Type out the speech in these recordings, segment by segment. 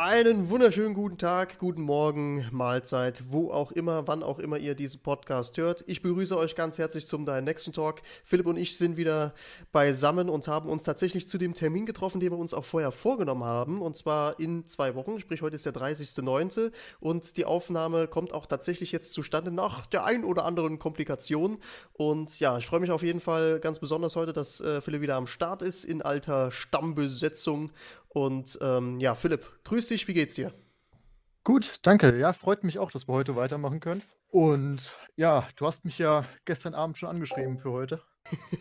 Einen wunderschönen guten Tag, guten Morgen, Mahlzeit, wo auch immer, wann auch immer ihr diesen Podcast hört. Ich begrüße euch ganz herzlich zum Dein Nächsten Talk. Philipp und ich sind wieder beisammen und haben uns tatsächlich zu dem Termin getroffen, den wir uns auch vorher vorgenommen haben. Und zwar in zwei Wochen, sprich heute ist der 30.09. Und die Aufnahme kommt auch tatsächlich jetzt zustande nach der ein oder anderen Komplikation. Und ja, ich freue mich auf jeden Fall ganz besonders heute, dass äh, Philipp wieder am Start ist in alter Stammbesetzung und ähm, ja, Philipp, grüß dich, wie geht's dir? Gut, danke. Ja, freut mich auch, dass wir heute weitermachen können. Und ja, du hast mich ja gestern Abend schon angeschrieben für heute.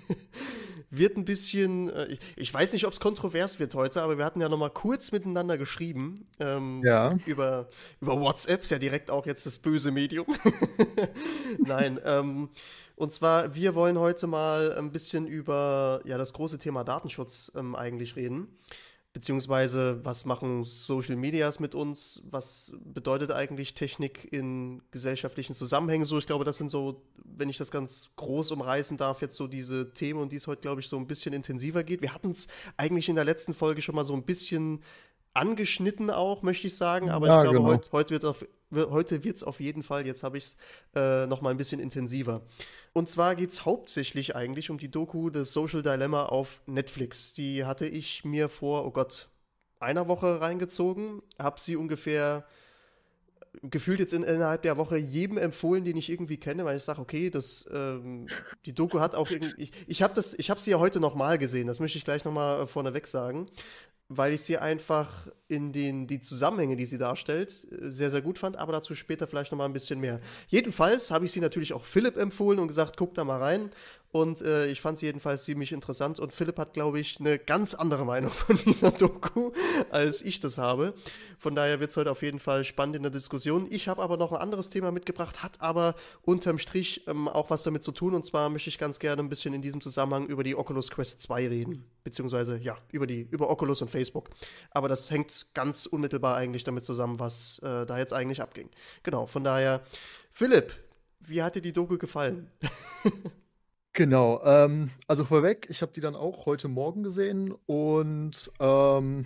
wird ein bisschen, äh, ich, weiß nicht, ob es kontrovers wird heute, aber wir hatten ja nochmal kurz miteinander geschrieben. Ähm, ja. Über, über WhatsApp, ist ja direkt auch jetzt das böse Medium. Nein, ähm, und zwar, wir wollen heute mal ein bisschen über ja, das große Thema Datenschutz ähm, eigentlich reden beziehungsweise was machen Social Medias mit uns, was bedeutet eigentlich Technik in gesellschaftlichen Zusammenhängen so. Ich glaube, das sind so, wenn ich das ganz groß umreißen darf, jetzt so diese Themen, und die es heute, glaube ich, so ein bisschen intensiver geht. Wir hatten es eigentlich in der letzten Folge schon mal so ein bisschen angeschnitten auch, möchte ich sagen, aber ja, ich glaube, genau. heute, heute wird auf, heute wird es auf jeden Fall, jetzt habe ich es äh, nochmal ein bisschen intensiver. Und zwar geht es hauptsächlich eigentlich um die Doku The Social Dilemma auf Netflix. Die hatte ich mir vor, oh Gott, einer Woche reingezogen, habe sie ungefähr gefühlt jetzt in, innerhalb der Woche jedem empfohlen, den ich irgendwie kenne, weil ich sage, okay, das, ähm, die Doku hat auch irgendwie, ich, ich habe das, ich habe sie ja heute nochmal gesehen, das möchte ich gleich nochmal äh, vorneweg sagen weil ich sie einfach in den die Zusammenhänge, die sie darstellt, sehr, sehr gut fand, aber dazu später vielleicht nochmal ein bisschen mehr. Jedenfalls habe ich sie natürlich auch Philipp empfohlen und gesagt, guck da mal rein. Und äh, ich fand sie jedenfalls ziemlich interessant. Und Philipp hat, glaube ich, eine ganz andere Meinung von dieser Doku, als ich das habe. Von daher wird es heute auf jeden Fall spannend in der Diskussion. Ich habe aber noch ein anderes Thema mitgebracht, hat aber unterm Strich ähm, auch was damit zu tun. Und zwar möchte ich ganz gerne ein bisschen in diesem Zusammenhang über die Oculus Quest 2 reden. Beziehungsweise, ja, über, die, über Oculus und Facebook. Aber das hängt ganz unmittelbar eigentlich damit zusammen, was äh, da jetzt eigentlich abging. Genau, von daher, Philipp, wie hat dir die Doku gefallen? Genau, ähm, also vorweg, ich habe die dann auch heute Morgen gesehen und ähm,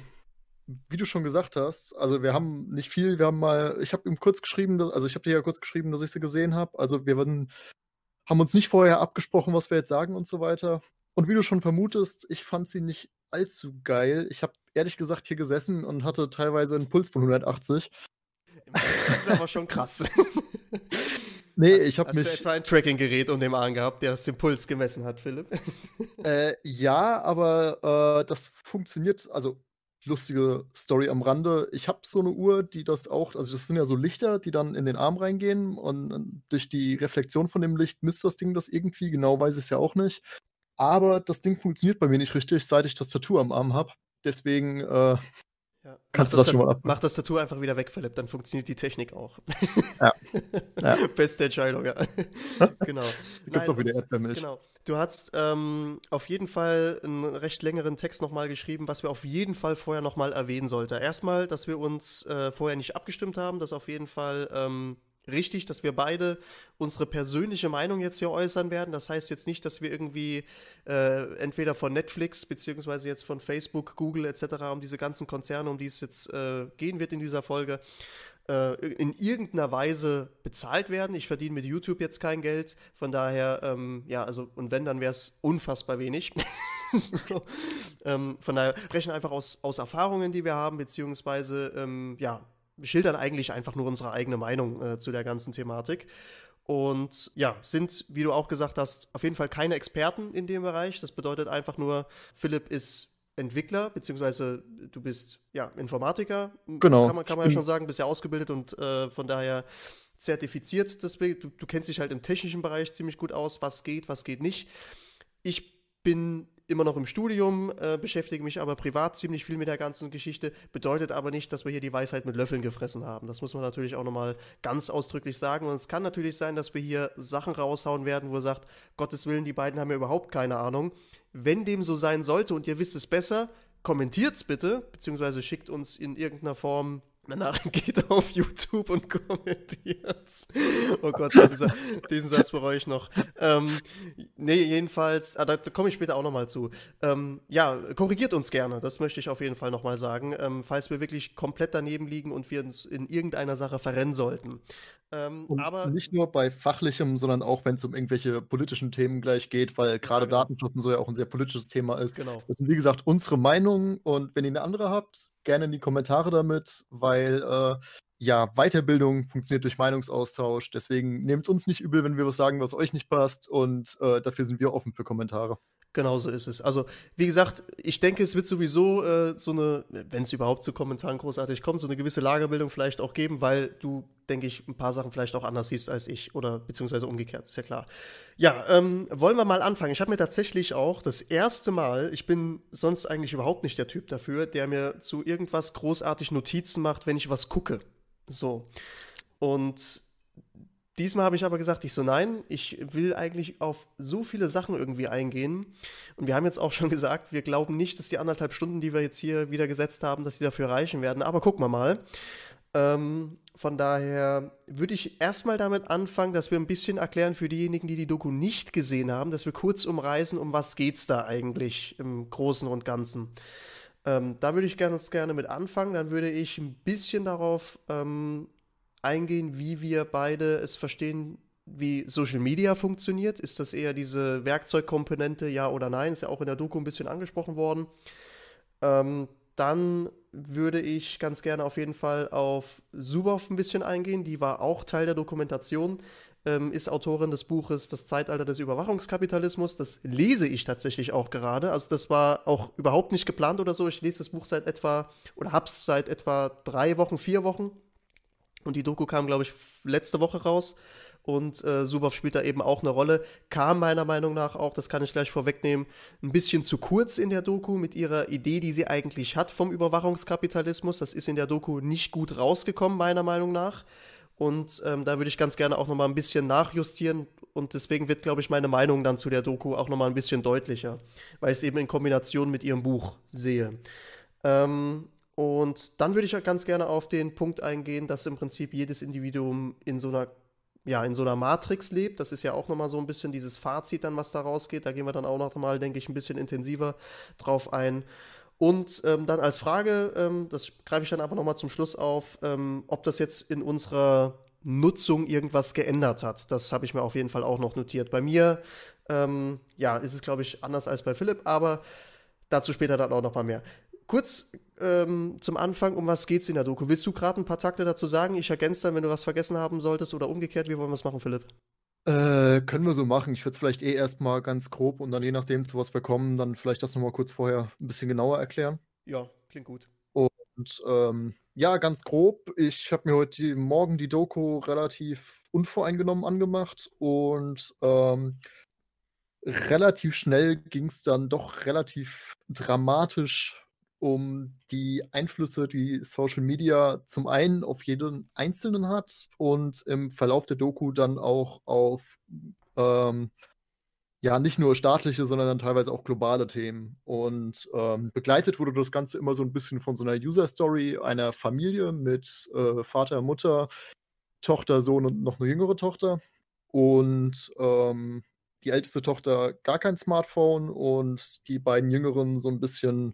wie du schon gesagt hast, also wir haben nicht viel, wir haben mal, ich habe ihm kurz geschrieben, also ich habe dir ja kurz geschrieben, dass ich sie gesehen habe. Also wir waren, haben uns nicht vorher abgesprochen, was wir jetzt sagen und so weiter. Und wie du schon vermutest, ich fand sie nicht allzu geil. Ich habe ehrlich gesagt hier gesessen und hatte teilweise einen Puls von 180. Das ist aber schon krass. Nee, hast, ich habe mich. Hast du etwa ein Tracking-Gerät um den Arm gehabt, der das den Puls gemessen hat, Philipp? äh, ja, aber äh, das funktioniert. Also lustige Story am Rande. Ich habe so eine Uhr, die das auch. Also das sind ja so Lichter, die dann in den Arm reingehen und durch die Reflexion von dem Licht misst das Ding das irgendwie. Genau weiß ich es ja auch nicht. Aber das Ding funktioniert bei mir nicht richtig, seit ich das Tattoo am Arm habe. Deswegen äh, ja. Kannst du das, schon mal ab? Mach das Tattoo einfach wieder weg, Philipp, dann funktioniert die Technik auch. Ja. ja. Beste Entscheidung, ja. genau. Gibt's auch wieder Erdbeermilch. Genau. Du hast ähm, auf jeden Fall einen recht längeren Text nochmal geschrieben, was wir auf jeden Fall vorher nochmal erwähnen sollten. Erstmal, dass wir uns äh, vorher nicht abgestimmt haben, dass auf jeden Fall ähm, richtig, dass wir beide unsere persönliche Meinung jetzt hier äußern werden. Das heißt jetzt nicht, dass wir irgendwie äh, entweder von Netflix beziehungsweise jetzt von Facebook, Google etc. um diese ganzen Konzerne, um die es jetzt äh, gehen wird in dieser Folge, äh, in irgendeiner Weise bezahlt werden. Ich verdiene mit YouTube jetzt kein Geld. Von daher, ähm, ja, also und wenn, dann wäre es unfassbar wenig. so. ähm, von daher rechnen einfach aus, aus Erfahrungen, die wir haben, beziehungsweise ähm, ja, schildern eigentlich einfach nur unsere eigene Meinung äh, zu der ganzen Thematik. Und ja, sind, wie du auch gesagt hast, auf jeden Fall keine Experten in dem Bereich. Das bedeutet einfach nur, Philipp ist Entwickler, beziehungsweise du bist ja Informatiker. Genau. Kann man, kann man ja schon sagen, bist ja ausgebildet und äh, von daher zertifiziert. Deswegen, du, du kennst dich halt im technischen Bereich ziemlich gut aus, was geht, was geht nicht. Ich bin immer noch im Studium, äh, beschäftige mich aber privat ziemlich viel mit der ganzen Geschichte. Bedeutet aber nicht, dass wir hier die Weisheit mit Löffeln gefressen haben. Das muss man natürlich auch nochmal ganz ausdrücklich sagen. Und es kann natürlich sein, dass wir hier Sachen raushauen werden, wo er sagt, Gottes Willen, die beiden haben ja überhaupt keine Ahnung. Wenn dem so sein sollte und ihr wisst es besser, kommentiert es bitte, beziehungsweise schickt uns in irgendeiner Form Danach geht er auf YouTube und kommentiert. Oh Gott, diesen, Satz, diesen Satz bereue ich noch. Ähm, nee, jedenfalls, ah, da komme ich später auch nochmal zu. Ähm, ja, korrigiert uns gerne, das möchte ich auf jeden Fall nochmal sagen, ähm, falls wir wirklich komplett daneben liegen und wir uns in irgendeiner Sache verrennen sollten. Ähm, aber nicht nur bei fachlichem, sondern auch wenn es um irgendwelche politischen Themen gleich geht, weil gerade ja, genau. Datenschutz so ja auch ein sehr politisches Thema ist. Genau. Das sind wie gesagt unsere Meinungen und wenn ihr eine andere habt, gerne in die Kommentare damit, weil äh, ja, Weiterbildung funktioniert durch Meinungsaustausch. Deswegen nehmt uns nicht übel, wenn wir was sagen, was euch nicht passt. Und äh, dafür sind wir offen für Kommentare. Genauso ist es. Also, wie gesagt, ich denke, es wird sowieso äh, so eine, wenn es überhaupt zu Kommentaren großartig kommt, so eine gewisse Lagerbildung vielleicht auch geben, weil du, denke ich, ein paar Sachen vielleicht auch anders siehst als ich oder beziehungsweise umgekehrt, ist ja klar. Ja, ähm, wollen wir mal anfangen. Ich habe mir tatsächlich auch das erste Mal, ich bin sonst eigentlich überhaupt nicht der Typ dafür, der mir zu irgendwas großartig Notizen macht, wenn ich was gucke. So. Und Diesmal habe ich aber gesagt, ich so, nein, ich will eigentlich auf so viele Sachen irgendwie eingehen. Und wir haben jetzt auch schon gesagt, wir glauben nicht, dass die anderthalb Stunden, die wir jetzt hier wieder gesetzt haben, dass die dafür reichen werden. Aber gucken wir mal. Ähm, von daher würde ich erstmal damit anfangen, dass wir ein bisschen erklären für diejenigen, die die Doku nicht gesehen haben, dass wir kurz umreißen, um was geht es da eigentlich im Großen und Ganzen. Ähm, da würde ich ganz gerne mit anfangen. Dann würde ich ein bisschen darauf ähm, eingehen, wie wir beide es verstehen, wie Social Media funktioniert. Ist das eher diese Werkzeugkomponente, ja oder nein? Ist ja auch in der Doku ein bisschen angesprochen worden. Ähm, dann würde ich ganz gerne auf jeden Fall auf Subov ein bisschen eingehen. Die war auch Teil der Dokumentation, ähm, ist Autorin des Buches Das Zeitalter des Überwachungskapitalismus. Das lese ich tatsächlich auch gerade. Also das war auch überhaupt nicht geplant oder so. Ich lese das Buch seit etwa oder habe es seit etwa drei Wochen, vier Wochen und die Doku kam, glaube ich, letzte Woche raus. Und äh, Subov spielt da eben auch eine Rolle. Kam meiner Meinung nach auch, das kann ich gleich vorwegnehmen, ein bisschen zu kurz in der Doku mit ihrer Idee, die sie eigentlich hat vom Überwachungskapitalismus. Das ist in der Doku nicht gut rausgekommen, meiner Meinung nach. Und ähm, da würde ich ganz gerne auch nochmal ein bisschen nachjustieren. Und deswegen wird, glaube ich, meine Meinung dann zu der Doku auch nochmal ein bisschen deutlicher, weil ich es eben in Kombination mit ihrem Buch sehe. Ähm, und dann würde ich halt ganz gerne auf den Punkt eingehen, dass im Prinzip jedes Individuum in so einer ja, in so einer Matrix lebt. Das ist ja auch nochmal so ein bisschen dieses Fazit dann, was da rausgeht. Da gehen wir dann auch nochmal, denke ich, ein bisschen intensiver drauf ein. Und ähm, dann als Frage, ähm, das greife ich dann aber nochmal zum Schluss auf, ähm, ob das jetzt in unserer Nutzung irgendwas geändert hat. Das habe ich mir auf jeden Fall auch noch notiert. Bei mir, ähm, ja, ist es, glaube ich, anders als bei Philipp, aber dazu später dann auch nochmal mehr. Kurz ähm, zum Anfang, um was geht's in der Doku? Willst du gerade ein paar Takte dazu sagen? Ich ergänze dann, wenn du was vergessen haben solltest oder umgekehrt. Wie wollen wir es machen, Philipp? Äh, können wir so machen. Ich würde es vielleicht eh erstmal ganz grob und dann je nachdem, zu was wir kommen, dann vielleicht das nochmal kurz vorher ein bisschen genauer erklären. Ja, klingt gut. Und ähm, ja, ganz grob, ich habe mir heute Morgen die Doku relativ unvoreingenommen angemacht und ähm, relativ schnell ging es dann doch relativ dramatisch um die Einflüsse, die Social Media zum einen auf jeden Einzelnen hat und im Verlauf der Doku dann auch auf ähm, ja nicht nur staatliche, sondern dann teilweise auch globale Themen. Und ähm, begleitet wurde das Ganze immer so ein bisschen von so einer User Story einer Familie mit äh, Vater, Mutter, Tochter, Sohn und noch eine jüngere Tochter. Und ähm, die älteste Tochter gar kein Smartphone und die beiden Jüngeren so ein bisschen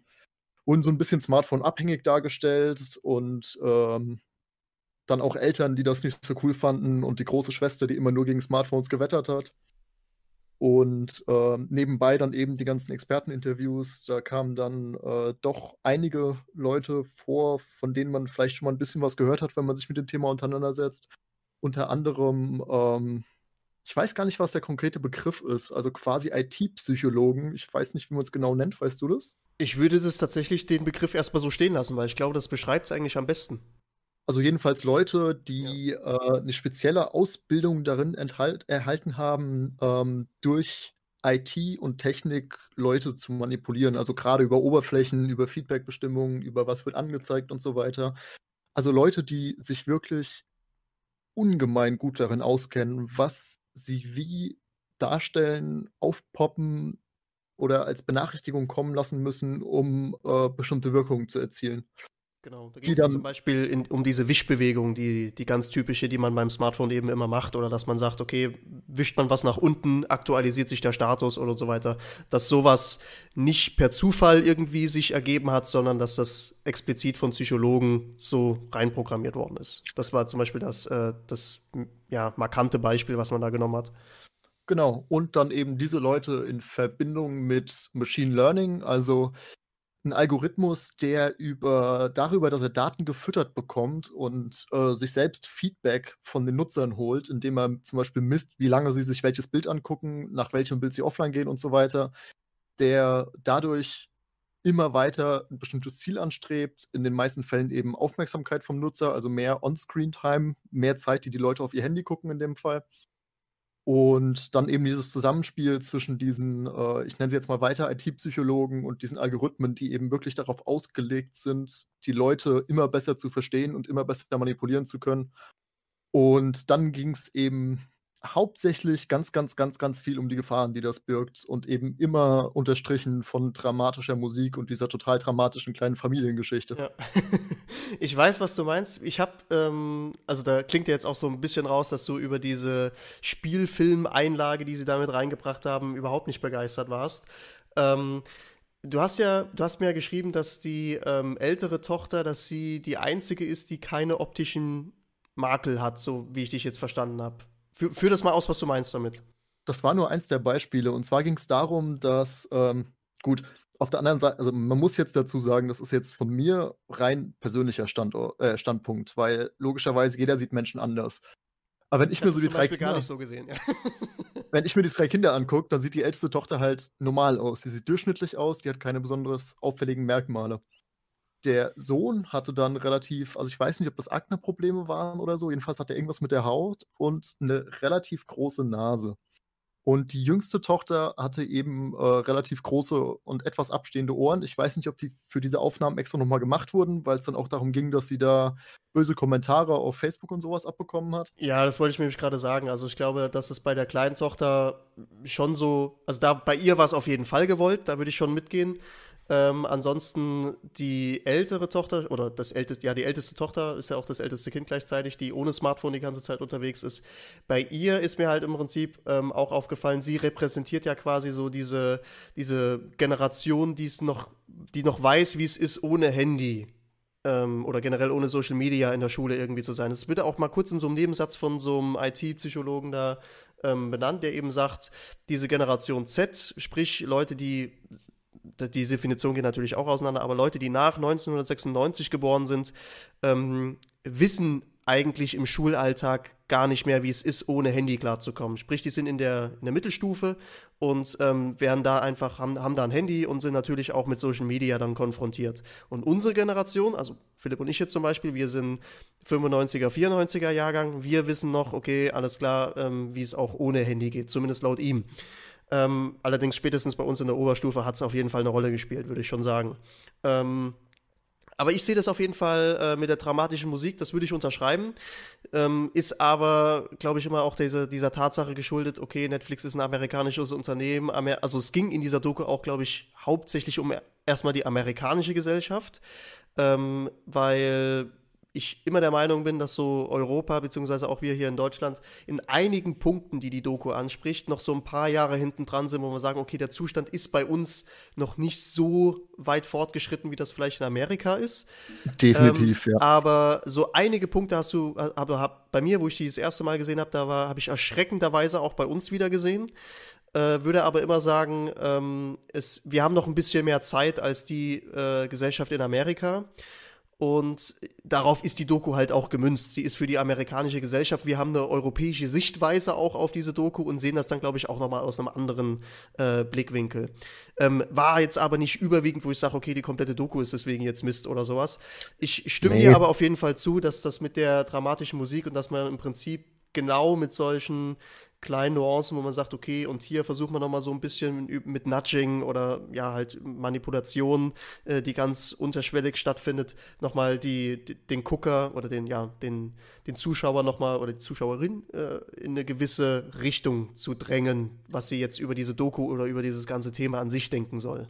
und so ein bisschen Smartphone-abhängig dargestellt und ähm, dann auch Eltern, die das nicht so cool fanden und die große Schwester, die immer nur gegen Smartphones gewettert hat. Und äh, nebenbei dann eben die ganzen Experteninterviews, da kamen dann äh, doch einige Leute vor, von denen man vielleicht schon mal ein bisschen was gehört hat, wenn man sich mit dem Thema auseinandersetzt. Unter anderem, ähm, ich weiß gar nicht, was der konkrete Begriff ist, also quasi IT-Psychologen. Ich weiß nicht, wie man es genau nennt, weißt du das? Ich würde das tatsächlich den Begriff erstmal so stehen lassen, weil ich glaube, das beschreibt es eigentlich am besten. Also jedenfalls Leute, die ja. äh, eine spezielle Ausbildung darin enthalt, erhalten haben, ähm, durch IT und Technik Leute zu manipulieren. Also gerade über Oberflächen, über Feedbackbestimmungen, über was wird angezeigt und so weiter. Also Leute, die sich wirklich ungemein gut darin auskennen, was sie wie darstellen, aufpoppen, oder als Benachrichtigung kommen lassen müssen, um äh, bestimmte Wirkungen zu erzielen. Genau, da geht es ja zum Beispiel in, um diese Wischbewegung, die, die ganz typische, die man beim Smartphone eben immer macht, oder dass man sagt, okay, wischt man was nach unten, aktualisiert sich der Status oder so weiter, dass sowas nicht per Zufall irgendwie sich ergeben hat, sondern dass das explizit von Psychologen so reinprogrammiert worden ist. Das war zum Beispiel das, äh, das ja, markante Beispiel, was man da genommen hat. Genau. Und dann eben diese Leute in Verbindung mit Machine Learning, also ein Algorithmus, der über darüber, dass er Daten gefüttert bekommt und äh, sich selbst Feedback von den Nutzern holt, indem er zum Beispiel misst, wie lange sie sich welches Bild angucken, nach welchem Bild sie offline gehen und so weiter, der dadurch immer weiter ein bestimmtes Ziel anstrebt, in den meisten Fällen eben Aufmerksamkeit vom Nutzer, also mehr On-Screen-Time, mehr Zeit, die die Leute auf ihr Handy gucken in dem Fall. Und dann eben dieses Zusammenspiel zwischen diesen, äh, ich nenne sie jetzt mal weiter, IT-Psychologen und diesen Algorithmen, die eben wirklich darauf ausgelegt sind, die Leute immer besser zu verstehen und immer besser manipulieren zu können. Und dann ging es eben hauptsächlich ganz, ganz, ganz, ganz viel um die Gefahren, die das birgt und eben immer unterstrichen von dramatischer Musik und dieser total dramatischen kleinen Familiengeschichte. Ja. ich weiß, was du meinst. Ich habe, ähm, also da klingt ja jetzt auch so ein bisschen raus, dass du über diese Spielfilm-Einlage, die sie damit reingebracht haben, überhaupt nicht begeistert warst. Ähm, Du hast ja, du hast mir ja geschrieben, dass die ähm, ältere Tochter, dass sie die einzige ist, die keine optischen Makel hat, so wie ich dich jetzt verstanden habe. Führ, führ das mal aus, was du meinst damit. Das war nur eins der Beispiele. Und zwar ging es darum, dass, ähm, gut, auf der anderen Seite, also man muss jetzt dazu sagen, das ist jetzt von mir rein persönlicher Standort, äh, Standpunkt, weil logischerweise jeder sieht Menschen anders. Aber wenn ich, ich mir so die drei Beispiel Kinder, so gesehen, ja. wenn ich mir die drei Kinder angucke, dann sieht die älteste Tochter halt normal aus. Sie sieht durchschnittlich aus, die hat keine besonders auffälligen Merkmale der Sohn hatte dann relativ, also ich weiß nicht, ob das Akne-Probleme waren oder so, jedenfalls hat er irgendwas mit der Haut und eine relativ große Nase. Und die jüngste Tochter hatte eben äh, relativ große und etwas abstehende Ohren. Ich weiß nicht, ob die für diese Aufnahmen extra nochmal gemacht wurden, weil es dann auch darum ging, dass sie da böse Kommentare auf Facebook und sowas abbekommen hat. Ja, das wollte ich nämlich gerade sagen. Also ich glaube, dass es bei der kleinen Tochter schon so, also da bei ihr war es auf jeden Fall gewollt, da würde ich schon mitgehen. Ähm, ansonsten die ältere Tochter oder das älteste, ja, die älteste Tochter ist ja auch das älteste Kind gleichzeitig, die ohne Smartphone die ganze Zeit unterwegs ist. Bei ihr ist mir halt im Prinzip ähm, auch aufgefallen, sie repräsentiert ja quasi so diese, diese Generation, die es noch, die noch weiß, wie es ist ohne Handy ähm, oder generell ohne Social Media in der Schule irgendwie zu sein. Es wird auch mal kurz in so einem Nebensatz von so einem IT-Psychologen da ähm, benannt, der eben sagt, diese Generation Z, sprich Leute, die die Definition geht natürlich auch auseinander, aber Leute, die nach 1996 geboren sind, ähm, wissen eigentlich im Schulalltag gar nicht mehr, wie es ist, ohne Handy klarzukommen. Sprich, die sind in der, in der Mittelstufe und ähm, werden da einfach, haben, haben da ein Handy und sind natürlich auch mit Social Media dann konfrontiert. Und unsere Generation, also Philipp und ich jetzt zum Beispiel, wir sind 95er, 94er Jahrgang, wir wissen noch, okay, alles klar, ähm, wie es auch ohne Handy geht, zumindest laut ihm. Ähm, allerdings spätestens bei uns in der Oberstufe hat es auf jeden Fall eine Rolle gespielt, würde ich schon sagen. Ähm, aber ich sehe das auf jeden Fall äh, mit der dramatischen Musik, das würde ich unterschreiben. Ähm, ist aber, glaube ich, immer auch diese, dieser Tatsache geschuldet, okay, Netflix ist ein amerikanisches Unternehmen. Amer also es ging in dieser Doku auch, glaube ich, hauptsächlich um erstmal die amerikanische Gesellschaft, ähm, weil ich immer der Meinung bin, dass so Europa, beziehungsweise auch wir hier in Deutschland, in einigen Punkten, die die Doku anspricht, noch so ein paar Jahre hinten dran sind, wo wir sagen, okay, der Zustand ist bei uns noch nicht so weit fortgeschritten, wie das vielleicht in Amerika ist. Definitiv, ähm, ja. Aber so einige Punkte hast du, aber hab, bei mir, wo ich die das erste Mal gesehen habe, da habe ich erschreckenderweise auch bei uns wieder gesehen äh, würde aber immer sagen, ähm, es, wir haben noch ein bisschen mehr Zeit als die äh, Gesellschaft in Amerika. Und darauf ist die Doku halt auch gemünzt. Sie ist für die amerikanische Gesellschaft. Wir haben eine europäische Sichtweise auch auf diese Doku und sehen das dann, glaube ich, auch nochmal aus einem anderen äh, Blickwinkel. Ähm, war jetzt aber nicht überwiegend, wo ich sage, okay, die komplette Doku ist deswegen jetzt Mist oder sowas. Ich, stimme nee. dir aber auf jeden Fall zu, dass das mit der dramatischen Musik und dass man im Prinzip genau mit solchen kleinen Nuancen, wo man sagt, okay, und hier versucht man nochmal so ein bisschen mit Nudging oder ja, halt Manipulation, äh, die ganz unterschwellig stattfindet, nochmal die, die, den Gucker oder den, ja, den, den Zuschauer nochmal oder die Zuschauerin äh, in eine gewisse Richtung zu drängen, was sie jetzt über diese Doku oder über dieses ganze Thema an sich denken soll.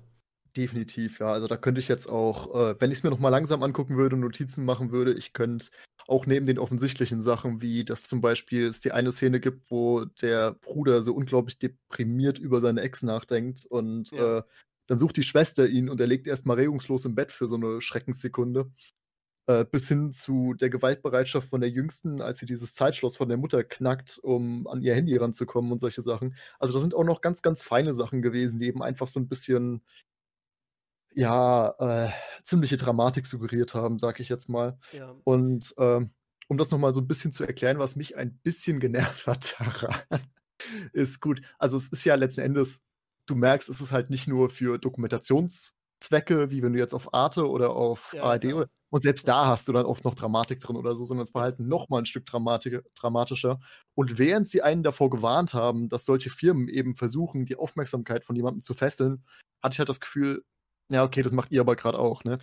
Definitiv, ja. Also da könnte ich jetzt auch, äh, wenn ich es mir nochmal langsam angucken würde und Notizen machen würde, ich könnte auch neben den offensichtlichen Sachen, wie dass zum Beispiel es die eine Szene gibt, wo der Bruder so unglaublich deprimiert über seine Ex nachdenkt und ja. äh, dann sucht die Schwester ihn und er legt erstmal regungslos im Bett für so eine Schreckenssekunde. Äh, bis hin zu der Gewaltbereitschaft von der Jüngsten, als sie dieses Zeitschloss von der Mutter knackt, um an ihr Handy ranzukommen und solche Sachen. Also, das sind auch noch ganz, ganz feine Sachen gewesen, die eben einfach so ein bisschen ja, äh, ziemliche Dramatik suggeriert haben, sag ich jetzt mal. Ja. Und ähm, um das nochmal so ein bisschen zu erklären, was mich ein bisschen genervt hat daran, ist gut. Also es ist ja letzten Endes, du merkst, es ist halt nicht nur für Dokumentationszwecke, wie wenn du jetzt auf Arte oder auf ja, ARD oder, und selbst da hast du dann oft noch Dramatik drin oder so, sondern es war halt nochmal ein Stück Dramatik, dramatischer. Und während sie einen davor gewarnt haben, dass solche Firmen eben versuchen, die Aufmerksamkeit von jemandem zu fesseln, hatte ich halt das Gefühl, ja, okay, das macht ihr aber gerade auch, ne?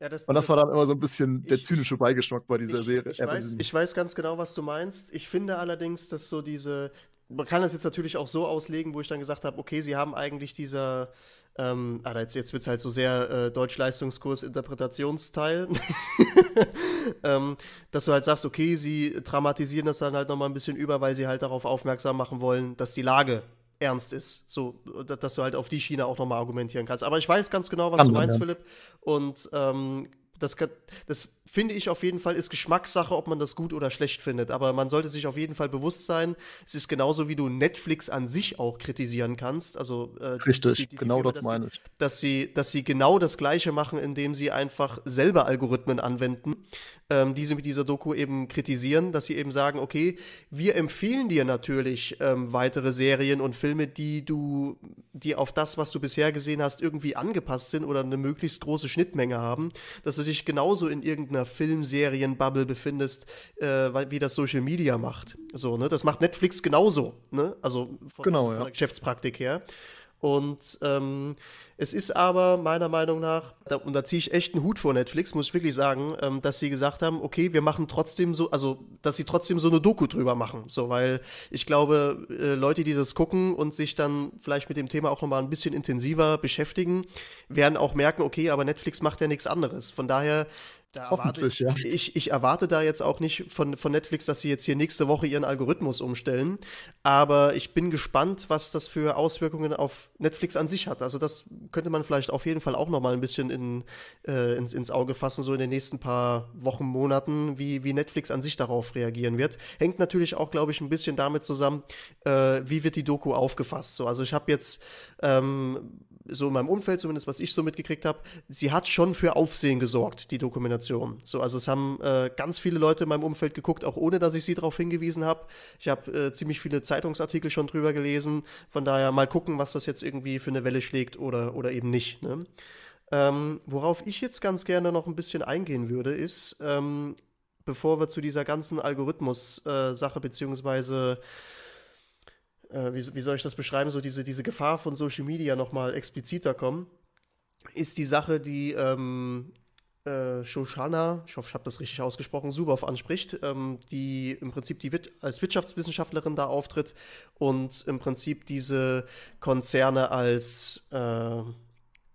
Ja, das und das war dann immer so ein bisschen der ich, zynische Beigeschmack bei dieser ich, Serie. Ich weiß, ich weiß ganz genau, was du meinst. Ich finde allerdings, dass so diese, man kann das jetzt natürlich auch so auslegen, wo ich dann gesagt habe, okay, sie haben eigentlich dieser, ähm, ah, jetzt, jetzt wird es halt so sehr äh, Deutsch-Leistungskurs-Interpretationsteil, ähm, dass du halt sagst, okay, sie dramatisieren das dann halt nochmal ein bisschen über, weil sie halt darauf aufmerksam machen wollen, dass die Lage ernst ist. So, dass du halt auf die Schiene auch nochmal argumentieren kannst. Aber ich weiß ganz genau, was Kann du meinst, ja. Philipp. Und ähm, das, das finde ich auf jeden Fall, ist Geschmackssache, ob man das gut oder schlecht findet. Aber man sollte sich auf jeden Fall bewusst sein, es ist genauso wie du Netflix an sich auch kritisieren kannst. Also äh, Richtig, die, die, die genau Filme, das meine ich. Dass sie, dass sie genau das Gleiche machen, indem sie einfach selber Algorithmen anwenden, ähm, die sie mit dieser Doku eben kritisieren, dass sie eben sagen, okay, wir empfehlen dir natürlich ähm, weitere Serien und Filme, die du, die auf das, was du bisher gesehen hast, irgendwie angepasst sind oder eine möglichst große Schnittmenge haben, dass du dich genauso in irgendeinem einer Filmserien-Bubble befindest, äh, wie das Social Media macht. So, ne? Das macht Netflix genauso, ne? Also von, genau, von der Geschäftspraktik her. Und ähm, es ist aber meiner Meinung nach, da, und da ziehe ich echt einen Hut vor Netflix, muss ich wirklich sagen, ähm, dass sie gesagt haben, okay, wir machen trotzdem so, also dass sie trotzdem so eine Doku drüber machen. So, weil ich glaube, äh, Leute, die das gucken und sich dann vielleicht mit dem Thema auch nochmal ein bisschen intensiver beschäftigen, werden auch merken, okay, aber Netflix macht ja nichts anderes. Von daher da erwarte ich, ja. ich, ich, erwarte da jetzt auch nicht von, von Netflix, dass sie jetzt hier nächste Woche ihren Algorithmus umstellen. Aber ich bin gespannt, was das für Auswirkungen auf Netflix an sich hat. Also das könnte man vielleicht auf jeden Fall auch noch mal ein bisschen in, äh, ins, ins Auge fassen, so in den nächsten paar Wochen, Monaten, wie, wie Netflix an sich darauf reagieren wird. Hängt natürlich auch, glaube ich, ein bisschen damit zusammen, äh, wie wird die Doku aufgefasst. So, also ich habe jetzt ähm, so in meinem Umfeld zumindest, was ich so mitgekriegt habe, sie hat schon für Aufsehen gesorgt, die Dokumentation. So, also es haben äh, ganz viele Leute in meinem Umfeld geguckt, auch ohne, dass ich sie darauf hingewiesen habe. Ich habe äh, ziemlich viele Zeitungsartikel schon drüber gelesen. Von daher mal gucken, was das jetzt irgendwie für eine Welle schlägt oder, oder eben nicht. Ne? Ähm, worauf ich jetzt ganz gerne noch ein bisschen eingehen würde, ist, ähm, bevor wir zu dieser ganzen Algorithmus-Sache äh, beziehungsweise äh, wie, wie soll ich das beschreiben, so diese, diese Gefahr von Social Media nochmal expliziter kommen, ist die Sache, die ähm, äh, Shoshana, ich hoffe, ich habe das richtig ausgesprochen, Suboff anspricht, ähm, die im Prinzip die Wit als Wirtschaftswissenschaftlerin da auftritt und im Prinzip diese Konzerne als äh,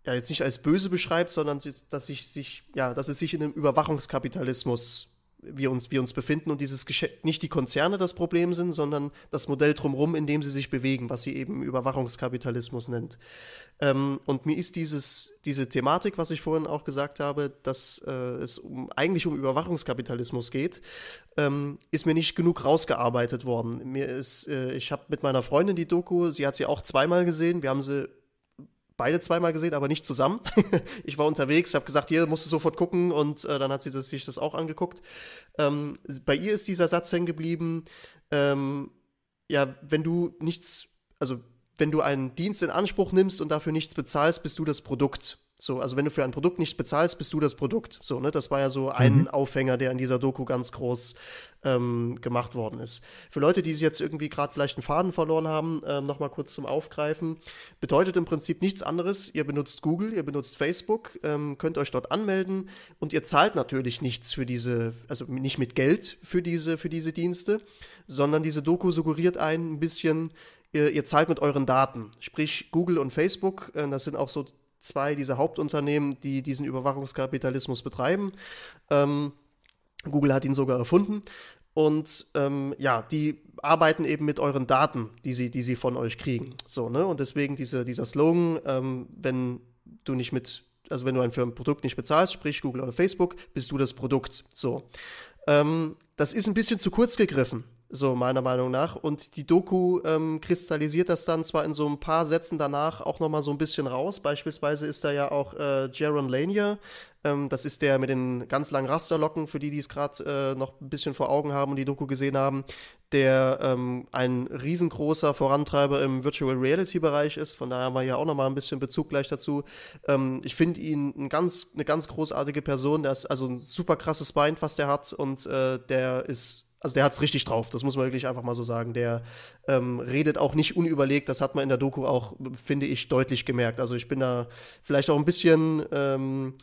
ja, jetzt nicht als böse beschreibt, sondern dass, sich, sich, ja, dass es sich in einem Überwachungskapitalismus wir uns, wir uns befinden und dieses Geschäft, nicht die Konzerne das Problem sind, sondern das Modell drumherum, in dem sie sich bewegen, was sie eben Überwachungskapitalismus nennt. Ähm, und mir ist dieses, diese Thematik, was ich vorhin auch gesagt habe, dass äh, es um, eigentlich um Überwachungskapitalismus geht, ähm, ist mir nicht genug rausgearbeitet worden. Mir ist, äh, ich habe mit meiner Freundin die Doku, sie hat sie auch zweimal gesehen, wir haben sie beide zweimal gesehen, aber nicht zusammen. ich war unterwegs, habe gesagt, hier musst du sofort gucken und äh, dann hat sie das, sich das auch angeguckt. Ähm, bei ihr ist dieser Satz hängen geblieben, ähm, ja, wenn du nichts, also wenn du einen Dienst in Anspruch nimmst und dafür nichts bezahlst, bist du das Produkt. So, also wenn du für ein Produkt nicht bezahlst, bist du das Produkt. So, ne, das war ja so ein mhm. Aufhänger, der in dieser Doku ganz groß ähm, gemacht worden ist. Für Leute, die sich jetzt irgendwie gerade vielleicht einen Faden verloren haben, ähm, nochmal kurz zum Aufgreifen, bedeutet im Prinzip nichts anderes. Ihr benutzt Google, ihr benutzt Facebook, ähm, könnt euch dort anmelden und ihr zahlt natürlich nichts für diese, also nicht mit Geld für diese, für diese Dienste, sondern diese Doku suggeriert einen ein bisschen, Ihr, ihr, zahlt mit euren Daten. Sprich, Google und Facebook, äh, das sind auch so zwei dieser Hauptunternehmen, die diesen Überwachungskapitalismus betreiben. Ähm, Google hat ihn sogar erfunden. Und ähm, ja, die arbeiten eben mit euren Daten, die sie, die sie von euch kriegen. So, ne? Und deswegen diese, dieser Slogan, ähm, wenn du nicht mit, also wenn du ein für Produkt nicht bezahlst, sprich Google oder Facebook, bist du das Produkt. So. Ähm, das ist ein bisschen zu kurz gegriffen. So, meiner Meinung nach. Und die Doku ähm, kristallisiert das dann zwar in so ein paar Sätzen danach auch nochmal so ein bisschen raus. Beispielsweise ist da ja auch äh, Jaron Lanier. Ähm, das ist der mit den ganz langen Rasterlocken, für die, die es gerade äh, noch ein bisschen vor Augen haben und die Doku gesehen haben, der ähm, ein riesengroßer Vorantreiber im Virtual Reality-Bereich ist. Von daher haben wir ja auch nochmal ein bisschen Bezug gleich dazu. Ähm, ich finde ihn ein ganz, eine ganz großartige Person. Der ist also ein super krasses Bein, was der hat. Und äh, der ist also der hat es richtig drauf, das muss man wirklich einfach mal so sagen. Der ähm, redet auch nicht unüberlegt, das hat man in der Doku auch, finde ich, deutlich gemerkt. Also ich bin da vielleicht auch ein bisschen, ähm,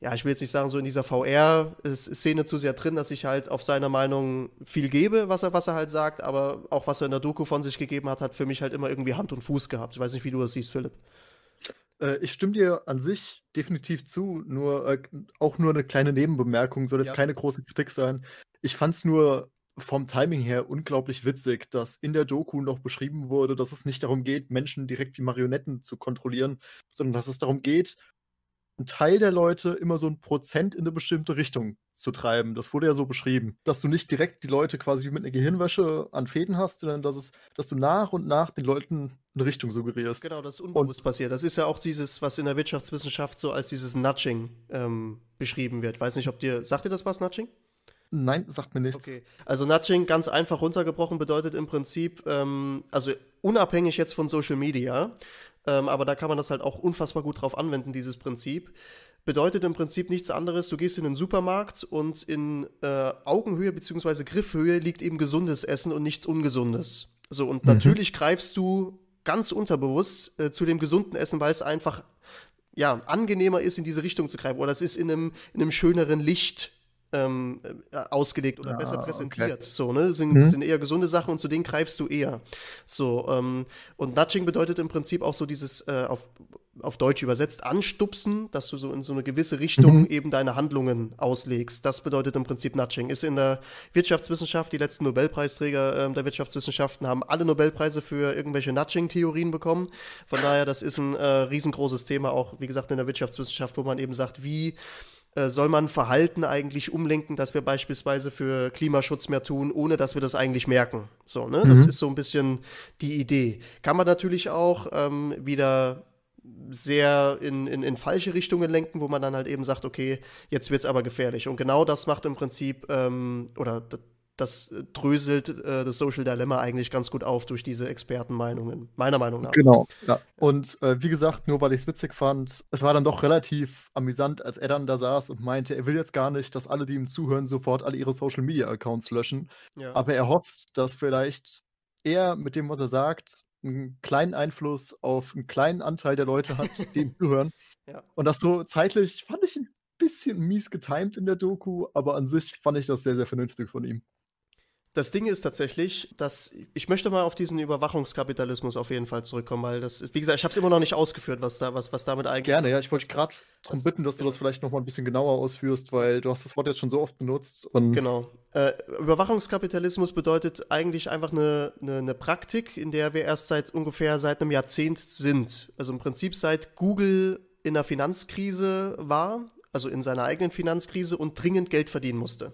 ja, ich will jetzt nicht sagen, so in dieser VR-Szene zu sehr drin, dass ich halt auf seiner Meinung viel gebe, was er, was er halt sagt, aber auch was er in der Doku von sich gegeben hat, hat für mich halt immer irgendwie Hand und Fuß gehabt. Ich weiß nicht, wie du das siehst, Philipp. Äh, ich stimme dir an sich definitiv zu, nur äh, auch nur eine kleine Nebenbemerkung, soll jetzt ja. keine große Kritik sein. Ich fand es nur vom Timing her unglaublich witzig, dass in der Doku noch beschrieben wurde, dass es nicht darum geht, Menschen direkt wie Marionetten zu kontrollieren, sondern dass es darum geht, einen Teil der Leute immer so ein Prozent in eine bestimmte Richtung zu treiben. Das wurde ja so beschrieben, dass du nicht direkt die Leute quasi wie mit einer Gehirnwäsche an Fäden hast, sondern dass es, dass du nach und nach den Leuten eine Richtung suggerierst. Genau, das ist unbewusst und passiert. Das ist ja auch dieses, was in der Wirtschaftswissenschaft so als dieses Nudging ähm, beschrieben wird. Weiß nicht, ob dir sagt dir das was Nudging? Nein, sagt mir nichts. Okay. Also Nudging, ganz einfach runtergebrochen, bedeutet im Prinzip, ähm, also unabhängig jetzt von Social Media, ähm, aber da kann man das halt auch unfassbar gut drauf anwenden, dieses Prinzip. Bedeutet im Prinzip nichts anderes, du gehst in den Supermarkt und in äh, Augenhöhe bzw. Griffhöhe liegt eben gesundes Essen und nichts Ungesundes. So, und mhm. natürlich greifst du ganz unterbewusst äh, zu dem gesunden Essen, weil es einfach ja, angenehmer ist, in diese Richtung zu greifen. Oder es ist in einem, in einem schöneren Licht ähm, äh, ausgelegt oder ja, besser präsentiert. Okay. So, ne? Sind, hm? sind, eher gesunde Sachen und zu denen greifst du eher. So, ähm, und Nudging bedeutet im Prinzip auch so dieses äh, auf auf Deutsch übersetzt, anstupsen, dass du so in so eine gewisse Richtung mhm. eben deine Handlungen auslegst. Das bedeutet im Prinzip Nudging. Ist in der Wirtschaftswissenschaft, die letzten Nobelpreisträger äh, der Wirtschaftswissenschaften haben alle Nobelpreise für irgendwelche Nudging-Theorien bekommen. Von daher, das ist ein äh, riesengroßes Thema, auch wie gesagt in der Wirtschaftswissenschaft, wo man eben sagt, wie äh, soll man Verhalten eigentlich umlenken, dass wir beispielsweise für Klimaschutz mehr tun, ohne dass wir das eigentlich merken. So, ne? Mhm. Das ist so ein bisschen die Idee. Kann man natürlich auch ähm, wieder sehr in, in, in falsche Richtungen lenken, wo man dann halt eben sagt, okay, jetzt wird es aber gefährlich. Und genau das macht im Prinzip, ähm, oder das äh, dröselt äh, das Social Dilemma eigentlich ganz gut auf durch diese Expertenmeinungen, meiner Meinung nach. Genau. Ja. Und äh, wie gesagt, nur weil ich es witzig fand, es war dann doch relativ amüsant, als er dann da saß und meinte, er will jetzt gar nicht, dass alle, die ihm zuhören, sofort alle ihre Social Media Accounts löschen. Ja. Aber er hofft, dass vielleicht er mit dem, was er sagt, einen kleinen Einfluss auf einen kleinen Anteil der Leute hat, die ihm zuhören. Ja. Und das so zeitlich fand ich ein bisschen mies getimt in der Doku, aber an sich fand ich das sehr, sehr vernünftig von ihm. Das Ding ist tatsächlich, dass ich möchte mal auf diesen Überwachungskapitalismus auf jeden Fall zurückkommen, weil das, wie gesagt, ich habe es immer noch nicht ausgeführt, was, da, was, was damit eigentlich. Gerne, ja. Ich wollte gerade darum bitten, dass du das vielleicht noch mal ein bisschen genauer ausführst, weil du hast das Wort jetzt schon so oft benutzt. Und genau. Äh, Überwachungskapitalismus bedeutet eigentlich einfach eine, eine, eine Praktik, in der wir erst seit ungefähr seit einem Jahrzehnt sind. Also im Prinzip seit Google in der Finanzkrise war, also in seiner eigenen Finanzkrise und dringend Geld verdienen musste.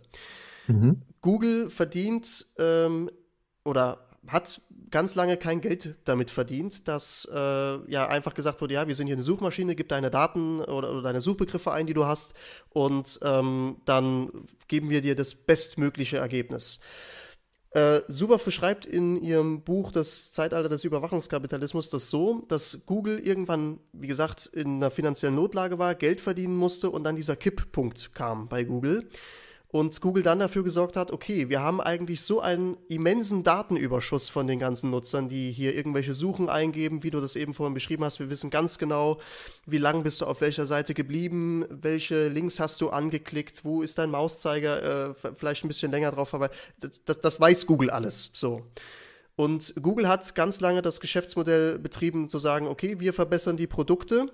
Mhm. Google verdient ähm, oder hat ganz lange kein Geld damit verdient, dass äh, ja einfach gesagt wurde, ja, wir sind hier eine Suchmaschine, gib deine Daten oder, oder deine Suchbegriffe ein, die du hast, und ähm, dann geben wir dir das bestmögliche Ergebnis. Äh, Subafu schreibt in ihrem Buch Das Zeitalter des Überwachungskapitalismus das so, dass Google irgendwann, wie gesagt, in einer finanziellen Notlage war, Geld verdienen musste und dann dieser Kipppunkt kam bei Google und Google dann dafür gesorgt hat, okay, wir haben eigentlich so einen immensen Datenüberschuss von den ganzen Nutzern, die hier irgendwelche Suchen eingeben, wie du das eben vorhin beschrieben hast. Wir wissen ganz genau, wie lang bist du auf welcher Seite geblieben, welche Links hast du angeklickt, wo ist dein Mauszeiger äh, vielleicht ein bisschen länger drauf aber Das, das, das weiß Google alles so. Und Google hat ganz lange das Geschäftsmodell betrieben, zu sagen, okay, wir verbessern die Produkte.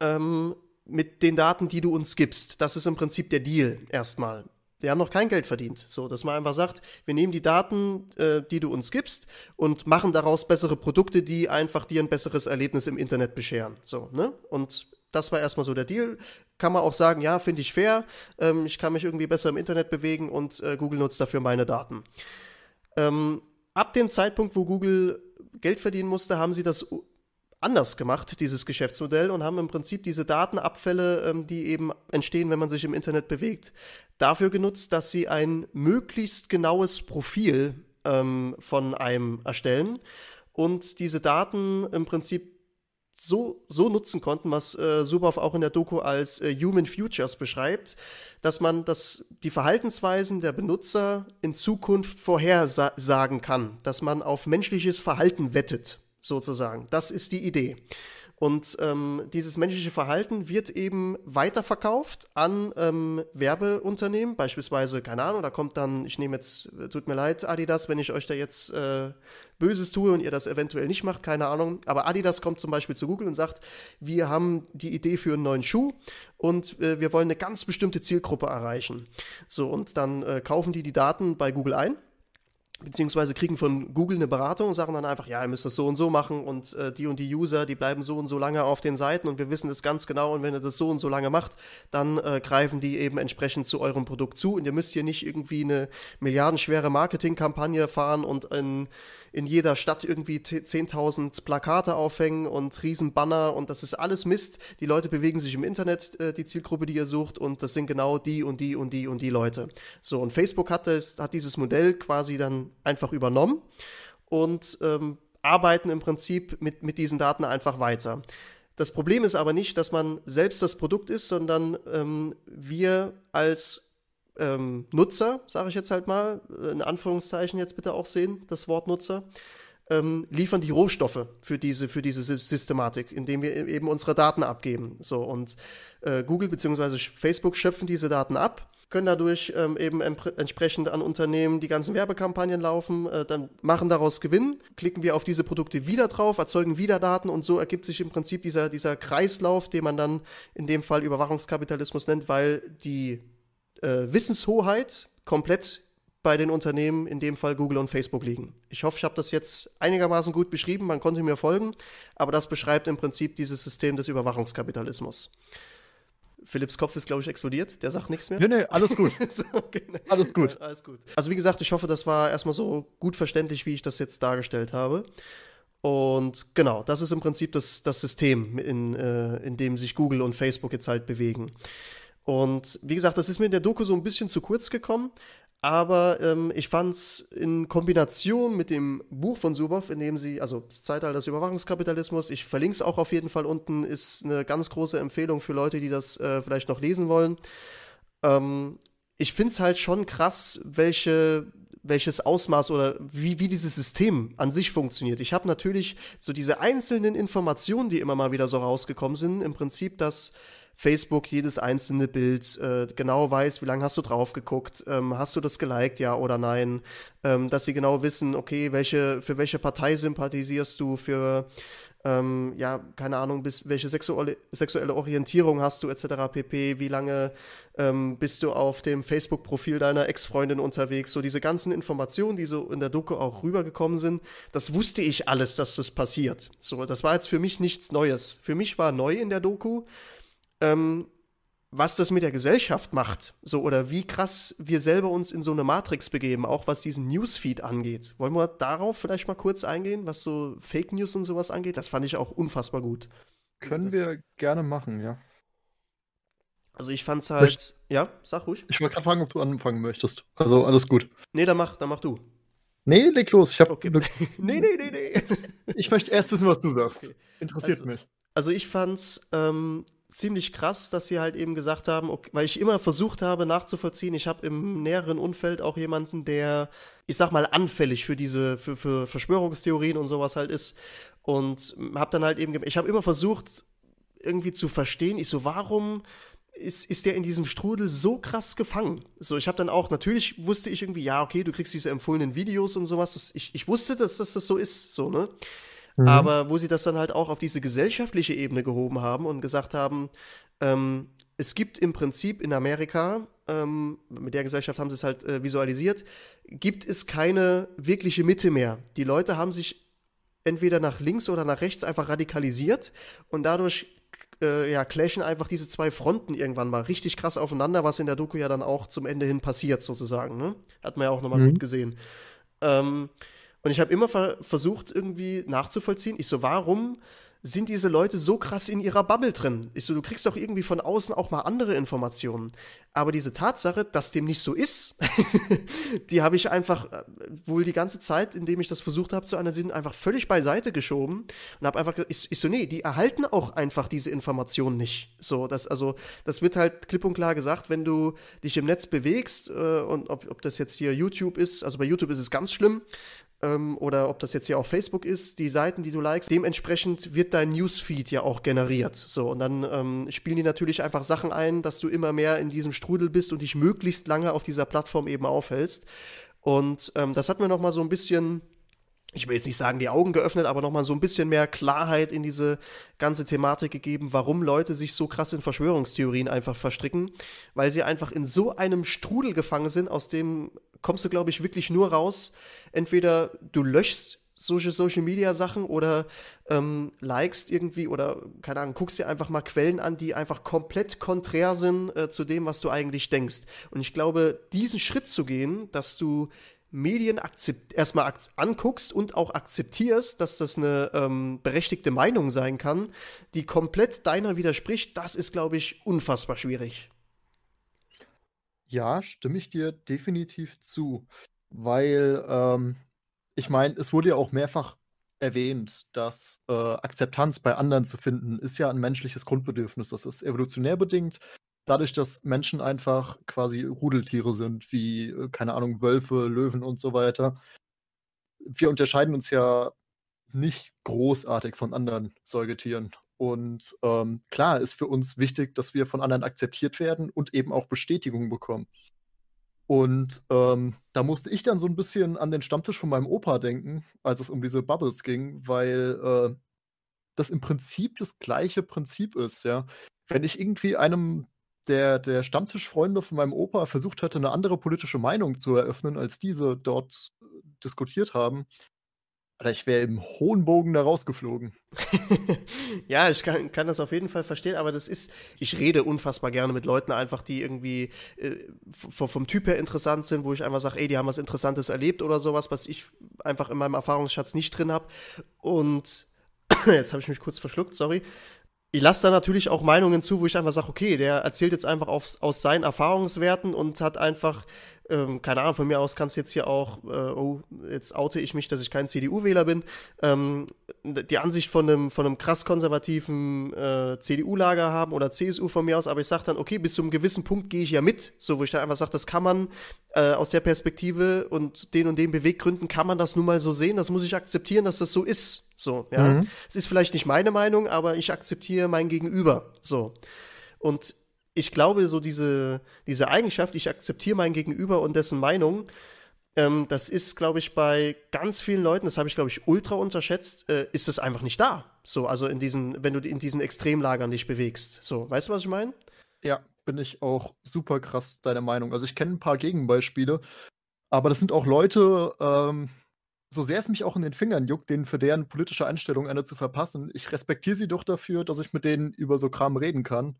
Ähm, mit den Daten, die du uns gibst. Das ist im Prinzip der Deal erstmal. Wir haben noch kein Geld verdient. So, dass man einfach sagt, wir nehmen die Daten, äh, die du uns gibst und machen daraus bessere Produkte, die einfach dir ein besseres Erlebnis im Internet bescheren. So, ne? Und das war erstmal so der Deal. Kann man auch sagen, ja, finde ich fair. Ähm, ich kann mich irgendwie besser im Internet bewegen und äh, Google nutzt dafür meine Daten. Ähm, ab dem Zeitpunkt, wo Google Geld verdienen musste, haben sie das anders gemacht, dieses Geschäftsmodell, und haben im Prinzip diese Datenabfälle, ähm, die eben entstehen, wenn man sich im Internet bewegt, dafür genutzt, dass sie ein möglichst genaues Profil ähm, von einem erstellen und diese Daten im Prinzip so, so nutzen konnten, was Subov äh, auch in der Doku als äh, Human Futures beschreibt, dass man das, die Verhaltensweisen der Benutzer in Zukunft vorhersagen kann, dass man auf menschliches Verhalten wettet sozusagen. Das ist die Idee. Und ähm, dieses menschliche Verhalten wird eben weiterverkauft an ähm, Werbeunternehmen, beispielsweise, keine Ahnung, da kommt dann, ich nehme jetzt, tut mir leid, Adidas, wenn ich euch da jetzt äh, Böses tue und ihr das eventuell nicht macht, keine Ahnung. Aber Adidas kommt zum Beispiel zu Google und sagt, wir haben die Idee für einen neuen Schuh und äh, wir wollen eine ganz bestimmte Zielgruppe erreichen. So, und dann äh, kaufen die die Daten bei Google ein beziehungsweise kriegen von Google eine Beratung und sagen dann einfach, ja, ihr müsst das so und so machen und äh, die und die User, die bleiben so und so lange auf den Seiten und wir wissen das ganz genau und wenn ihr das so und so lange macht, dann äh, greifen die eben entsprechend zu eurem Produkt zu und ihr müsst hier nicht irgendwie eine milliardenschwere Marketingkampagne fahren und ein in jeder Stadt irgendwie 10.000 Plakate aufhängen und Riesenbanner und das ist alles Mist. Die Leute bewegen sich im Internet, äh, die Zielgruppe, die ihr sucht und das sind genau die und die und die und die Leute. So, und Facebook hat, das, hat dieses Modell quasi dann einfach übernommen und ähm, arbeiten im Prinzip mit, mit diesen Daten einfach weiter. Das Problem ist aber nicht, dass man selbst das Produkt ist, sondern ähm, wir als ähm, Nutzer, sage ich jetzt halt mal, äh, in Anführungszeichen jetzt bitte auch sehen, das Wort Nutzer, ähm, liefern die Rohstoffe für diese, für diese Systematik, indem wir e-, eben unsere Daten abgeben. So, und äh, Google bzw. Facebook schöpfen diese Daten ab können dadurch ähm, eben entsprechend an Unternehmen die ganzen Werbekampagnen laufen, äh, dann machen daraus Gewinn, klicken wir auf diese Produkte wieder drauf, erzeugen wieder Daten und so ergibt sich im Prinzip dieser, dieser Kreislauf, den man dann in dem Fall Überwachungskapitalismus nennt, weil die äh, Wissenshoheit komplett bei den Unternehmen, in dem Fall Google und Facebook, liegen. Ich hoffe, ich habe das jetzt einigermaßen gut beschrieben, man konnte mir folgen, aber das beschreibt im Prinzip dieses System des Überwachungskapitalismus. Philipps Kopf ist, glaube ich, explodiert. Der sagt nichts mehr. Nee, nee, alles gut. so, okay. Alles gut. Alles gut. Also, wie gesagt, ich hoffe, das war erstmal so gut verständlich, wie ich das jetzt dargestellt habe. Und genau, das ist im Prinzip das, das System, in, äh, in dem sich Google und Facebook jetzt halt bewegen. Und wie gesagt, das ist mir in der Doku so ein bisschen zu kurz gekommen, aber ähm, ich fand es in Kombination mit dem Buch von Suboff, in dem sie, also das Zeitalter des Überwachungskapitalismus, ich verlinke es auch auf jeden Fall unten, ist eine ganz große Empfehlung für Leute, die das äh, vielleicht noch lesen wollen. Ähm, ich finde es halt schon krass, welche welches Ausmaß oder wie, wie dieses System an sich funktioniert. Ich habe natürlich so diese einzelnen Informationen, die immer mal wieder so rausgekommen sind, im Prinzip das Facebook jedes einzelne Bild äh, genau weiß, wie lange hast du drauf geguckt, ähm, hast du das geliked, ja oder nein, ähm, dass sie genau wissen, okay, welche, für welche Partei sympathisierst du, für ähm, ja, keine Ahnung, bis, welche sexuelle, sexuelle Orientierung hast du etc. pp. Wie lange ähm, bist du auf dem Facebook-Profil deiner Ex-Freundin unterwegs? So diese ganzen Informationen, die so in der Doku auch rübergekommen sind, das wusste ich alles, dass das passiert. So, das war jetzt für mich nichts Neues. Für mich war neu in der Doku, ähm, was das mit der Gesellschaft macht, so oder wie krass wir selber uns in so eine Matrix begeben, auch was diesen Newsfeed angeht. Wollen wir darauf vielleicht mal kurz eingehen, was so Fake News und sowas angeht? Das fand ich auch unfassbar gut. Also Können also wir gerne machen, ja. Also ich fand's halt, ich, ja, sag ruhig. Ich wollte gerade fragen, ob du anfangen möchtest. Also alles gut. Nee, dann mach, dann mach du. Nee, leg los. Ich habe okay. nee, nee, nee, nee. Ich möchte erst wissen, was du sagst. Okay. Interessiert also, mich. Also ich fand's ähm, ziemlich krass, dass sie halt eben gesagt haben, okay, weil ich immer versucht habe nachzuvollziehen, ich habe im näheren Umfeld auch jemanden, der, ich sag mal, anfällig für diese, für, für Verschwörungstheorien und sowas halt ist. Und habe dann halt eben, ich habe immer versucht, irgendwie zu verstehen, ich so, warum ist, ist der in diesem Strudel so krass gefangen. So, ich habe dann auch, natürlich wusste ich irgendwie, ja, okay, du kriegst diese empfohlenen Videos und sowas. Das, ich, ich wusste, dass, dass das so ist, so, ne? Mhm. Aber wo sie das dann halt auch auf diese gesellschaftliche Ebene gehoben haben und gesagt haben, ähm, es gibt im Prinzip in Amerika, ähm, mit der Gesellschaft haben sie es halt äh, visualisiert, gibt es keine wirkliche Mitte mehr. Die Leute haben sich entweder nach links oder nach rechts einfach radikalisiert und dadurch äh, ja, clashen einfach diese zwei Fronten irgendwann mal richtig krass aufeinander, was in der Doku ja dann auch zum Ende hin passiert, sozusagen. Ne? Hat man ja auch nochmal mhm. gut gesehen. Ähm, und ich habe immer ver versucht, irgendwie nachzuvollziehen. Ich so, warum sind diese Leute so krass in ihrer Bubble drin? Ich so, du kriegst doch irgendwie von außen auch mal andere Informationen. Aber diese Tatsache, dass dem nicht so ist, die habe ich einfach äh, wohl die ganze Zeit, indem ich das versucht habe zu einer Sinn einfach völlig beiseite geschoben und habe einfach, ich, ich so, nee, die erhalten auch einfach diese Informationen nicht. So, das, also, das wird halt klipp und klar gesagt, wenn du dich im Netz bewegst äh, und ob, ob das jetzt hier YouTube ist, also bei YouTube ist es ganz schlimm, ähm, oder ob das jetzt hier auch Facebook ist, die Seiten, die du likest, dementsprechend wird dein Newsfeed ja auch generiert. So, und dann ähm, spielen die natürlich einfach Sachen ein, dass du immer mehr in diesem Strudel bist und dich möglichst lange auf dieser Plattform eben aufhältst. Und ähm, das hat mir nochmal so ein bisschen ich will jetzt nicht sagen, die Augen geöffnet, aber nochmal so ein bisschen mehr Klarheit in diese ganze Thematik gegeben, warum Leute sich so krass in Verschwörungstheorien einfach verstricken, weil sie einfach in so einem Strudel gefangen sind, aus dem kommst du, glaube ich, wirklich nur raus. Entweder du löschst solche Social Media Sachen oder ähm, likest irgendwie oder keine Ahnung, guckst dir einfach mal Quellen an, die einfach komplett konträr sind äh, zu dem, was du eigentlich denkst. Und ich glaube, diesen Schritt zu gehen, dass du Medien erstmal anguckst und auch akzeptierst, dass das eine ähm, berechtigte Meinung sein kann, die komplett deiner widerspricht, das ist, glaube ich, unfassbar schwierig. Ja, stimme ich dir definitiv zu, weil ähm, ich meine, es wurde ja auch mehrfach erwähnt, dass äh, Akzeptanz bei anderen zu finden ist ja ein menschliches Grundbedürfnis. Das ist evolutionär bedingt. Dadurch, dass Menschen einfach quasi Rudeltiere sind, wie, äh, keine Ahnung, Wölfe, Löwen und so weiter. Wir unterscheiden uns ja nicht großartig von anderen Säugetieren. Und ähm, klar ist für uns wichtig, dass wir von anderen akzeptiert werden und eben auch Bestätigung bekommen. Und ähm, da musste ich dann so ein bisschen an den Stammtisch von meinem Opa denken, als es um diese Bubbles ging, weil äh, das im Prinzip das gleiche Prinzip ist, ja. Wenn ich irgendwie einem der, der Stammtischfreunde von meinem Opa versucht hatte, eine andere politische Meinung zu eröffnen, als diese dort äh, diskutiert haben, oder ich wäre im hohen Bogen da rausgeflogen. ja, ich kann, kann, das auf jeden Fall verstehen, aber das ist, ich rede unfassbar gerne mit Leuten einfach, die irgendwie äh, vom Typ her interessant sind, wo ich einfach sage, ey, die haben was Interessantes erlebt oder sowas, was ich einfach in meinem Erfahrungsschatz nicht drin habe. Und jetzt habe ich mich kurz verschluckt, sorry. Ich lasse da natürlich auch Meinungen zu, wo ich einfach sage, okay, der erzählt jetzt einfach auf, aus seinen Erfahrungswerten und hat einfach ähm, keine Ahnung, von mir aus kannst du jetzt hier auch, äh, oh, jetzt oute ich mich, dass ich kein CDU-Wähler bin, ähm, die Ansicht von einem, von einem krass konservativen äh, CDU-Lager haben oder CSU von mir aus, aber ich sage dann, okay, bis zu einem gewissen Punkt gehe ich ja mit, so wo ich dann einfach sage, das kann man äh, aus der Perspektive und den und den Beweggründen kann man das nun mal so sehen, das muss ich akzeptieren, dass das so ist. So, ja. Mhm. Es ist vielleicht nicht meine Meinung, aber ich akzeptiere mein Gegenüber. So. Und ich glaube, so diese, diese Eigenschaft, ich akzeptiere mein Gegenüber und dessen Meinung, ähm, das ist, glaube ich, bei ganz vielen Leuten, das habe ich, glaube ich, ultra unterschätzt, äh, ist es einfach nicht da. So, also in diesen, wenn du in diesen Extremlagern dich bewegst. So, weißt du, was ich meine? Ja, bin ich auch super krass deiner Meinung. Also ich kenne ein paar Gegenbeispiele, aber das sind auch Leute, ähm, so sehr es mich auch in den Fingern juckt, denen für deren politische Einstellung eine zu verpassen, ich respektiere sie doch dafür, dass ich mit denen über so Kram reden kann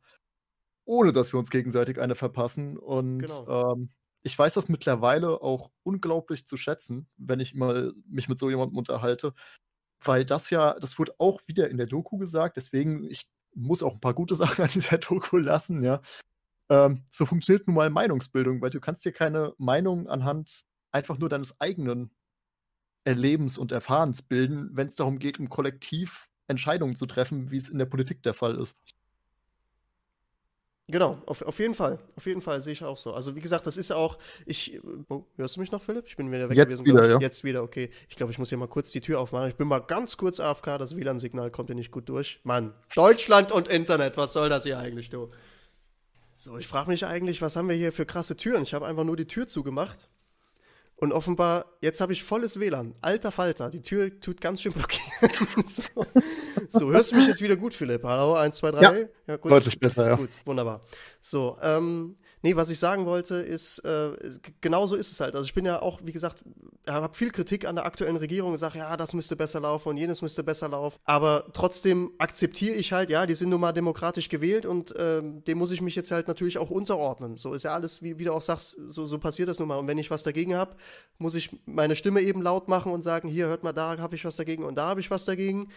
ohne dass wir uns gegenseitig eine verpassen. Und genau. ähm, ich weiß das mittlerweile auch unglaublich zu schätzen, wenn ich mal mich mit so jemandem unterhalte, weil das ja, das wurde auch wieder in der Doku gesagt, deswegen ich muss auch ein paar gute Sachen an dieser Doku lassen, ja. Ähm, so funktioniert nun mal Meinungsbildung, weil du kannst dir keine Meinung anhand einfach nur deines eigenen Erlebens und Erfahrens bilden, wenn es darum geht, um kollektiv Entscheidungen zu treffen, wie es in der Politik der Fall ist. Genau, auf, auf jeden Fall. Auf jeden Fall sehe ich auch so. Also wie gesagt, das ist ja auch, ich, oh, hörst du mich noch, Philipp? Ich bin wieder weg Jetzt gewesen. Wieder, ja. Jetzt wieder, okay. Ich glaube, ich muss hier mal kurz die Tür aufmachen. Ich bin mal ganz kurz AFK, das WLAN-Signal kommt hier nicht gut durch. Mann, Deutschland und Internet, was soll das hier eigentlich, du? So, ich frage mich eigentlich, was haben wir hier für krasse Türen? Ich habe einfach nur die Tür zugemacht. Und offenbar, jetzt habe ich volles WLAN. Alter Falter, die Tür tut ganz schön blockieren. so. so. hörst du mich jetzt wieder gut, Philipp? Hallo, 1, 2, 3. Ja, ja gut. Deutlich besser, ja. Gut, wunderbar. So, ähm, Nee, was ich sagen wollte, ist, äh, genau so ist es halt. Also ich bin ja auch, wie gesagt, habe viel Kritik an der aktuellen Regierung und sage, ja, das müsste besser laufen und jenes müsste besser laufen. Aber trotzdem akzeptiere ich halt, ja, die sind nun mal demokratisch gewählt und ähm, dem muss ich mich jetzt halt natürlich auch unterordnen. So ist ja alles, wie, wie du auch sagst, so, so passiert das nun mal. Und wenn ich was dagegen habe, muss ich meine Stimme eben laut machen und sagen, hier, hört mal, da habe ich was dagegen und da habe ich was dagegen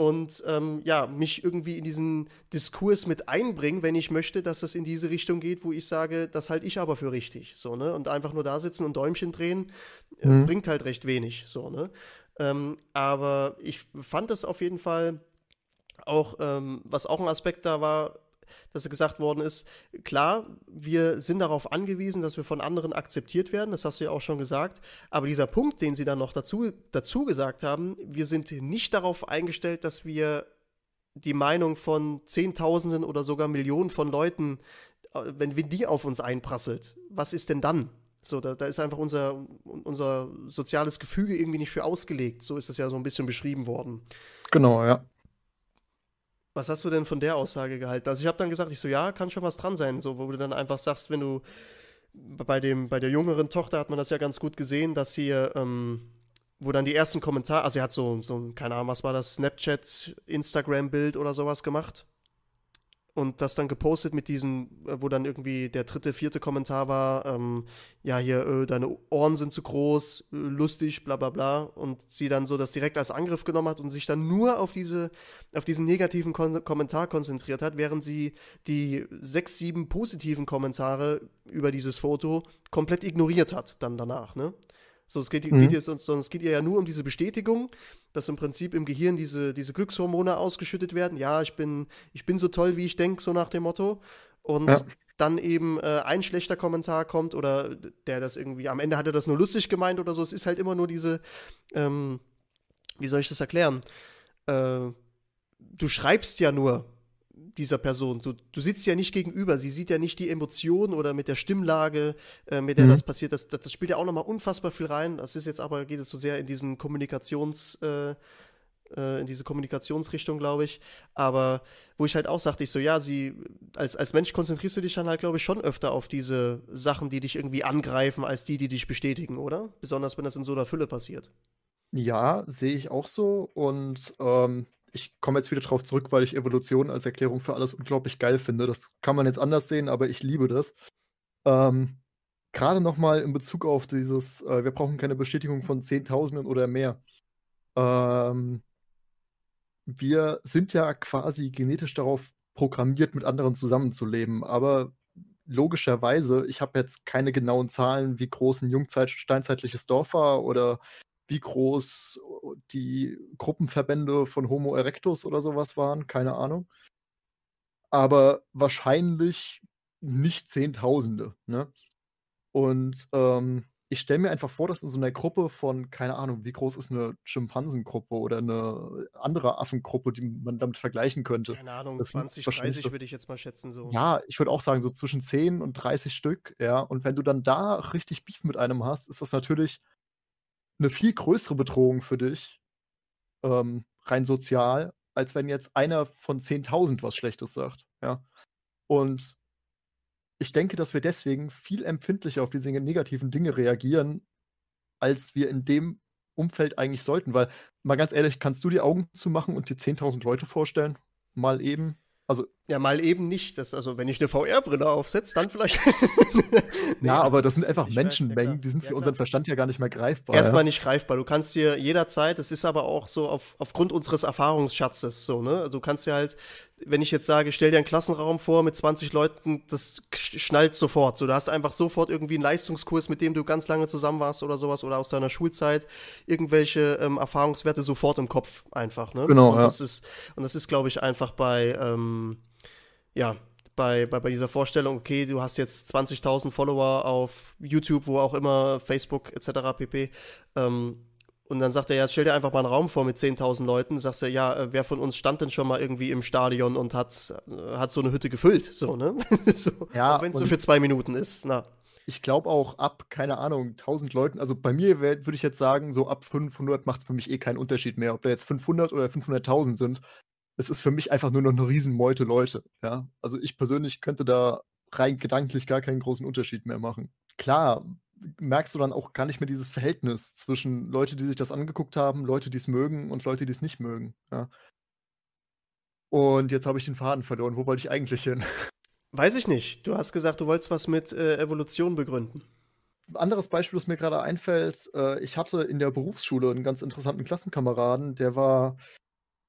und ähm, ja, mich irgendwie in diesen Diskurs mit einbringen, wenn ich möchte, dass es in diese Richtung geht, wo ich sage, das halte ich aber für richtig. So, ne? Und einfach nur da sitzen und Däumchen drehen, äh, mhm. bringt halt recht wenig. So, ne? Ähm, aber ich fand das auf jeden Fall auch, ähm, was auch ein Aspekt da war, dass gesagt worden ist, klar, wir sind darauf angewiesen, dass wir von anderen akzeptiert werden, das hast du ja auch schon gesagt, aber dieser Punkt, den sie dann noch dazu, dazu gesagt haben, wir sind nicht darauf eingestellt, dass wir die Meinung von Zehntausenden oder sogar Millionen von Leuten, äh, wenn wir die auf uns einprasselt, was ist denn dann? So, da, da, ist einfach unser, unser soziales Gefüge irgendwie nicht für ausgelegt. So ist das ja so ein bisschen beschrieben worden. Genau, ja. Was hast du denn von der Aussage gehalten? Also ich habe dann gesagt, ich so, ja, kann schon was dran sein, so, wo du dann einfach sagst, wenn du bei dem, bei der jüngeren Tochter hat man das ja ganz gut gesehen, dass sie, ähm, wo dann die ersten Kommentare, also sie hat so, so, keine Ahnung, was war das, Snapchat, Instagram-Bild oder sowas gemacht und das dann gepostet mit diesem, äh, wo dann irgendwie der dritte, vierte Kommentar war, ähm, ja, hier, äh, deine Ohren sind zu groß, äh, lustig, bla bla bla. Und sie dann so das direkt als Angriff genommen hat und sich dann nur auf, diese, auf diesen negativen Kon Kommentar konzentriert hat, während sie die sechs, sieben positiven Kommentare über dieses Foto komplett ignoriert hat dann danach, ne? So, es geht, mhm. geht jetzt, sondern es geht ja nur um diese Bestätigung, dass im Prinzip im Gehirn diese, diese Glückshormone ausgeschüttet werden. Ja, ich bin, ich bin so toll, wie ich denke, so nach dem Motto. Und ja. dann eben äh, ein schlechter Kommentar kommt oder der das irgendwie, am Ende hat er das nur lustig gemeint oder so. Es ist halt immer nur diese, ähm, wie soll ich das erklären? Äh, du schreibst ja nur dieser Person. Du, du sitzt ja nicht gegenüber, sie sieht ja nicht die Emotionen oder mit der Stimmlage, äh, mit der mhm. das passiert. Das, das, das, spielt ja auch nochmal unfassbar viel rein. Das ist jetzt aber, geht es so sehr in diesen Kommunikations, äh, äh, in diese Kommunikationsrichtung, glaube ich. Aber wo ich halt auch sagte, ich so, ja, sie, als, als Mensch konzentrierst du dich dann halt, glaube ich, schon öfter auf diese Sachen, die dich irgendwie angreifen, als die, die dich bestätigen, oder? Besonders wenn das in so einer Fülle passiert. Ja, sehe ich auch so. Und ähm ich komme jetzt wieder darauf zurück, weil ich Evolution als Erklärung für alles unglaublich geil finde. Das kann man jetzt anders sehen, aber ich liebe das. Ähm, Gerade nochmal in Bezug auf dieses, äh, wir brauchen keine Bestätigung von Zehntausenden oder mehr. Ähm, wir sind ja quasi genetisch darauf programmiert, mit anderen zusammenzuleben. Aber logischerweise, ich habe jetzt keine genauen Zahlen, wie groß ein jungsteinzeitliches Dorf war oder wie groß äh, die Gruppenverbände von Homo erectus oder sowas waren, keine Ahnung. Aber wahrscheinlich nicht Zehntausende. Ne? Und ähm, ich stelle mir einfach vor, dass in so einer Gruppe von, keine Ahnung, wie groß ist eine Schimpansengruppe oder eine andere Affengruppe, die man damit vergleichen könnte. Keine Ahnung, das 20, 30 würde ich jetzt mal schätzen. So. Ja, ich würde auch sagen, so zwischen 10 und 30 Stück, ja. Und wenn du dann da richtig Beef mit einem hast, ist das natürlich eine viel größere Bedrohung für dich, ähm, rein sozial, als wenn jetzt einer von 10.000 was Schlechtes sagt. Ja? Und ich denke, dass wir deswegen viel empfindlicher auf diese negativen Dinge reagieren, als wir in dem Umfeld eigentlich sollten. Weil, mal ganz ehrlich, kannst du die Augen zumachen und dir 10.000 Leute vorstellen? Mal eben. Also ja, mal eben nicht. Das, also wenn ich eine VR-Brille aufsetze, dann vielleicht. nee, ja, aber das sind einfach Menschenmengen, weiß, die sind ja, für unseren Verstand ja gar nicht mehr greifbar. Erstmal ja. nicht greifbar. Du kannst dir jederzeit, das ist aber auch so auf, aufgrund unseres Erfahrungsschatzes so, ne? Also du kannst dir halt wenn ich jetzt sage, stell dir einen Klassenraum vor mit 20 Leuten, das schnallt sofort. So, du hast einfach sofort irgendwie einen Leistungskurs, mit dem du ganz lange zusammen warst oder sowas oder aus deiner Schulzeit, irgendwelche ähm, Erfahrungswerte sofort im Kopf einfach. Ne? Genau. Und ja. das ist, und das ist, glaube ich, einfach bei, ähm, ja, bei, bei, bei, dieser Vorstellung, okay, du hast jetzt 20.000 Follower auf YouTube, wo auch immer, Facebook etc. pp. Ähm, und dann sagt er, ja, stell dir einfach mal einen Raum vor mit 10.000 Leuten. Sagst du, ja, äh, wer von uns stand denn schon mal irgendwie im Stadion und hat, äh, hat so eine Hütte gefüllt? So, ne? so, ja, auch wenn es nur für zwei Minuten ist. Na. Ich glaube auch ab, keine Ahnung, 1000 Leuten. Also bei mir würde ich jetzt sagen, so ab 500 macht es für mich eh keinen Unterschied mehr, ob da jetzt 500 oder 500.000 sind. Es ist für mich einfach nur noch eine Riesenmeute Leute. Ja? Also ich persönlich könnte da rein gedanklich gar keinen großen Unterschied mehr machen. Klar, merkst du dann auch gar nicht mehr dieses Verhältnis zwischen Leute, die sich das angeguckt haben, Leute, die es mögen und Leute, die es nicht mögen. Ja. Und jetzt habe ich den Faden verloren. Wo wollte ich eigentlich hin? Weiß ich nicht. Du hast gesagt, du wolltest was mit äh, Evolution begründen. Anderes Beispiel, das mir gerade einfällt, äh, ich hatte in der Berufsschule einen ganz interessanten Klassenkameraden, der war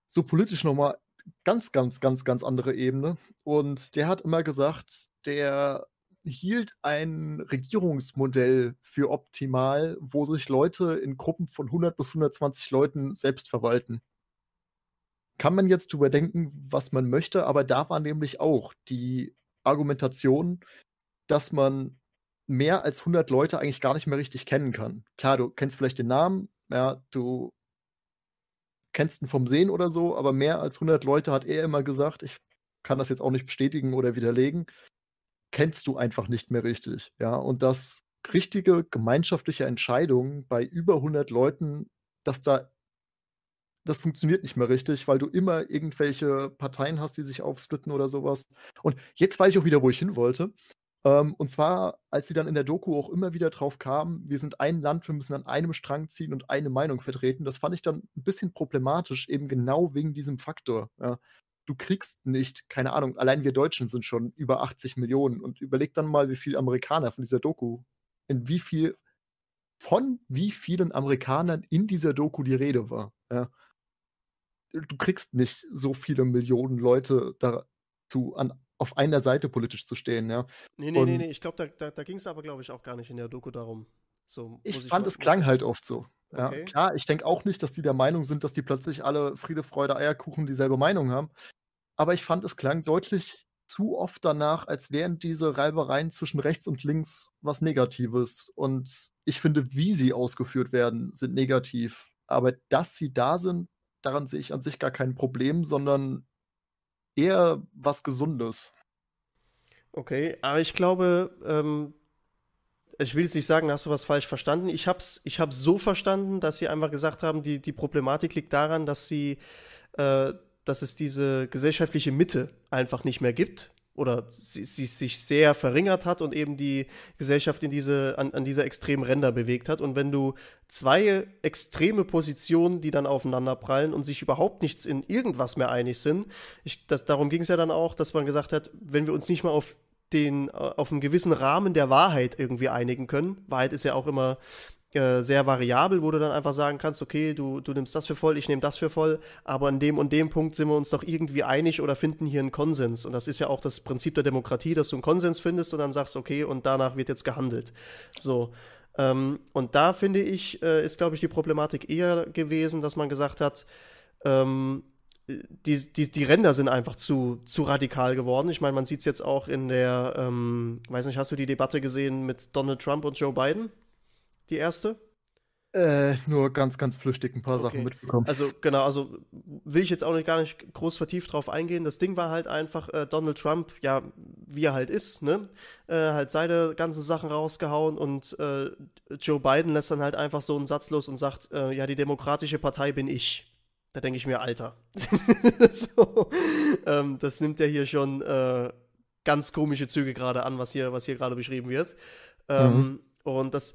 so politisch nochmal ganz, ganz, ganz, ganz andere Ebene. Und der hat immer gesagt, der hielt ein Regierungsmodell für optimal, wo sich Leute in Gruppen von 100 bis 120 Leuten selbst verwalten. Kann man jetzt überdenken, was man möchte, aber da war nämlich auch die Argumentation, dass man mehr als 100 Leute eigentlich gar nicht mehr richtig kennen kann. Klar, du kennst vielleicht den Namen, ja, du kennst ihn vom Sehen oder so, aber mehr als 100 Leute hat er immer gesagt. Ich kann das jetzt auch nicht bestätigen oder widerlegen kennst du einfach nicht mehr richtig. Ja, und dass richtige gemeinschaftliche Entscheidungen bei über 100 Leuten, dass da das funktioniert nicht mehr richtig, weil du immer irgendwelche Parteien hast, die sich aufsplitten oder sowas. Und jetzt weiß ich auch wieder, wo ich hin wollte. Ähm, und zwar, als sie dann in der Doku auch immer wieder drauf kamen, wir sind ein Land, wir müssen an einem Strang ziehen und eine Meinung vertreten, das fand ich dann ein bisschen problematisch, eben genau wegen diesem Faktor. Ja du kriegst nicht, keine Ahnung, allein wir Deutschen sind schon über 80 Millionen und überleg dann mal, wie viele Amerikaner von dieser Doku, in wie viel, von wie vielen Amerikanern in dieser Doku die Rede war. Ja. Du kriegst nicht so viele Millionen Leute dazu an auf einer Seite politisch zu stehen, ja. Nee, nee, und nee, nee. ich glaube, da, da, da ging es aber, glaube ich, auch gar nicht in der Doku darum. So, ich, fand, mal, es klang halt oft so. Okay. Ja, klar, ich denke auch nicht, dass die der Meinung sind, dass die plötzlich alle Friede, Freude, Eierkuchen dieselbe Meinung haben. Aber ich fand, es klang deutlich zu oft danach, als wären diese Reibereien zwischen rechts und links was Negatives. Und ich finde, wie sie ausgeführt werden, sind negativ. Aber dass sie da sind, daran sehe ich an sich gar kein Problem, sondern eher was Gesundes. Okay, aber ich glaube, ähm, also ich will jetzt nicht sagen, hast du was falsch verstanden. Ich habe es ich hab's so verstanden, dass sie einfach gesagt haben, die, die Problematik liegt daran, dass sie, äh, dass es diese gesellschaftliche Mitte einfach nicht mehr gibt oder sie, sie sich sehr verringert hat und eben die Gesellschaft in diese, an, an dieser extremen Ränder bewegt hat. Und wenn du zwei extreme Positionen, die dann aufeinander prallen und sich überhaupt nichts in irgendwas mehr einig sind, ich, das, darum ging es ja dann auch, dass man gesagt hat, wenn wir uns nicht mal auf den, äh, auf einen gewissen Rahmen der Wahrheit irgendwie einigen können. Wahrheit ist ja auch immer äh, sehr variabel, wo du dann einfach sagen kannst, okay, du, du nimmst das für voll, ich nehme das für voll, aber an dem und dem Punkt sind wir uns doch irgendwie einig oder finden hier einen Konsens. Und das ist ja auch das Prinzip der Demokratie, dass du einen Konsens findest und dann sagst, okay, und danach wird jetzt gehandelt. So. Ähm, und da finde ich, äh, ist, glaube ich, die Problematik eher gewesen, dass man gesagt hat, ähm, die, die, die Ränder sind einfach zu, zu radikal geworden. Ich meine, man sieht es jetzt auch in der, ähm, weiß nicht, hast du die Debatte gesehen mit Donald Trump und Joe Biden? Die erste? Äh, nur ganz, ganz flüchtig ein paar okay. Sachen mitbekommen. Also, genau, also will ich jetzt auch nicht, gar nicht groß vertieft drauf eingehen. Das Ding war halt einfach, äh, Donald Trump, ja, wie er halt ist, ne? Äh, halt seine ganzen Sachen rausgehauen und äh, Joe Biden lässt dann halt einfach so einen Satz los und sagt, äh, ja, die Demokratische Partei bin ich. Da denke ich mir, Alter. so, ähm, das nimmt ja hier schon äh, ganz komische Züge gerade an, was hier, was hier gerade beschrieben wird. Ähm, mhm. Und das,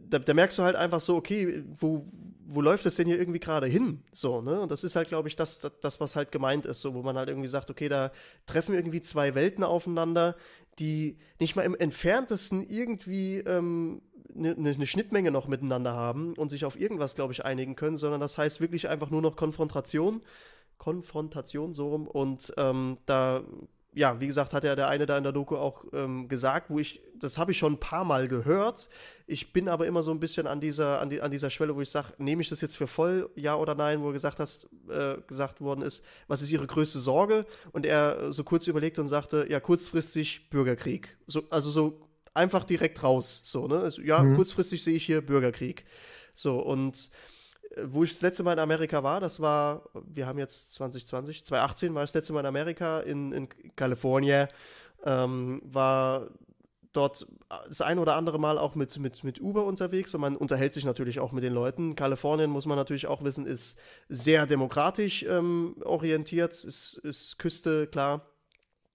da, da, merkst du halt einfach so, okay, wo, wo läuft das denn hier irgendwie gerade hin? So, ne? Und das ist halt, glaube ich, das, das, was halt gemeint ist, so, wo man halt irgendwie sagt, okay, da treffen irgendwie zwei Welten aufeinander, die nicht mal im Entferntesten irgendwie ähm, Ne, ne, eine ne Schnittmenge noch miteinander haben und sich auf irgendwas, glaube ich, einigen können, sondern das heißt wirklich einfach nur noch Konfrontation. Konfrontation so rum. Und ähm, da, ja, wie gesagt, hat ja der eine da in der Doku auch ähm, gesagt, wo ich, das habe ich schon ein paar Mal gehört. Ich bin aber immer so ein bisschen an dieser, an, die, an dieser Schwelle, wo ich sage, nehme ich das jetzt für voll, ja oder nein, wo gesagt hast, äh, gesagt worden ist, was ist ihre größte Sorge? Und er so kurz überlegt und sagte, ja, kurzfristig Bürgerkrieg. So, also so einfach direkt raus. So, ne? Also, ja, mhm. kurzfristig sehe ich hier Bürgerkrieg. So, und äh, wo ich das letzte Mal in Amerika war, das war, wir haben jetzt 2020, 2018 war ich das letzte Mal in Amerika, in, in Kalifornien, ähm, war dort äh, das ein oder andere Mal auch mit, mit, mit Uber unterwegs und man unterhält sich natürlich auch mit den Leuten. Kalifornien, muss man natürlich auch wissen, ist sehr demokratisch ähm, orientiert, ist, ist Küste, klar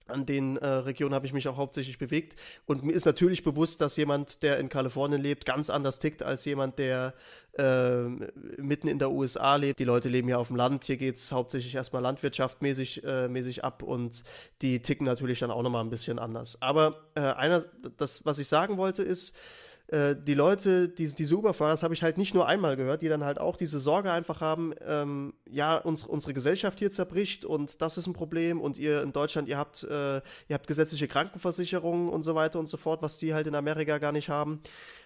an den äh, Regionen habe ich mich auch hauptsächlich bewegt. Und mir ist natürlich bewusst, dass jemand, der in Kalifornien lebt, ganz anders tickt als jemand, der äh, mitten in der USA lebt. Die Leute leben ja auf dem Land. Hier geht es hauptsächlich erstmal landwirtschaftmäßig äh, mäßig ab und die ticken natürlich dann auch nochmal ein bisschen anders. Aber äh, einer, das, was ich sagen wollte, ist, äh, die Leute, die, diese Uberfahrer, das habe ich halt nicht nur einmal gehört, die dann halt auch diese Sorge einfach haben, ähm, ja, uns, unsere Gesellschaft hier zerbricht und das ist ein Problem und ihr in Deutschland, ihr habt, äh, ihr habt gesetzliche Krankenversicherungen und so weiter und so fort, was die halt in Amerika gar nicht haben.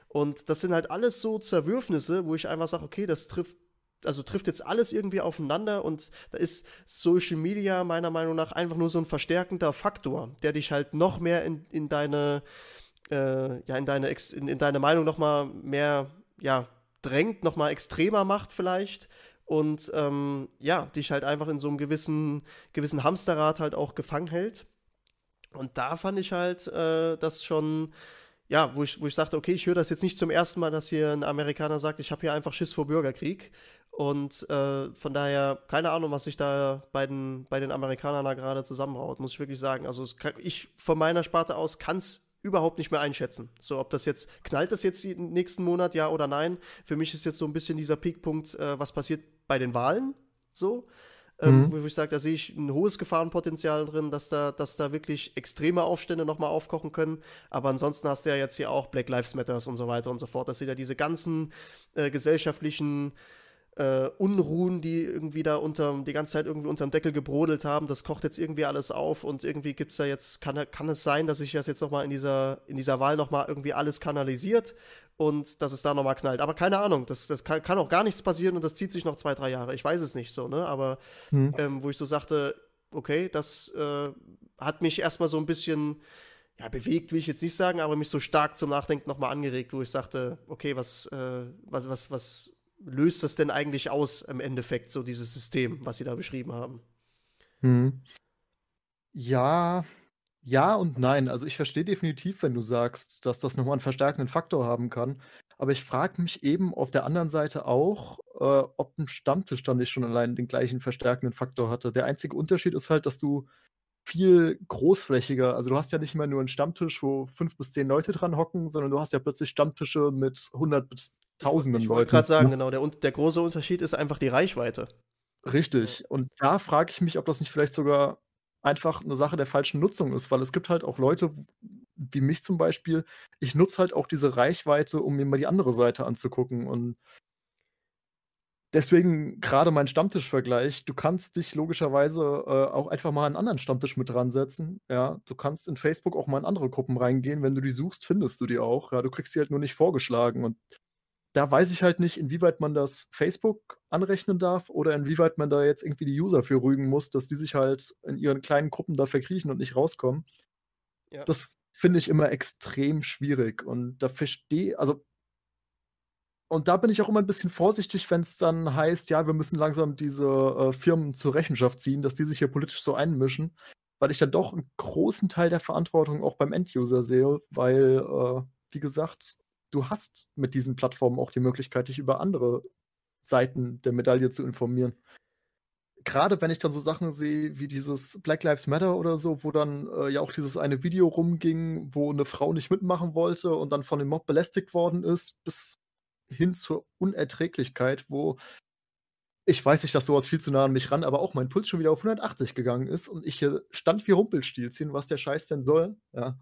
Und das sind halt alles so Zerwürfnisse, wo ich einfach sage, okay, das trifft also trifft jetzt alles irgendwie aufeinander und da ist Social Media meiner Meinung nach einfach nur so ein verstärkender Faktor, der dich halt noch mehr in, in deine, äh, ja, in, deine Ex in, in deine Meinung nochmal mehr ja, drängt, nochmal extremer macht vielleicht und ähm, ja, dich halt einfach in so einem gewissen, gewissen Hamsterrad halt auch gefangen hält. Und da fand ich halt äh, das schon, ja, wo ich, wo ich sagte, okay, ich höre das jetzt nicht zum ersten Mal, dass hier ein Amerikaner sagt, ich habe hier einfach Schiss vor Bürgerkrieg. Und äh, von daher, keine Ahnung, was sich da bei den, bei den Amerikanern da gerade zusammenhaut, muss ich wirklich sagen. Also kann, ich von meiner Sparte aus kann es überhaupt nicht mehr einschätzen. So, ob das jetzt, knallt das jetzt nächsten Monat, ja oder nein? Für mich ist jetzt so ein bisschen dieser Peakpunkt, äh, was passiert bei den Wahlen, so. Ähm, mhm. Ähm, wo ich sage, da sehe ich ein hohes Gefahrenpotenzial drin, dass da, dass da wirklich extreme Aufstände nochmal aufkochen können. Aber ansonsten hast du ja jetzt hier auch Black Lives Matters und so weiter und so fort. Das sind ja diese ganzen äh, gesellschaftlichen äh, Unruhen, die irgendwie da unter die ganze Zeit irgendwie unterm Deckel gebrodelt haben, das kocht jetzt irgendwie alles auf und irgendwie gibt es da jetzt, kann, kann es sein, dass sich das jetzt nochmal in dieser, in dieser Wahl nochmal irgendwie alles kanalisiert und dass es da nochmal knallt. Aber keine Ahnung, das, das kann, kann, auch gar nichts passieren und das zieht sich noch zwei, drei Jahre. Ich weiß es nicht so, ne? Aber hm. ähm, wo ich so sagte, okay, das äh, hat mich erstmal so ein bisschen ja, bewegt will ich jetzt nicht sagen, aber mich so stark zum Nachdenken nochmal angeregt, wo ich sagte, okay, was, äh, was, was, was, löst das denn eigentlich aus im Endeffekt, so dieses System, was sie da beschrieben haben? Hm. Ja, ja und nein. Also ich verstehe definitiv, wenn du sagst, dass das nochmal einen verstärkenden Faktor haben kann. Aber ich frage mich eben auf der anderen Seite auch, äh, ob ein Stammtisch dann nicht schon allein den gleichen verstärkenden Faktor hatte. Der einzige Unterschied ist halt, dass du viel großflächiger, also du hast ja nicht immer nur einen Stammtisch, wo fünf bis zehn Leute dran hocken, sondern du hast ja plötzlich Stammtische mit 100 bis tausenden ich Leuten. Ich wollte gerade sagen, ne? genau, der, der große Unterschied ist einfach die Reichweite. Richtig. Und da frage ich mich, ob das nicht vielleicht sogar einfach eine Sache der falschen Nutzung ist, weil es gibt halt auch Leute, wie mich zum Beispiel, ich nutze halt auch diese Reichweite, um mir mal die andere Seite anzugucken. Und deswegen gerade mein Stammtischvergleich, du kannst dich logischerweise äh, auch einfach mal einen anderen Stammtisch mit dran setzen. Ja, du kannst in Facebook auch mal in andere Gruppen reingehen. Wenn du die suchst, findest du die auch. Ja, du kriegst sie halt nur nicht vorgeschlagen. Und da weiß ich halt nicht, inwieweit man das Facebook anrechnen darf oder inwieweit man da jetzt irgendwie die User für rügen muss, dass die sich halt in ihren kleinen Gruppen da verkriechen und nicht rauskommen. Ja. Das finde ich immer extrem schwierig und da verstehe, also und da bin ich auch immer ein bisschen vorsichtig, wenn es dann heißt, ja, wir müssen langsam diese äh, Firmen zur Rechenschaft ziehen, dass die sich hier politisch so einmischen, weil ich dann doch einen großen Teil der Verantwortung auch beim Enduser sehe, weil, äh, wie gesagt, du hast mit diesen Plattformen auch die Möglichkeit, dich über andere Seiten der Medaille zu informieren. Gerade wenn ich dann so Sachen sehe wie dieses Black Lives Matter oder so, wo dann äh, ja auch dieses eine Video rumging, wo eine Frau nicht mitmachen wollte und dann von dem Mob belästigt worden ist, bis hin zur Unerträglichkeit, wo ich weiß nicht, dass sowas viel zu nah an mich ran, aber auch mein Puls schon wieder auf 180 gegangen ist und ich hier stand wie Rumpelstilzchen, was der Scheiß denn soll. Ja.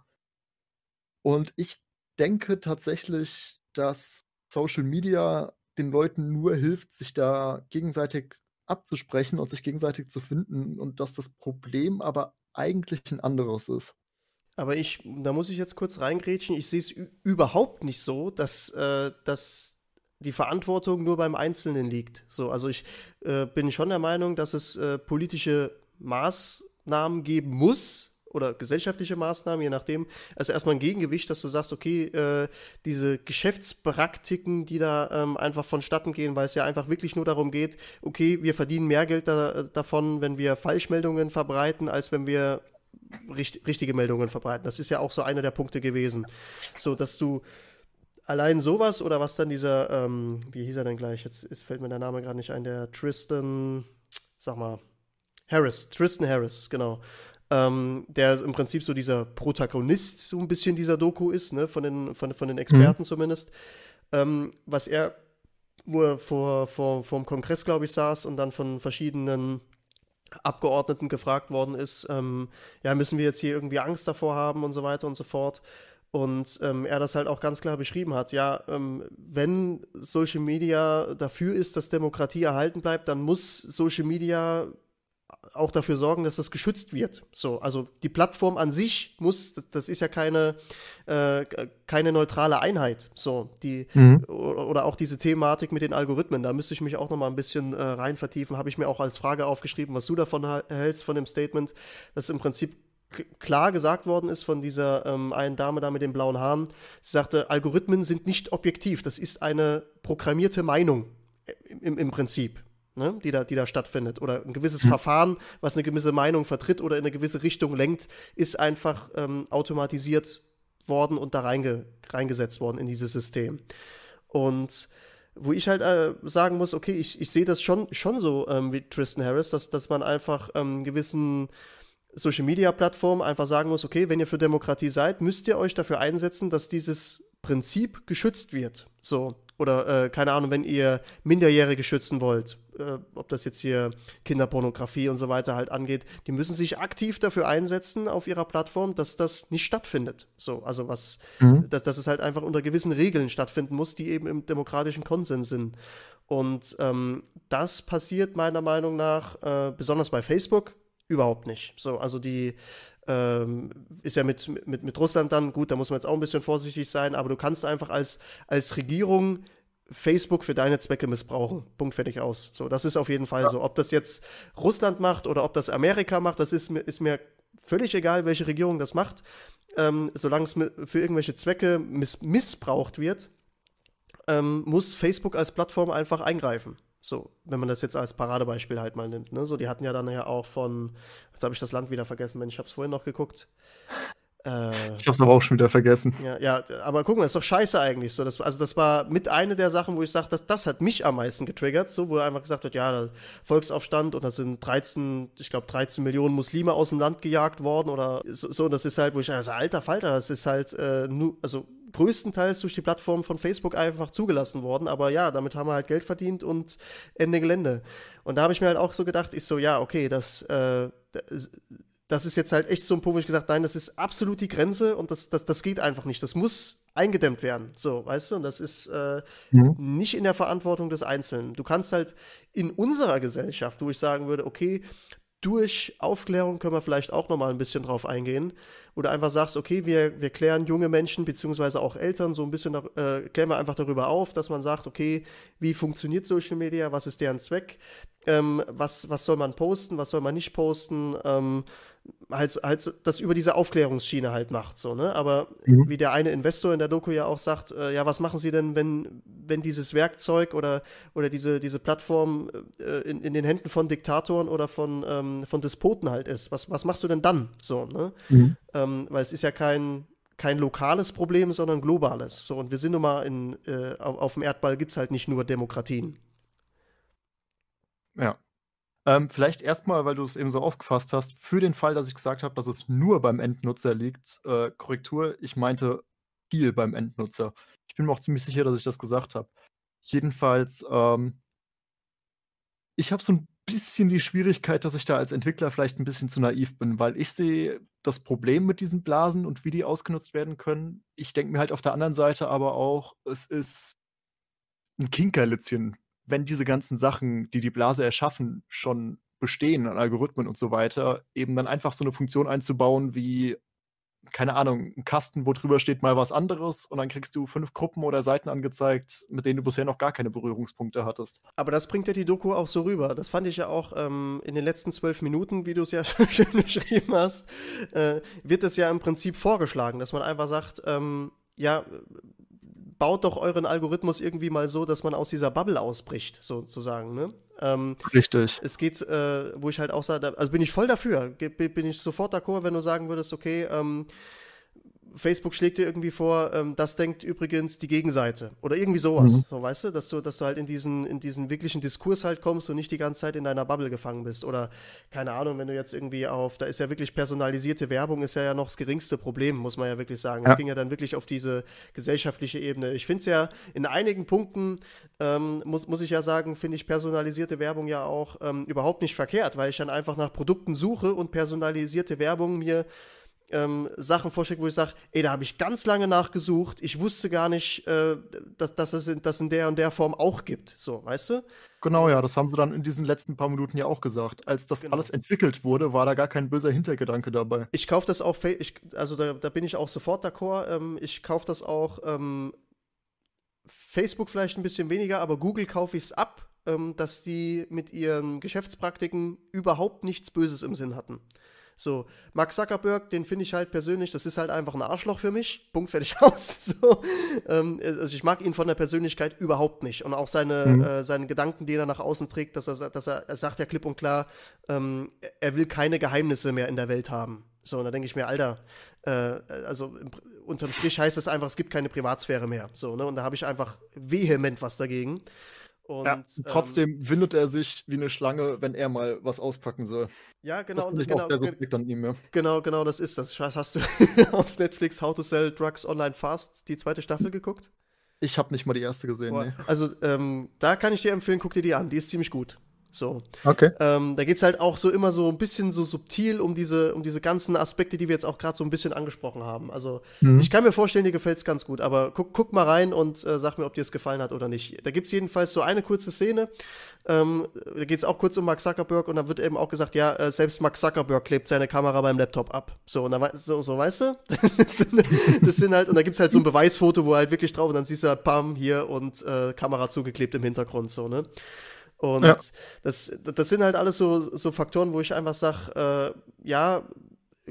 Und ich denke tatsächlich, dass Social Media den Leuten nur hilft, sich da gegenseitig abzusprechen und sich gegenseitig zu finden und dass das Problem aber eigentlich ein anderes ist. Aber ich, da muss ich jetzt kurz reingrätschen, ich sehe es überhaupt nicht so, dass, äh, dass die Verantwortung nur beim Einzelnen liegt. So, also ich äh, bin schon der Meinung, dass es äh, politische Maßnahmen geben muss, oder gesellschaftliche Maßnahmen, je nachdem. Also erstmal ein Gegengewicht, dass du sagst, okay, äh, diese Geschäftspraktiken, die da ähm, einfach vonstatten gehen, weil es ja einfach wirklich nur darum geht, okay, wir verdienen mehr Geld da, äh, davon, wenn wir Falschmeldungen verbreiten, als wenn wir richt richtige Meldungen verbreiten. Das ist ja auch so einer der Punkte gewesen. So, dass du allein sowas oder was dann dieser, ähm, wie hieß er denn gleich? Jetzt, jetzt fällt mir der Name gerade nicht ein, der Tristan, sag mal, Harris, Tristan Harris, genau ähm, der im Prinzip so dieser Protagonist so ein bisschen dieser Doku ist, ne, von den, von, von den Experten mhm. zumindest, ähm, was er wo er vor, vor, vor dem Kongress, glaube ich, saß und dann von verschiedenen Abgeordneten gefragt worden ist, ähm, ja, müssen wir jetzt hier irgendwie Angst davor haben und so weiter und so fort. Und ähm, er das halt auch ganz klar beschrieben hat, ja, ähm, wenn Social Media dafür ist, dass Demokratie erhalten bleibt, dann muss Social Media auch dafür sorgen, dass das geschützt wird. So, also die Plattform an sich muss, das ist ja keine, äh, keine neutrale Einheit. So, die mhm. oder auch diese Thematik mit den Algorithmen, da müsste ich mich auch noch mal ein bisschen äh, rein vertiefen. Habe ich mir auch als Frage aufgeschrieben, was du davon hältst von dem Statement, dass im Prinzip klar gesagt worden ist von dieser ähm, einen Dame da mit den blauen Haaren. Sie sagte, Algorithmen sind nicht objektiv. Das ist eine programmierte Meinung äh, im, im Prinzip ne, die, da, die da stattfindet oder ein gewisses hm. Verfahren, was eine gewisse Meinung vertritt oder in eine gewisse Richtung lenkt, ist einfach ähm, automatisiert worden und da reinge, reingesetzt worden in dieses System. Und wo ich halt äh, sagen muss, okay, ich, ich sehe das schon, schon so ähm, wie Tristan Harris, dass, dass man einfach ähm, gewissen Social-Media-Plattformen einfach sagen muss, okay, wenn ihr für Demokratie seid, müsst ihr euch dafür einsetzen, dass dieses Prinzip geschützt wird. So, oder äh, keine Ahnung, wenn ihr Minderjährige schützen wollt, äh, ob das jetzt hier Kinderpornografie und so weiter halt angeht, die müssen sich aktiv dafür einsetzen auf ihrer Plattform, dass das nicht stattfindet. So, also was, mhm. dass, dass es halt einfach unter gewissen Regeln stattfinden muss, die eben im demokratischen Konsens sind. Und ähm, das passiert meiner Meinung nach, äh, besonders bei Facebook, überhaupt nicht. So, also die ähm, ist ja mit, mit, mit Russland dann, gut, da muss man jetzt auch ein bisschen vorsichtig sein, aber du kannst einfach als, als Regierung Facebook für deine Zwecke missbrauchen. Punkt fertig aus. So, das ist auf jeden Fall ja. so. Ob das jetzt Russland macht oder ob das Amerika macht, das ist mir, ist mir völlig egal, welche Regierung das macht. Ähm, solange es für irgendwelche Zwecke miss missbraucht wird, ähm, muss Facebook als Plattform einfach eingreifen. So, wenn man das jetzt als Paradebeispiel halt mal nimmt. Ne? So, die hatten ja dann ja auch von, jetzt habe ich das Land wieder vergessen, wenn ich habe es vorhin noch geguckt. Äh, ich habe es aber auch schon wieder vergessen. Ja, ja, aber guck mal, das ist doch scheiße eigentlich. So, das, also das war mit eine der Sachen, wo ich sage, das, das hat mich am meisten getriggert, so, wo er einfach gesagt hat, ja, Volksaufstand und da sind 13, ich glaube 13 Millionen Muslime aus dem Land gejagt worden oder so, das ist halt, wo ich sage, also, alter Falter, das ist halt äh, nur, also größtenteils durch die Plattform von Facebook einfach zugelassen worden. Aber ja, damit haben wir halt Geld verdient und Ende Gelände. Und da habe ich mir halt auch so gedacht, ich so, ja, okay, das, äh, das ist jetzt halt echt so ein Punkt, wo ich gesagt nein, das ist absolut die Grenze und das, das, das geht einfach nicht. Das muss eingedämmt werden. So, weißt du, und das ist äh, mhm. nicht in der Verantwortung des Einzelnen. Du kannst halt in unserer Gesellschaft, wo ich sagen würde, okay, durch Aufklärung können wir vielleicht auch nochmal ein bisschen drauf eingehen. Oder einfach sagst, okay, wir, wir klären junge Menschen beziehungsweise auch Eltern so ein bisschen, äh, klären wir einfach darüber auf, dass man sagt, okay, wie funktioniert Social Media, was ist deren Zweck, ähm, was, was soll man posten, was soll man nicht posten, ähm, halt, halt das über diese Aufklärungsschiene halt macht, so, ne? Aber mhm. wie der eine Investor in der Doku ja auch sagt, äh, ja, was machen sie denn, wenn, wenn dieses Werkzeug oder, oder diese, diese Plattform äh, in, in den Händen von Diktatoren oder von, ähm, von Despoten halt ist? Was, was machst du denn dann? So, ne? Mhm. Ähm, weil es ist ja kein, kein lokales Problem, sondern globales. So, und wir sind nun mal in, äh, auf, auf dem Erdball gibt es halt nicht nur Demokratien. Ja. Ähm, vielleicht erstmal, weil du es eben so aufgefasst hast, für den Fall, dass ich gesagt habe, dass es nur beim Endnutzer liegt, äh, Korrektur, ich meinte viel beim Endnutzer. Ich bin mir auch ziemlich sicher, dass ich das gesagt habe. Jedenfalls, ähm, ich habe so ein bisschen die Schwierigkeit, dass ich da als Entwickler vielleicht ein bisschen zu naiv bin, weil ich sehe das Problem mit diesen Blasen und wie die ausgenutzt werden können. Ich denke mir halt auf der anderen Seite aber auch, es ist ein Kinkerlitzchen, wenn diese ganzen Sachen, die die Blase erschaffen, schon bestehen an Algorithmen und so weiter, eben dann einfach so eine Funktion einzubauen wie, keine Ahnung, ein Kasten, wo drüber steht mal was anderes und dann kriegst du fünf Gruppen oder Seiten angezeigt, mit denen du bisher noch gar keine Berührungspunkte hattest. Aber das bringt ja die Doku auch so rüber. Das fand ich ja auch ähm, in den letzten zwölf Minuten, wie du es ja schön geschrieben hast, äh, wird es ja im Prinzip vorgeschlagen, dass man einfach sagt, ähm, ja, baut doch euren Algorithmus irgendwie mal so, dass man aus dieser Bubble ausbricht, sozusagen. Ne? Ähm, Richtig. Es geht, äh, wo ich halt auch sage, also bin ich voll dafür, bin ich sofort d'accord, wenn du sagen würdest, okay, ähm, Facebook schlägt dir irgendwie vor, ähm, das denkt übrigens die Gegenseite oder irgendwie sowas. Mhm. So, weißt du, dass du, dass du halt in diesen, in diesen wirklichen Diskurs halt kommst und nicht die ganze Zeit in deiner Bubble gefangen bist. Oder keine Ahnung, wenn du jetzt irgendwie auf, da ist ja wirklich personalisierte Werbung, ist ja, ja noch das geringste Problem, muss man ja wirklich sagen. Es ging ja dann wirklich auf diese gesellschaftliche Ebene. Ich finde es ja in einigen Punkten, ähm, muss, muss ich ja sagen, finde ich personalisierte Werbung ja auch ähm, überhaupt nicht verkehrt, weil ich dann einfach nach Produkten suche und personalisierte Werbung mir ähm, Sachen vorschlägt, wo ich sage, ey, da habe ich ganz lange nachgesucht, ich wusste gar nicht, äh, dass, dass es in, das in der und der Form auch gibt. So, weißt du? Genau, ja, das haben sie dann in diesen letzten paar Minuten ja auch gesagt. Als das genau. alles entwickelt wurde, war da gar kein böser Hintergedanke dabei. Ich kaufe das auch, ich, also da, da, bin ich auch sofort d'accord. Ähm, ich kaufe das auch ähm, Facebook vielleicht ein bisschen weniger, aber Google kaufe ich es ab, ähm, dass die mit ihren Geschäftspraktiken überhaupt nichts Böses im Sinn hatten. So, Max Zuckerberg, den finde ich halt persönlich, das ist halt einfach ein Arschloch für mich. Punkt fertig aus. So, ähm, also ich mag ihn von der Persönlichkeit überhaupt nicht. Und auch seine, mhm. äh, seine Gedanken, die er nach außen trägt, dass er, dass er, er sagt ja klipp und klar, ähm, er will keine Geheimnisse mehr in der Welt haben. So, und da denke ich mir, Alter, äh, also unterm Strich heißt das einfach, es gibt keine Privatsphäre mehr. So, ne? Und da habe ich einfach vehement was dagegen. Und, ja, ähm, trotzdem ähm, windet er sich wie eine Schlange, wenn er mal was auspacken soll. Ja, genau. Das ist genau, auch sehr suspekt an ihm, ja. Genau, genau, das ist das. Hast du auf Netflix How to Sell Drugs Online Fast die zweite Staffel geguckt? Ich habe nicht mal die erste gesehen. Nee. Also, ähm, da kann ich dir empfehlen, guck dir die an. Die ist ziemlich gut. So. Okay. Ähm, da geht es halt auch so immer so ein bisschen so subtil um diese, um diese ganzen Aspekte, die wir jetzt auch gerade so ein bisschen angesprochen haben. Also mhm. ich kann mir vorstellen, dir gefällt es ganz gut, aber guck, guck mal rein und äh, sag mir, ob dir es gefallen hat oder nicht. Da gibt es jedenfalls so eine kurze Szene. Ähm, da geht es auch kurz um Mark Zuckerberg und da wird eben auch gesagt, ja, äh, selbst Mark Zuckerberg klebt seine Kamera beim Laptop ab. So, und da, so, so weißt du? das, sind, das sind, halt, und da gibt es halt so ein Beweisfoto, wo halt wirklich drauf und dann siehst du halt, bam, hier und äh, Kamera zugeklebt im Hintergrund, so, ne? Und ja. das, das sind halt alles so, so Faktoren, wo ich einfach sage, äh, ja,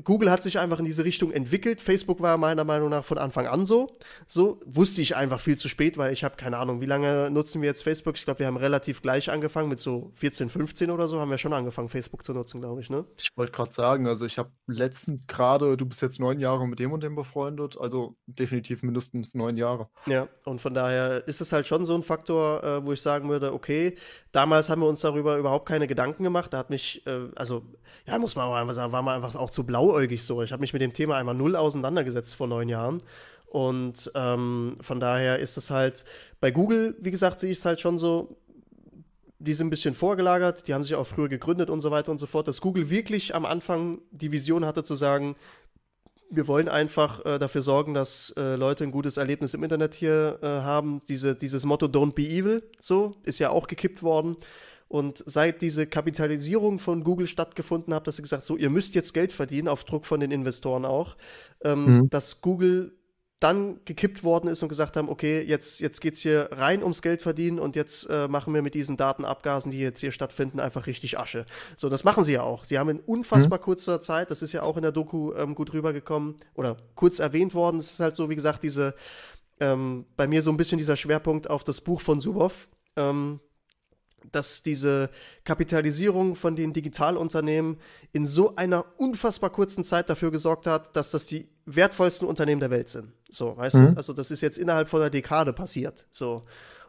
Google hat sich einfach in diese Richtung entwickelt. Facebook war meiner Meinung nach von Anfang an so. So wusste ich einfach viel zu spät, weil ich habe keine Ahnung, wie lange nutzen wir jetzt Facebook? Ich glaube, wir haben relativ gleich angefangen mit so 14, 15 oder so haben wir schon angefangen, Facebook zu nutzen, glaube ich. Ne? Ich wollte gerade sagen, also ich habe letztens gerade, du bist jetzt neun Jahre mit dem und dem befreundet, also definitiv mindestens neun Jahre. Ja, und von daher ist es halt schon so ein Faktor, äh, wo ich sagen würde, okay, damals haben wir uns darüber überhaupt keine Gedanken gemacht. Da hat mich, äh, also ja, muss man auch einfach sagen, war man einfach auch zu blau blauäugig so. Ich habe mich mit dem Thema einmal null auseinandergesetzt vor neun Jahren. Und ähm, von daher ist es halt, bei Google, wie gesagt, sehe ich es halt schon so, die sind ein bisschen vorgelagert, die haben sich auch früher gegründet und so weiter und so fort, dass Google wirklich am Anfang die Vision hatte zu sagen, wir wollen einfach äh, dafür sorgen, dass äh, Leute ein gutes Erlebnis im Internet hier äh, haben. Diese, dieses Motto Don't be evil, so, ist ja auch gekippt worden. Und seit diese Kapitalisierung von Google stattgefunden hat, dass sie gesagt, so, ihr müsst jetzt Geld verdienen, auf Druck von den Investoren auch, ähm, mhm. dass Google dann gekippt worden ist und gesagt haben, okay, jetzt, jetzt geht es hier rein ums Geld verdienen und jetzt äh, machen wir mit diesen Datenabgasen, die jetzt hier stattfinden, einfach richtig Asche. So, das machen sie ja auch. Sie haben in unfassbar mhm. kurzer Zeit, das ist ja auch in der Doku ähm, gut rübergekommen oder kurz erwähnt worden, es ist halt so, wie gesagt, diese, ähm, bei mir so ein bisschen dieser Schwerpunkt auf das Buch von Suboff. Ähm, dass diese Kapitalisierung von den Digitalunternehmen in so einer unfassbar kurzen Zeit dafür gesorgt hat, dass das die wertvollsten Unternehmen der Welt sind. So, weißt mhm. du? Also das ist jetzt innerhalb von einer Dekade passiert. So.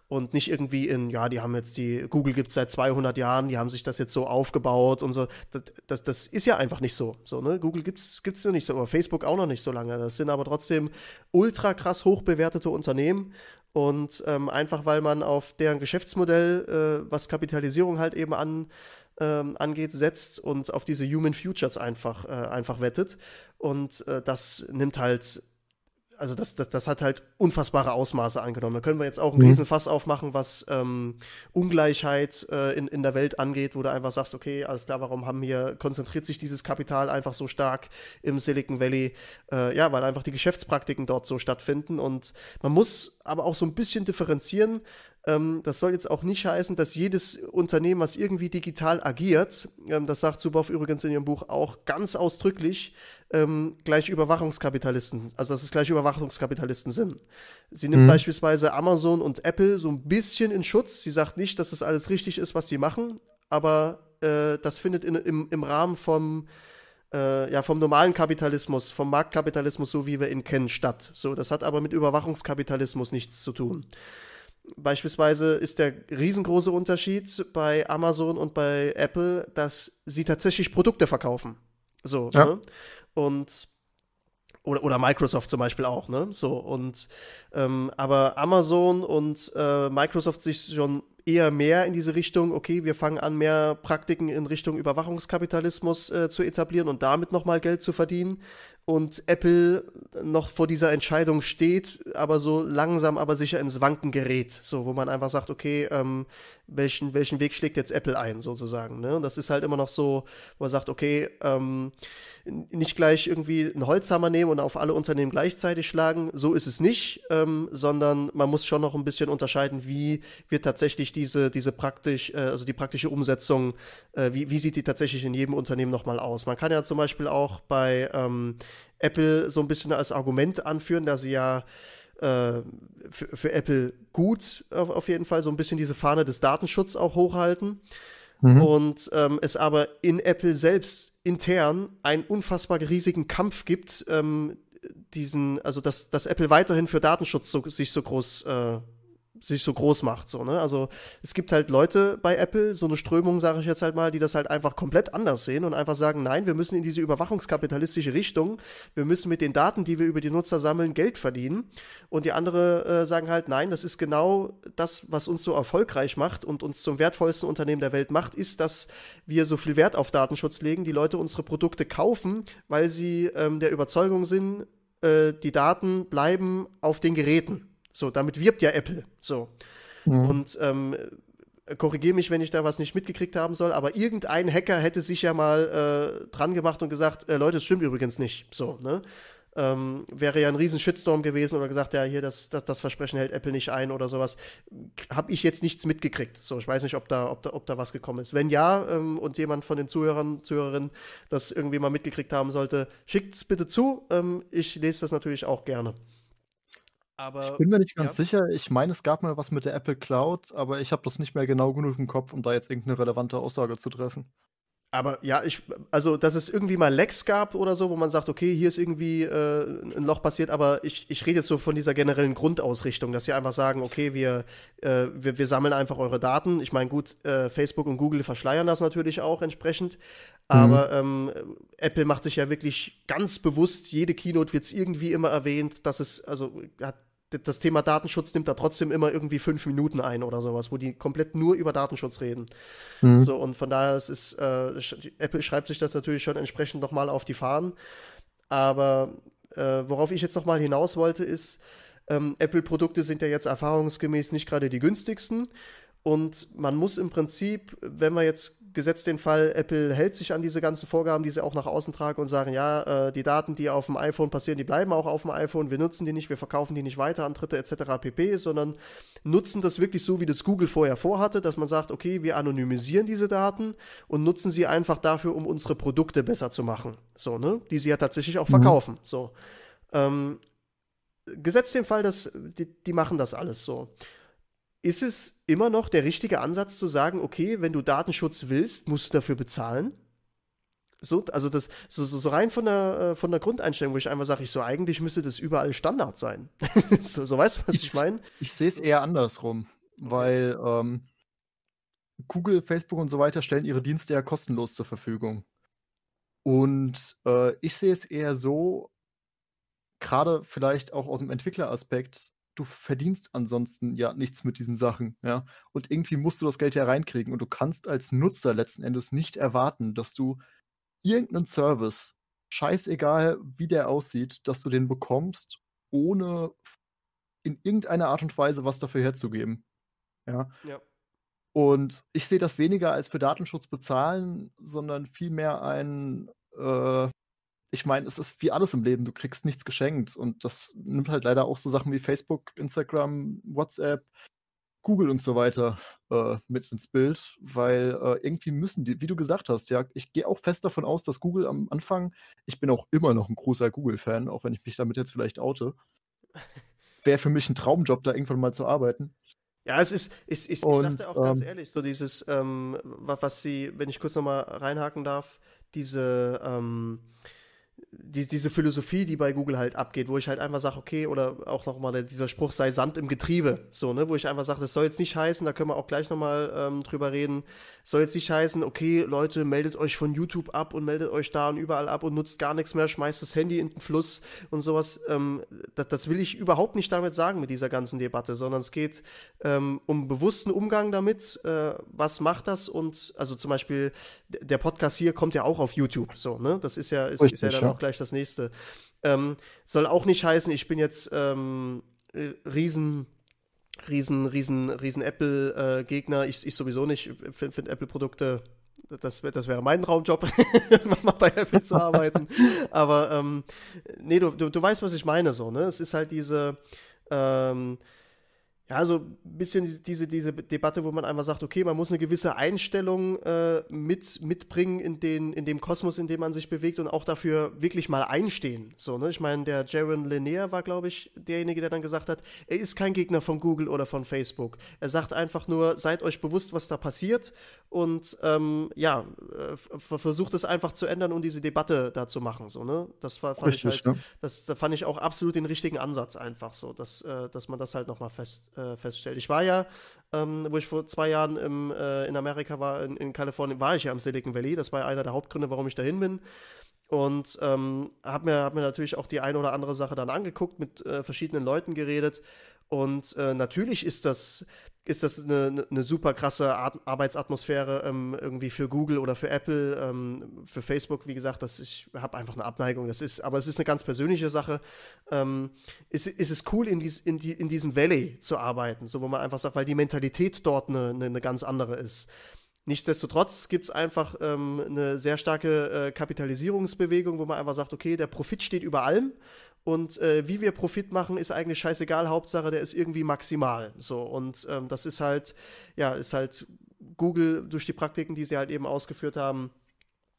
Und nicht irgendwie in, ja, die haben jetzt die, Google gibt es seit 200 Jahren, die haben sich das jetzt so aufgebaut und so. Das, das, das ist ja einfach nicht so. so ne? Google gibt es gibt's noch nicht so, aber Facebook auch noch nicht so lange. Das sind aber trotzdem ultra krass hochbewertete Unternehmen und ähm, einfach weil man auf deren Geschäftsmodell, äh, was Kapitalisierung halt eben an, ähm, angeht, setzt und auf diese Human Futures einfach, äh, einfach wettet. Und äh, das nimmt halt also das, das, das hat halt unfassbare Ausmaße angenommen. Da können wir jetzt auch ein mhm. Riesenfass aufmachen, was ähm, Ungleichheit äh, in, in der Welt angeht, wo du einfach sagst, okay, alles klar, warum haben hier, konzentriert sich dieses Kapital einfach so stark im Silicon Valley? Äh, ja, weil einfach die Geschäftspraktiken dort so stattfinden. Und man muss aber auch so ein bisschen differenzieren, ähm, das soll jetzt auch nicht heißen, dass jedes Unternehmen, was irgendwie digital agiert, ähm, das sagt Zuboff übrigens in ihrem Buch auch ganz ausdrücklich, ähm, gleich Überwachungskapitalisten, also dass es gleich Überwachungskapitalisten sind. Sie nimmt mhm. beispielsweise Amazon und Apple so ein bisschen in Schutz. Sie sagt nicht, dass das alles richtig ist, was sie machen, aber äh, das findet in, im, im Rahmen vom äh, ja, vom normalen Kapitalismus, vom Marktkapitalismus, so wie wir ihn kennen, statt. So, das hat aber mit Überwachungskapitalismus nichts zu tun. Beispielsweise ist der riesengroße Unterschied bei Amazon und bei Apple, dass sie tatsächlich Produkte verkaufen. So, ja. ne? Und oder, oder Microsoft zum Beispiel auch, ne? So, und ähm, aber Amazon und äh, Microsoft sich schon eher mehr in diese Richtung, okay, wir fangen an, mehr Praktiken in Richtung Überwachungskapitalismus äh, zu etablieren und damit nochmal Geld zu verdienen und Apple noch vor dieser Entscheidung steht, aber so langsam, aber sicher ins Wanken gerät. So, wo man einfach sagt, okay, ähm, welchen, welchen Weg schlägt jetzt Apple ein, sozusagen. Ne? Und das ist halt immer noch so, wo man sagt, okay, ähm, nicht gleich irgendwie einen Holzhammer nehmen und auf alle Unternehmen gleichzeitig schlagen. So ist es nicht, ähm, sondern man muss schon noch ein bisschen unterscheiden, wie wird tatsächlich diese, diese praktisch, äh, also die praktische Umsetzung, äh, wie, wie sieht die tatsächlich in jedem Unternehmen nochmal aus. Man kann ja zum Beispiel auch bei ähm, Apple so ein bisschen als Argument anführen, dass sie ja äh, für, für, Apple gut auf, auf, jeden Fall so ein bisschen diese Fahne des Datenschutzes auch hochhalten. Mhm. Und ähm, es aber in Apple selbst intern einen unfassbar riesigen Kampf gibt, ähm, diesen, also dass, dass Apple weiterhin für Datenschutz so, sich so groß äh, sich so groß macht. So, ne? Also es gibt halt Leute bei Apple, so eine Strömung, sage ich jetzt halt mal, die das halt einfach komplett anders sehen und einfach sagen, nein, wir müssen in diese überwachungskapitalistische Richtung, wir müssen mit den Daten, die wir über die Nutzer sammeln, Geld verdienen. Und die andere äh, sagen halt, nein, das ist genau das, was uns so erfolgreich macht und uns zum wertvollsten Unternehmen der Welt macht, ist, dass wir so viel Wert auf Datenschutz legen, die Leute unsere Produkte kaufen, weil sie ähm, der Überzeugung sind, äh, die Daten bleiben auf den Geräten. So, damit wirbt ja Apple. So. Mhm. Und ähm, korrigiere mich, wenn ich da was nicht mitgekriegt haben soll, aber irgendein Hacker hätte sich ja mal äh, dran gemacht und gesagt, äh, Leute, es stimmt übrigens nicht. So, ne? Ähm, wäre ja ein riesen Shitstorm gewesen oder gesagt, ja, hier, das, das, das Versprechen hält Apple nicht ein oder sowas. Habe ich jetzt nichts mitgekriegt. So, ich weiß nicht, ob da, ob da, ob da was gekommen ist. Wenn ja, ähm, und jemand von den Zuhörern, Zuhörerinnen das irgendwie mal mitgekriegt haben sollte, schickt's bitte zu. Ähm, ich lese das natürlich auch gerne. Aber, ich bin mir nicht ganz ja. sicher. Ich meine, es gab mal was mit der Apple Cloud, aber ich habe das nicht mehr genau genug im Kopf, um da jetzt irgendeine relevante Aussage zu treffen. Aber ja, ich, also, dass es irgendwie mal Lecks gab oder so, wo man sagt, okay, hier ist irgendwie äh, ein Loch passiert, aber ich, ich rede jetzt so von dieser generellen Grundausrichtung, dass sie einfach sagen, okay, wir, äh, wir, wir, sammeln einfach eure Daten. Ich meine, gut, äh, Facebook und Google verschleiern das natürlich auch entsprechend, aber mhm. ähm, Apple macht sich ja wirklich ganz bewusst, jede Keynote wird es irgendwie immer erwähnt, dass es, also hat das Thema Datenschutz nimmt da trotzdem immer irgendwie fünf Minuten ein oder sowas, wo die komplett nur über Datenschutz reden. Mhm. So, und von daher ist äh, Apple schreibt sich das natürlich schon entsprechend nochmal auf die Fahnen. Aber äh, worauf ich jetzt nochmal hinaus wollte, ist, ähm, Apple-Produkte sind ja jetzt erfahrungsgemäß nicht gerade die günstigsten. Und man muss im Prinzip, wenn man jetzt gesetzt den Fall, Apple hält sich an diese ganzen Vorgaben, die sie auch nach außen tragen und sagen, ja, äh, die Daten, die auf dem iPhone passieren, die bleiben auch auf dem iPhone, wir nutzen die nicht, wir verkaufen die nicht weiter an Dritte etc. pp, sondern nutzen das wirklich so, wie das Google vorher vorhatte, dass man sagt, okay, wir anonymisieren diese Daten und nutzen sie einfach dafür, um unsere Produkte besser zu machen. So, ne? Die sie ja tatsächlich auch mhm. verkaufen. Mhm. So. Ähm, gesetzt den Fall, dass die, die machen das alles so ist es immer noch der richtige Ansatz zu sagen, okay, wenn du Datenschutz willst, musst du dafür bezahlen? So, also das, so, so, rein von der, äh, von der Grundeinstellung, wo ich einfach sage, ich so, eigentlich müsste das überall Standard sein. so, so, weißt du, was ich, ich meine? Ich sehe es eher andersrum, weil ähm, Google, Facebook und so weiter stellen ihre Dienste ja kostenlos zur Verfügung. Und äh, ich sehe es eher so, gerade vielleicht auch aus dem Entwickleraspekt, du verdienst ansonsten ja nichts mit diesen Sachen, ja. Und irgendwie musst du das Geld ja reinkriegen und du kannst als Nutzer letzten Endes nicht erwarten, dass du irgendeinen Service, scheißegal wie der aussieht, dass du den bekommst, ohne in irgendeiner Art und Weise was dafür herzugeben. Ja. ja. Und ich sehe das weniger als für Datenschutz bezahlen, sondern vielmehr ein, äh, ich meine, es ist wie alles im Leben, du kriegst nichts geschenkt. Und das nimmt halt leider auch so Sachen wie Facebook, Instagram, WhatsApp, Google und so weiter äh, mit ins Bild, weil äh, irgendwie müssen die, wie du gesagt hast, ja, ich gehe auch fest davon aus, dass Google am Anfang, ich bin auch immer noch ein großer Google-Fan, auch wenn ich mich damit jetzt vielleicht oute, wäre für mich ein Traumjob, da irgendwann mal zu arbeiten. Ja, es ist, ich, ich, und, ich sagte auch ähm, ganz ehrlich, so dieses, ähm, was sie, wenn ich kurz nochmal reinhaken darf, diese, ähm, die, diese Philosophie, die bei Google halt abgeht, wo ich halt einfach sage, okay, oder auch nochmal dieser Spruch sei Sand im Getriebe, so, ne, wo ich einfach sage, das soll jetzt nicht heißen, da können wir auch gleich nochmal ähm, drüber reden, soll jetzt nicht heißen, okay, Leute, meldet euch von YouTube ab und meldet euch da und überall ab und nutzt gar nichts mehr, schmeißt das Handy in den Fluss und sowas. Ähm, das, das, will ich überhaupt nicht damit sagen mit dieser ganzen Debatte, sondern es geht ähm, um bewussten Umgang damit, äh, was macht das und also zum Beispiel der Podcast hier kommt ja auch auf YouTube, so, ne, das ist ja, ist, Richtig, ist ja dann ja. auch gleich gleich das nächste. Ähm, soll auch nicht heißen, ich bin jetzt ähm, äh, riesen riesen, riesen, riesen Apple-Gegner. Äh, ich, ich sowieso nicht. Finde find Apple-Produkte, das, das wäre mein Traumjob, mal bei Apple zu arbeiten. Aber ähm, nee, du, du, du weißt, was ich meine so, ne? Es ist halt diese ähm, ja, so ein bisschen diese, diese Debatte, wo man einfach sagt, okay, man muss eine gewisse Einstellung äh, mit, mitbringen in, den, in dem Kosmos, in dem man sich bewegt und auch dafür wirklich mal einstehen. So, ne? Ich meine, der Jaron Lanier war, glaube ich, derjenige, der dann gesagt hat, er ist kein Gegner von Google oder von Facebook. Er sagt einfach nur, seid euch bewusst, was da passiert und ähm, ja, äh, versucht es einfach zu ändern und diese Debatte da zu machen. So, ne? Das fand Richtig, ich halt, ne? das, da fand ich auch absolut den richtigen Ansatz einfach so, dass, äh, dass man das halt nochmal fest äh, feststellt. Ich war ja, ähm, wo ich vor zwei Jahren im, äh, in Amerika war, in, in, Kalifornien, war ich ja am Silicon Valley. Das war einer der Hauptgründe, warum ich dahin bin. Und ähm, habe mir, hab mir natürlich auch die eine oder andere Sache dann angeguckt, mit äh, verschiedenen Leuten geredet. Und äh, natürlich ist das, ist das eine, eine ne super krasse Ar Arbeitsatmosphäre ähm, irgendwie für Google oder für Apple, ähm, für Facebook, wie gesagt, dass ich habe einfach eine Abneigung. Das ist, aber es ist eine ganz persönliche Sache. Ähm, ist, ist es cool, in, dies, in, die, in diesem Valley zu arbeiten, so wo man einfach sagt, weil die Mentalität dort eine, eine, eine ganz andere ist. Nichtsdestotrotz gibt es einfach ähm, eine sehr starke äh, Kapitalisierungsbewegung, wo man einfach sagt, okay, der Profit steht über allem und äh, wie wir Profit machen, ist eigentlich scheißegal. Hauptsache, der ist irgendwie maximal. So, und ähm, das ist halt, ja, ist halt Google durch die Praktiken, die sie halt eben ausgeführt haben,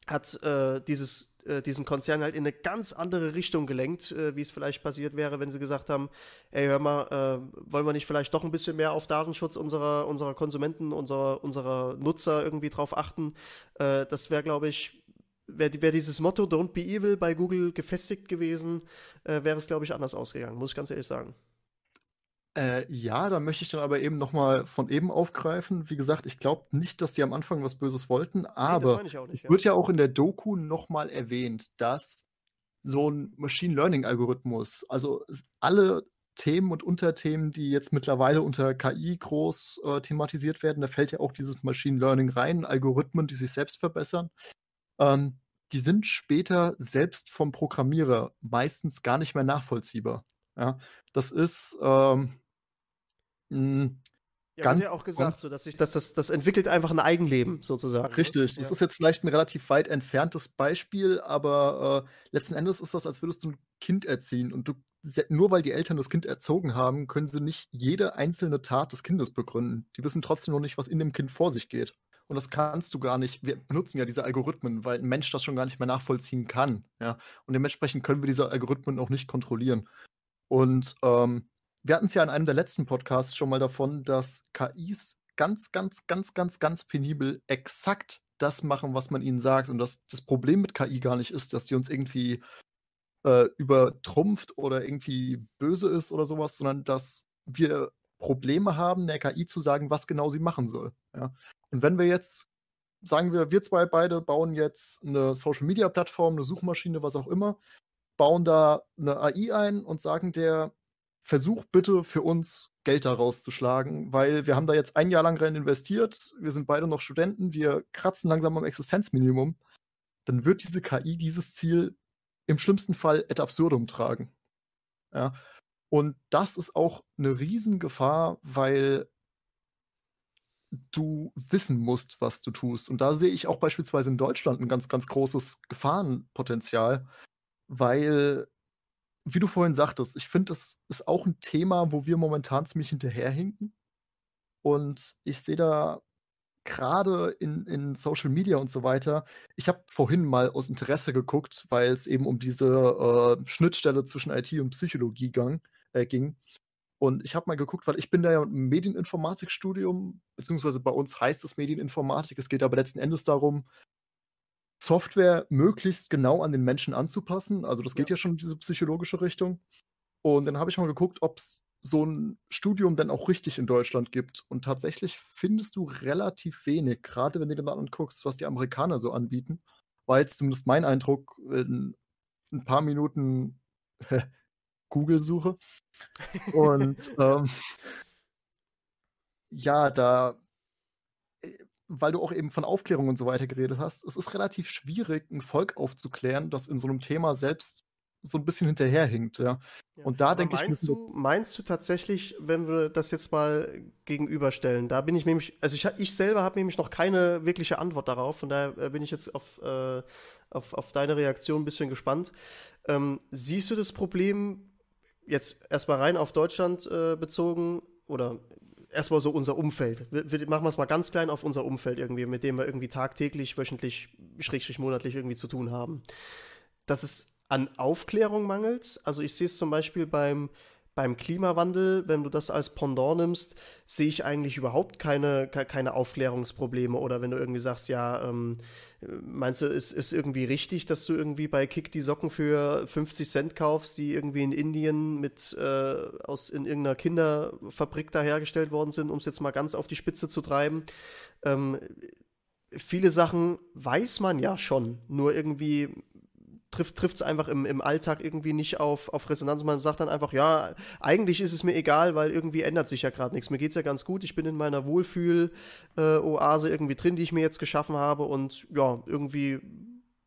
hat äh, dieses, äh, diesen Konzern halt in eine ganz andere Richtung gelenkt, äh, wie es vielleicht passiert wäre, wenn sie gesagt haben, ey, hör mal, äh, wollen wir nicht vielleicht doch ein bisschen mehr auf Datenschutz unserer, unserer Konsumenten, unserer, unserer Nutzer irgendwie drauf achten? Äh, das wäre, glaube ich, wäre wär dieses Motto Don't be evil bei Google gefestigt gewesen, äh, wäre es, glaube ich, anders ausgegangen, muss ich ganz ehrlich sagen. Äh, ja, da möchte ich dann aber eben nochmal von eben aufgreifen. Wie gesagt, ich glaube nicht, dass die am Anfang was Böses wollten, aber nee, nicht, es ja. wird ja auch in der Doku nochmal erwähnt, dass so ein Machine Learning-Algorithmus, also alle Themen und Unterthemen, die jetzt mittlerweile unter KI groß äh, thematisiert werden, da fällt ja auch dieses Machine Learning rein, Algorithmen, die sich selbst verbessern ähm, die sind später selbst vom Programmierer meistens gar nicht mehr nachvollziehbar. Ja, das ist ähm, mh, hm, ja, ganz. Ja auch gesagt, so, dass sich das, das, das entwickelt einfach ein Eigenleben sozusagen. Ne? Richtig. Das ja. ist jetzt vielleicht ein relativ weit entferntes Beispiel, aber äh, letzten Endes ist das, als würdest du ein Kind erziehen und du nur weil die Eltern das Kind erzogen haben, können sie nicht jede einzelne Tat des Kindes begründen. Die wissen trotzdem noch nicht, was in dem Kind vor sich geht. Und das kannst du gar nicht. Wir benutzen ja diese Algorithmen, weil ein Mensch das schon gar nicht mehr nachvollziehen kann. Ja? Und dementsprechend können wir diese Algorithmen auch nicht kontrollieren. Und ähm, wir hatten es ja in einem der letzten Podcasts schon mal davon, dass KIs ganz, ganz, ganz, ganz, ganz penibel exakt das machen, was man ihnen sagt. Und dass das Problem mit KI gar nicht ist, dass die uns irgendwie äh, übertrumpft oder irgendwie böse ist oder sowas, sondern dass wir Probleme haben, der KI zu sagen, was genau sie machen soll. Ja. Und wenn wir jetzt, sagen wir, wir zwei beide bauen jetzt eine Social-Media-Plattform, eine Suchmaschine, was auch immer, bauen da eine AI ein und sagen der, versuch bitte für uns Geld daraus zu schlagen, weil wir haben da jetzt ein Jahr lang rein investiert, wir sind beide noch Studenten, wir kratzen langsam am Existenzminimum, dann wird diese KI dieses Ziel im schlimmsten Fall et absurdum tragen. Ja. Und das ist auch eine Riesengefahr, weil du wissen musst, was du tust. Und da sehe ich auch beispielsweise in Deutschland ein ganz, ganz großes Gefahrenpotenzial, weil, wie du vorhin sagtest, ich finde, das ist auch ein Thema, wo wir momentan ziemlich hinterherhinken. Und ich sehe da gerade in, in Social Media und so weiter, ich habe vorhin mal aus Interesse geguckt, weil es eben um diese äh, Schnittstelle zwischen IT und Psychologie ging äh, ging. Und ich habe mal geguckt, weil ich bin da ja im Medieninformatikstudium, beziehungsweise bei uns heißt es Medieninformatik. Es geht aber letzten Endes darum, Software möglichst genau an den Menschen anzupassen. Also das geht ja, ja schon in diese psychologische Richtung. Und dann habe ich mal geguckt, ob es so ein Studium denn auch richtig in Deutschland gibt. Und tatsächlich findest du relativ wenig, gerade wenn du dir mal anguckst, was die Amerikaner so anbieten. War jetzt zumindest mein Eindruck, in äh, ein paar Minuten Google-Suche. Und ähm, ja, da, äh, weil du auch eben von Aufklärung und so weiter geredet hast, es ist relativ schwierig, ein Volk aufzuklären, das in so einem Thema selbst so ein bisschen hinterherhinkt, ja. ja. Und da denke ich. Du, meinst du tatsächlich, wenn wir das jetzt mal gegenüberstellen, da bin ich nämlich, also ich, ich selber habe nämlich noch keine wirkliche Antwort darauf, von daher äh, bin ich jetzt auf, äh, auf, auf deine Reaktion ein bisschen gespannt. Ähm, siehst du das Problem jetzt erstmal rein auf Deutschland äh, bezogen oder erstmal so unser Umfeld. Wir, wir machen wir es mal ganz klein auf unser Umfeld irgendwie, mit dem wir irgendwie tagtäglich, wöchentlich, schrägstrich monatlich irgendwie zu tun haben. Dass es an Aufklärung mangelt. Also ich sehe es zum Beispiel beim beim Klimawandel, wenn du das als Pendant nimmst, sehe ich eigentlich überhaupt keine, keine Aufklärungsprobleme. Oder wenn du irgendwie sagst, ja, ähm, meinst du, es ist irgendwie richtig, dass du irgendwie bei Kick die Socken für 50 Cent kaufst, die irgendwie in Indien mit äh, aus in irgendeiner Kinderfabrik da hergestellt worden sind, um es jetzt mal ganz auf die Spitze zu treiben. Ähm, viele Sachen weiß man ja schon, nur irgendwie trifft es einfach im, im Alltag irgendwie nicht auf, auf Resonanz. Man sagt dann einfach, ja, eigentlich ist es mir egal, weil irgendwie ändert sich ja gerade nichts. Mir geht es ja ganz gut. Ich bin in meiner Wohlfühl-Oase äh, irgendwie drin, die ich mir jetzt geschaffen habe. Und ja, irgendwie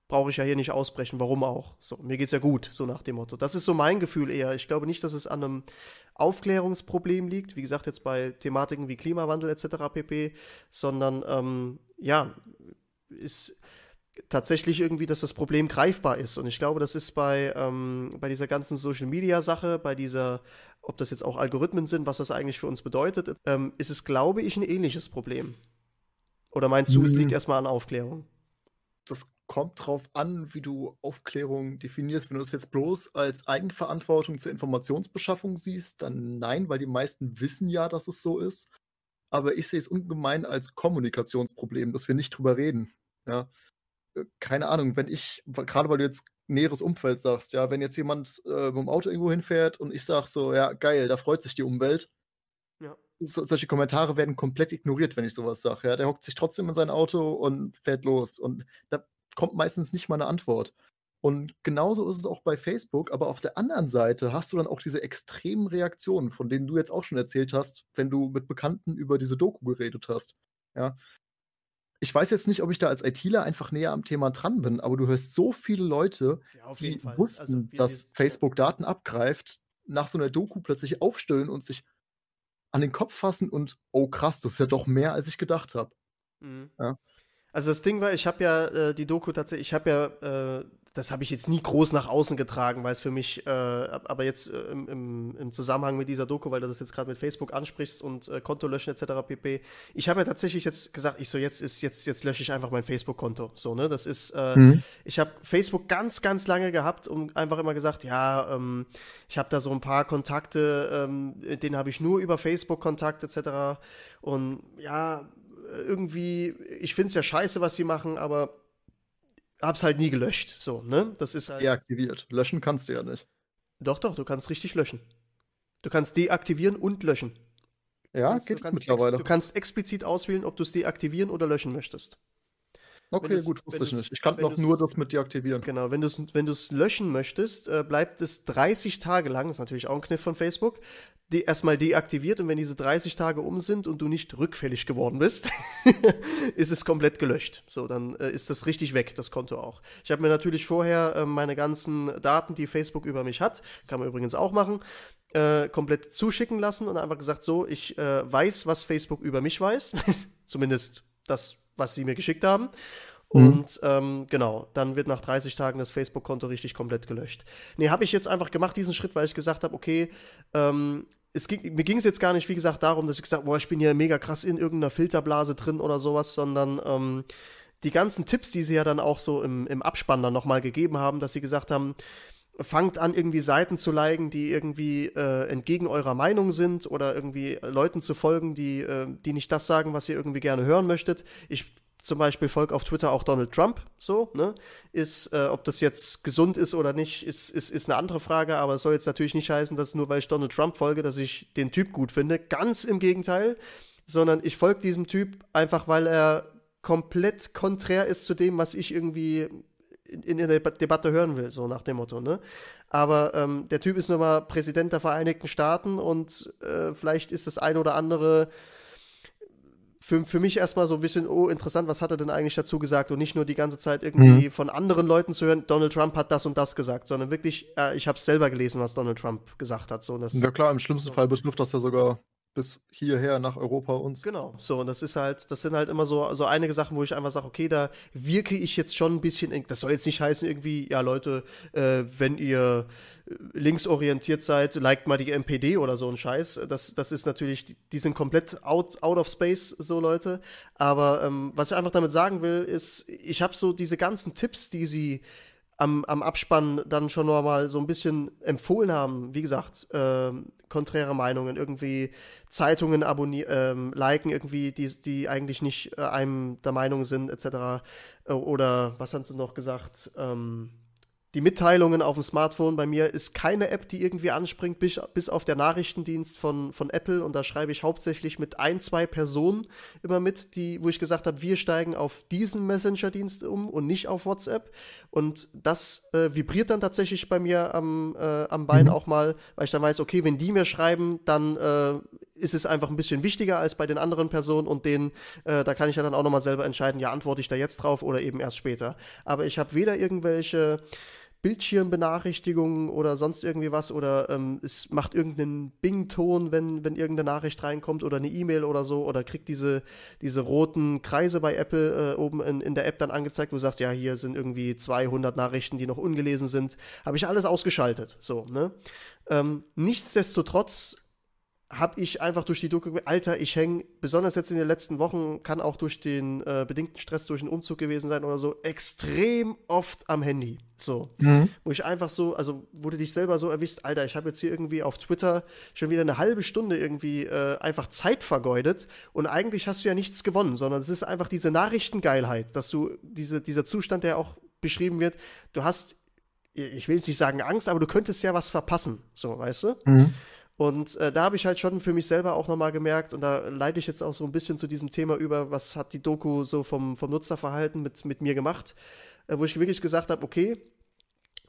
brauche ich ja hier nicht ausbrechen. Warum auch? So, mir es ja gut, so nach dem Motto. Das ist so mein Gefühl eher. Ich glaube nicht, dass es an einem Aufklärungsproblem liegt, wie gesagt, jetzt bei Thematiken wie Klimawandel etc. pp, sondern ähm, ja, ist tatsächlich irgendwie, dass das Problem greifbar ist. Und ich glaube, das ist bei, ähm, bei dieser ganzen Social-Media-Sache, bei dieser, ob das jetzt auch Algorithmen sind, was das eigentlich für uns bedeutet, ähm, ist es, glaube ich, ein ähnliches Problem. Oder meinst du, mhm. es liegt erstmal an Aufklärung? Das kommt drauf an, wie du Aufklärung definierst. Wenn du es jetzt bloß als Eigenverantwortung zur Informationsbeschaffung siehst, dann nein, weil die meisten wissen ja, dass es so ist. Aber ich sehe es ungemein als Kommunikationsproblem, dass wir nicht drüber reden. Ja, äh, keine Ahnung, wenn ich, gerade weil du jetzt näheres Umfeld sagst, ja, wenn jetzt jemand äh, mit dem Auto irgendwo hinfährt und ich sage so, ja, geil, da freut sich die Umwelt. Ja. So, solche Kommentare werden komplett ignoriert, wenn ich sowas sage. Ja, der hockt sich trotzdem in sein Auto und fährt los. Und da kommt meistens nicht mal eine Antwort. Und genauso ist es auch bei Facebook, aber auf der anderen Seite hast du dann auch diese extremen Reaktionen, von denen du jetzt auch schon erzählt hast, wenn du mit Bekannten über diese Doku geredet hast. Ja, ich weiß jetzt nicht, ob ich da als ITler einfach näher am Thema dran bin, aber du hörst so viele Leute, ja, die Fall. Also wussten, also, dass Facebook Daten abgreift, nach so einer Doku plötzlich aufstellen und sich an den Kopf fassen und, oh krass, das ist ja doch mehr, als ich gedacht habe. Mhm. Ja. Also das Ding war, ich habe ja äh, die Doku tatsächlich, ich habe ja äh, das habe ich jetzt nie groß nach außen getragen, weil es für mich, äh, aber jetzt äh, im, im, Zusammenhang mit dieser Doku, weil du das jetzt gerade mit Facebook ansprichst und äh, Konto löschen etc. pp. Ich habe ja tatsächlich jetzt gesagt, ich so jetzt ist jetzt jetzt lösche ich einfach mein Facebook-Konto. So ne, das ist, äh, mhm. ich habe Facebook ganz ganz lange gehabt und einfach immer gesagt, ja, ähm, ich habe da so ein paar Kontakte, ähm, den habe ich nur über Facebook Kontakt etc. Und ja, irgendwie, ich finde es ja scheiße, was sie machen, aber hab's halt nie gelöscht. So, ne? Das ist halt. Deaktiviert. Löschen kannst du ja nicht. Doch, doch, du kannst richtig löschen. Du kannst deaktivieren und löschen. Ja, kannst, geht du kannst, mittlerweile. Du kannst explizit auswählen, ob du es deaktivieren oder löschen möchtest. Okay, gut, wusste ich nicht. Ich kann noch nur das mit deaktivieren. Genau, wenn du es wenn löschen möchtest, äh, bleibt es 30 Tage lang, ist natürlich auch ein Kniff von Facebook, die erstmal deaktiviert und wenn diese 30 Tage um sind und du nicht rückfällig geworden bist, ist es komplett gelöscht. So, dann äh, ist das richtig weg, das Konto auch. Ich habe mir natürlich vorher äh, meine ganzen Daten, die Facebook über mich hat, kann man übrigens auch machen, äh, komplett zuschicken lassen und einfach gesagt, so, ich äh, weiß, was Facebook über mich weiß, zumindest das was sie mir mhm. geschickt haben. Mhm. Und mhm. ähm, genau, dann wird nach 30 Tagen das Facebook-Konto richtig komplett gelöscht. Nee, habe ich jetzt einfach gemacht, diesen Schritt, weil ich gesagt habe, okay, ähm, es ging, mir ging es jetzt gar nicht, wie gesagt, darum, dass ich gesagt boah, ich bin hier mega krass in irgendeiner Filterblase drin oder sowas, sondern ähm, die ganzen Tipps, die sie ja dann auch so im, im Abspann dann nochmal gegeben haben, dass sie gesagt haben, fangt an, irgendwie Seiten zu liken, die irgendwie äh, entgegen eurer Meinung sind oder irgendwie äh, Leuten zu folgen, die, äh, die nicht das sagen, was ihr irgendwie gerne hören möchtet. Ich zum Beispiel folge auf Twitter auch Donald Trump, so, ne? Ist, äh, ob das jetzt gesund ist oder nicht, ist, ist, ist eine andere Frage, aber es soll jetzt natürlich nicht heißen, dass nur weil ich Donald Trump folge, dass ich den Typ gut finde. Ganz im Gegenteil, sondern ich folge diesem Typ einfach, weil er komplett konträr ist zu dem, was ich irgendwie in, in der Debatte hören will, so nach dem Motto. Ne? Aber ähm, der Typ ist nun mal Präsident der Vereinigten Staaten und äh, vielleicht ist das ein oder andere äh, für, für mich erstmal so ein bisschen, oh, interessant, was hat er denn eigentlich dazu gesagt? Und nicht nur die ganze Zeit irgendwie mhm. von anderen Leuten zu hören, Donald Trump hat das und das gesagt, sondern wirklich, äh, ich habe es selber gelesen, was Donald Trump gesagt hat. So, und das ja klar, im schlimmsten so Fall betrifft das ja sogar bis hierher nach Europa und genau so und das ist halt das sind halt immer so so einige Sachen wo ich einfach sage okay da wirke ich jetzt schon ein bisschen das soll jetzt nicht heißen irgendwie ja Leute äh, wenn ihr äh, linksorientiert seid liked mal die MPD oder so ein Scheiß das das ist natürlich die sind komplett out out of space so Leute aber ähm, was ich einfach damit sagen will ist ich habe so diese ganzen Tipps die sie am, am Abspann dann schon nochmal so ein bisschen empfohlen haben, wie gesagt, ähm, konträre Meinungen, irgendwie Zeitungen abonnieren, ähm, liken, irgendwie, die, die eigentlich nicht äh, einem der Meinung sind, etc. Äh, oder was haben sie noch gesagt? Ähm, die Mitteilungen auf dem Smartphone bei mir ist keine App, die irgendwie anspringt, bis, bis auf der Nachrichtendienst von, von Apple. Und da schreibe ich hauptsächlich mit ein, zwei Personen immer mit, die, wo ich gesagt habe, wir steigen auf diesen Messenger-Dienst um und nicht auf WhatsApp. Und das äh, vibriert dann tatsächlich bei mir am, äh, am Bein mhm. auch mal, weil ich dann weiß, okay, wenn die mir schreiben, dann äh, ist es einfach ein bisschen wichtiger als bei den anderen Personen und denen, äh, da kann ich ja dann auch nochmal selber entscheiden, ja, antworte ich da jetzt drauf oder eben erst später. Aber ich habe weder irgendwelche Bildschirmbenachrichtigungen oder sonst irgendwie was oder ähm, es macht irgendeinen Bing-Ton, wenn, wenn irgendeine Nachricht reinkommt oder eine E-Mail oder so oder kriegt diese, diese roten Kreise bei Apple äh, oben in, in der App dann angezeigt, wo du sagst, ja, hier sind irgendwie 200 Nachrichten, die noch ungelesen sind. Habe ich alles ausgeschaltet. So, ne? Ähm, nichtsdestotrotz habe ich einfach durch die Doku, Alter, ich hänge, besonders jetzt in den letzten Wochen, kann auch durch den äh, bedingten Stress durch den Umzug gewesen sein oder so, extrem oft am Handy. So. Mhm. Wo ich einfach so, also wurde dich selber so erwischt, Alter, ich habe jetzt hier irgendwie auf Twitter schon wieder eine halbe Stunde irgendwie äh, einfach Zeit vergeudet und eigentlich hast du ja nichts gewonnen, sondern es ist einfach diese Nachrichtengeilheit, dass du, diese, dieser Zustand, der auch beschrieben wird, du hast, ich will jetzt nicht sagen Angst, aber du könntest ja was verpassen. So, weißt du? Mhm. Und äh, da habe ich halt schon für mich selber auch nochmal gemerkt, und da leite ich jetzt auch so ein bisschen zu diesem Thema über, was hat die Doku so vom, vom Nutzerverhalten mit, mit mir gemacht, äh, wo ich wirklich gesagt habe, okay,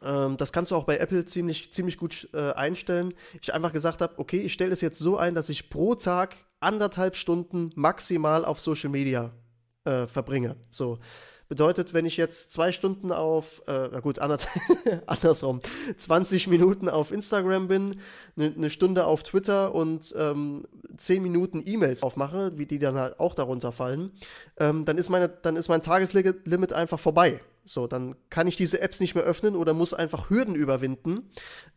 ähm, das kannst du auch bei Apple ziemlich, ziemlich gut äh, einstellen. Ich einfach gesagt habe, okay, ich stelle es jetzt so ein, dass ich pro Tag anderthalb Stunden maximal auf Social Media äh, verbringe. So. Bedeutet, wenn ich jetzt zwei Stunden auf, äh, na gut, andersrum, 20 Minuten auf Instagram bin, ne, eine ne Stunde auf Twitter und ähm, 10 Minuten E-Mails aufmache, wie die dann halt auch darunter fallen, ähm, dann, ist meine, dann ist mein Tageslimit einfach vorbei. So, dann kann ich diese Apps nicht mehr öffnen oder muss einfach Hürden überwinden,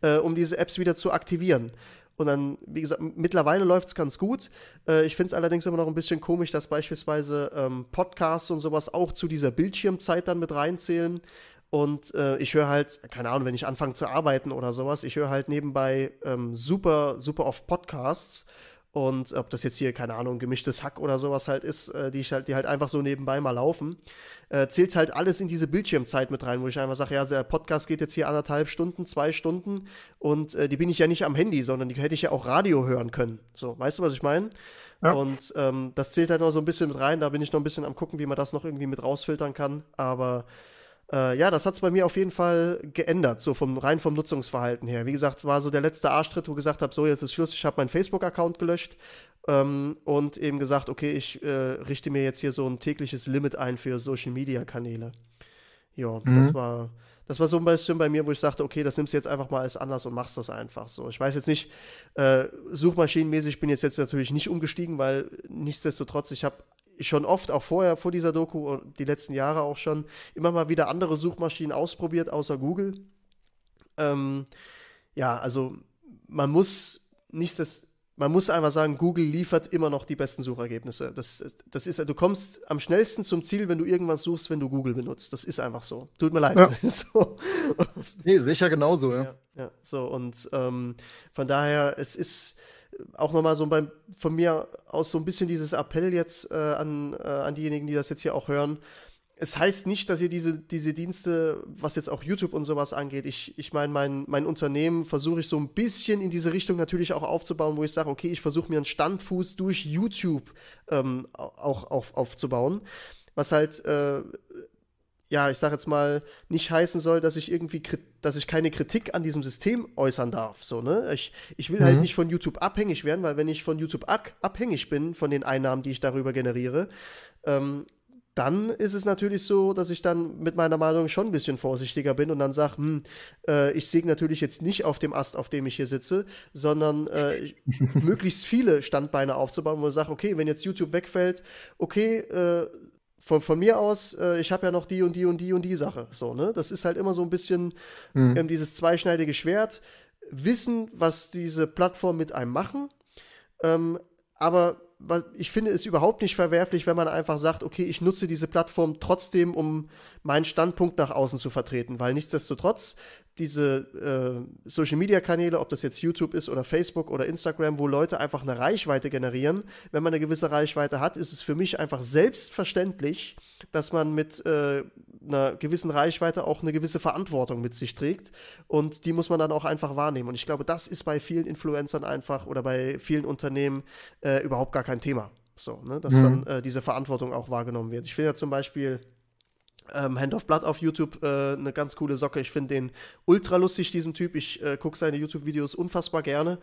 äh, um diese Apps wieder zu aktivieren. Und dann, wie gesagt, mittlerweile läuft es ganz gut. Äh, ich finde es allerdings immer noch ein bisschen komisch, dass beispielsweise ähm, Podcasts und sowas auch zu dieser Bildschirmzeit dann mit reinzählen. Und äh, ich höre halt, keine Ahnung, wenn ich anfange zu arbeiten oder sowas, ich höre halt nebenbei ähm, super, super oft Podcasts und ob das jetzt hier, keine Ahnung, gemischtes Hack oder sowas halt ist, äh, die, ich halt, die halt einfach so nebenbei mal laufen, äh, zählt halt alles in diese Bildschirmzeit mit rein, wo ich einfach sage, ja, der Podcast geht jetzt hier anderthalb Stunden, zwei Stunden und äh, die bin ich ja nicht am Handy, sondern die hätte ich ja auch Radio hören können. So, weißt du, was ich meine? Ja. Und ähm, das zählt halt noch so ein bisschen mit rein, da bin ich noch ein bisschen am gucken, wie man das noch irgendwie mit rausfiltern kann, aber äh, ja, das hat es bei mir auf jeden Fall geändert, so vom rein vom Nutzungsverhalten her. Wie gesagt, war so der letzte Arschtritt, wo ich gesagt habe, so jetzt ist Schluss, ich habe meinen Facebook-Account gelöscht ähm, und eben gesagt, okay, ich äh, richte mir jetzt hier so ein tägliches Limit ein für Social-Media-Kanäle. Ja, mhm. das war das war so ein bisschen bei mir, wo ich sagte, okay, das nimmst du jetzt einfach mal als anders und machst das einfach so. Ich weiß jetzt nicht, äh, suchmaschinenmäßig bin ich jetzt, jetzt natürlich nicht umgestiegen, weil nichtsdestotrotz, ich habe schon oft, auch vorher, vor dieser Doku und die letzten Jahre auch schon, immer mal wieder andere Suchmaschinen ausprobiert, außer Google. Ähm, ja, also man muss nicht das, man muss einfach sagen, Google liefert immer noch die besten Suchergebnisse. Das, das ist, du kommst am schnellsten zum Ziel, wenn du irgendwas suchst, wenn du Google benutzt. Das ist einfach so. Tut mir leid. Ja. so. Nee, sicher genauso, ja. ja. ja so und ähm, von daher, es ist auch nochmal so beim, von mir aus so ein bisschen dieses Appell jetzt äh, an, äh, an diejenigen, die das jetzt hier auch hören. Es heißt nicht, dass ihr diese, diese Dienste, was jetzt auch YouTube und sowas angeht, ich, ich meine, mein, mein Unternehmen versuche ich so ein bisschen in diese Richtung natürlich auch aufzubauen, wo ich sage, okay, ich versuche mir einen Standfuß durch YouTube ähm, auch auf, aufzubauen was halt äh, ja, ich sag jetzt mal, nicht heißen soll, dass ich irgendwie, dass ich keine Kritik an diesem System äußern darf. So, ne? Ich, ich will halt mhm. halt nicht von YouTube abhängig werden, weil wenn ich von YouTube ab abhängig bin, von den Einnahmen, die ich darüber generiere, ähm, dann ist es natürlich so, dass ich dann mit meiner Meinung schon ein bisschen vorsichtiger bin und dann sage, hm, äh, ich säge natürlich jetzt nicht auf dem Ast, auf dem ich hier sitze, sondern äh, möglichst viele Standbeine aufzubauen, wo ich sage, okay, wenn jetzt YouTube wegfällt, okay, äh, von, von mir aus, äh, ich habe ja noch die und die und die und die Sache. So, ne? Das ist halt immer so ein bisschen mhm. ähm, dieses zweischneidige Schwert. Wissen, was diese Plattform mit einem machen. Ähm, aber ich finde es überhaupt nicht verwerflich, wenn man einfach sagt, okay, ich nutze diese Plattform trotzdem, um meinen Standpunkt nach außen zu vertreten, weil nichtsdestotrotz diese äh, Social-Media-Kanäle, ob das jetzt YouTube ist oder Facebook oder Instagram, wo Leute einfach eine Reichweite generieren. Wenn man eine gewisse Reichweite hat, ist es für mich einfach selbstverständlich, dass man mit äh, einer gewissen Reichweite auch eine gewisse Verantwortung mit sich trägt. Und die muss man dann auch einfach wahrnehmen. Und ich glaube, das ist bei vielen Influencern einfach oder bei vielen Unternehmen äh, überhaupt gar kein Thema. So, ne? dass mhm. dann äh, diese Verantwortung auch wahrgenommen wird. Ich finde ja zum Beispiel ähm, Hand of Blood auf YouTube, äh, eine ganz coole Socke. Ich finde den ultra lustig, diesen Typ. Ich äh, gucke seine YouTube-Videos unfassbar gerne.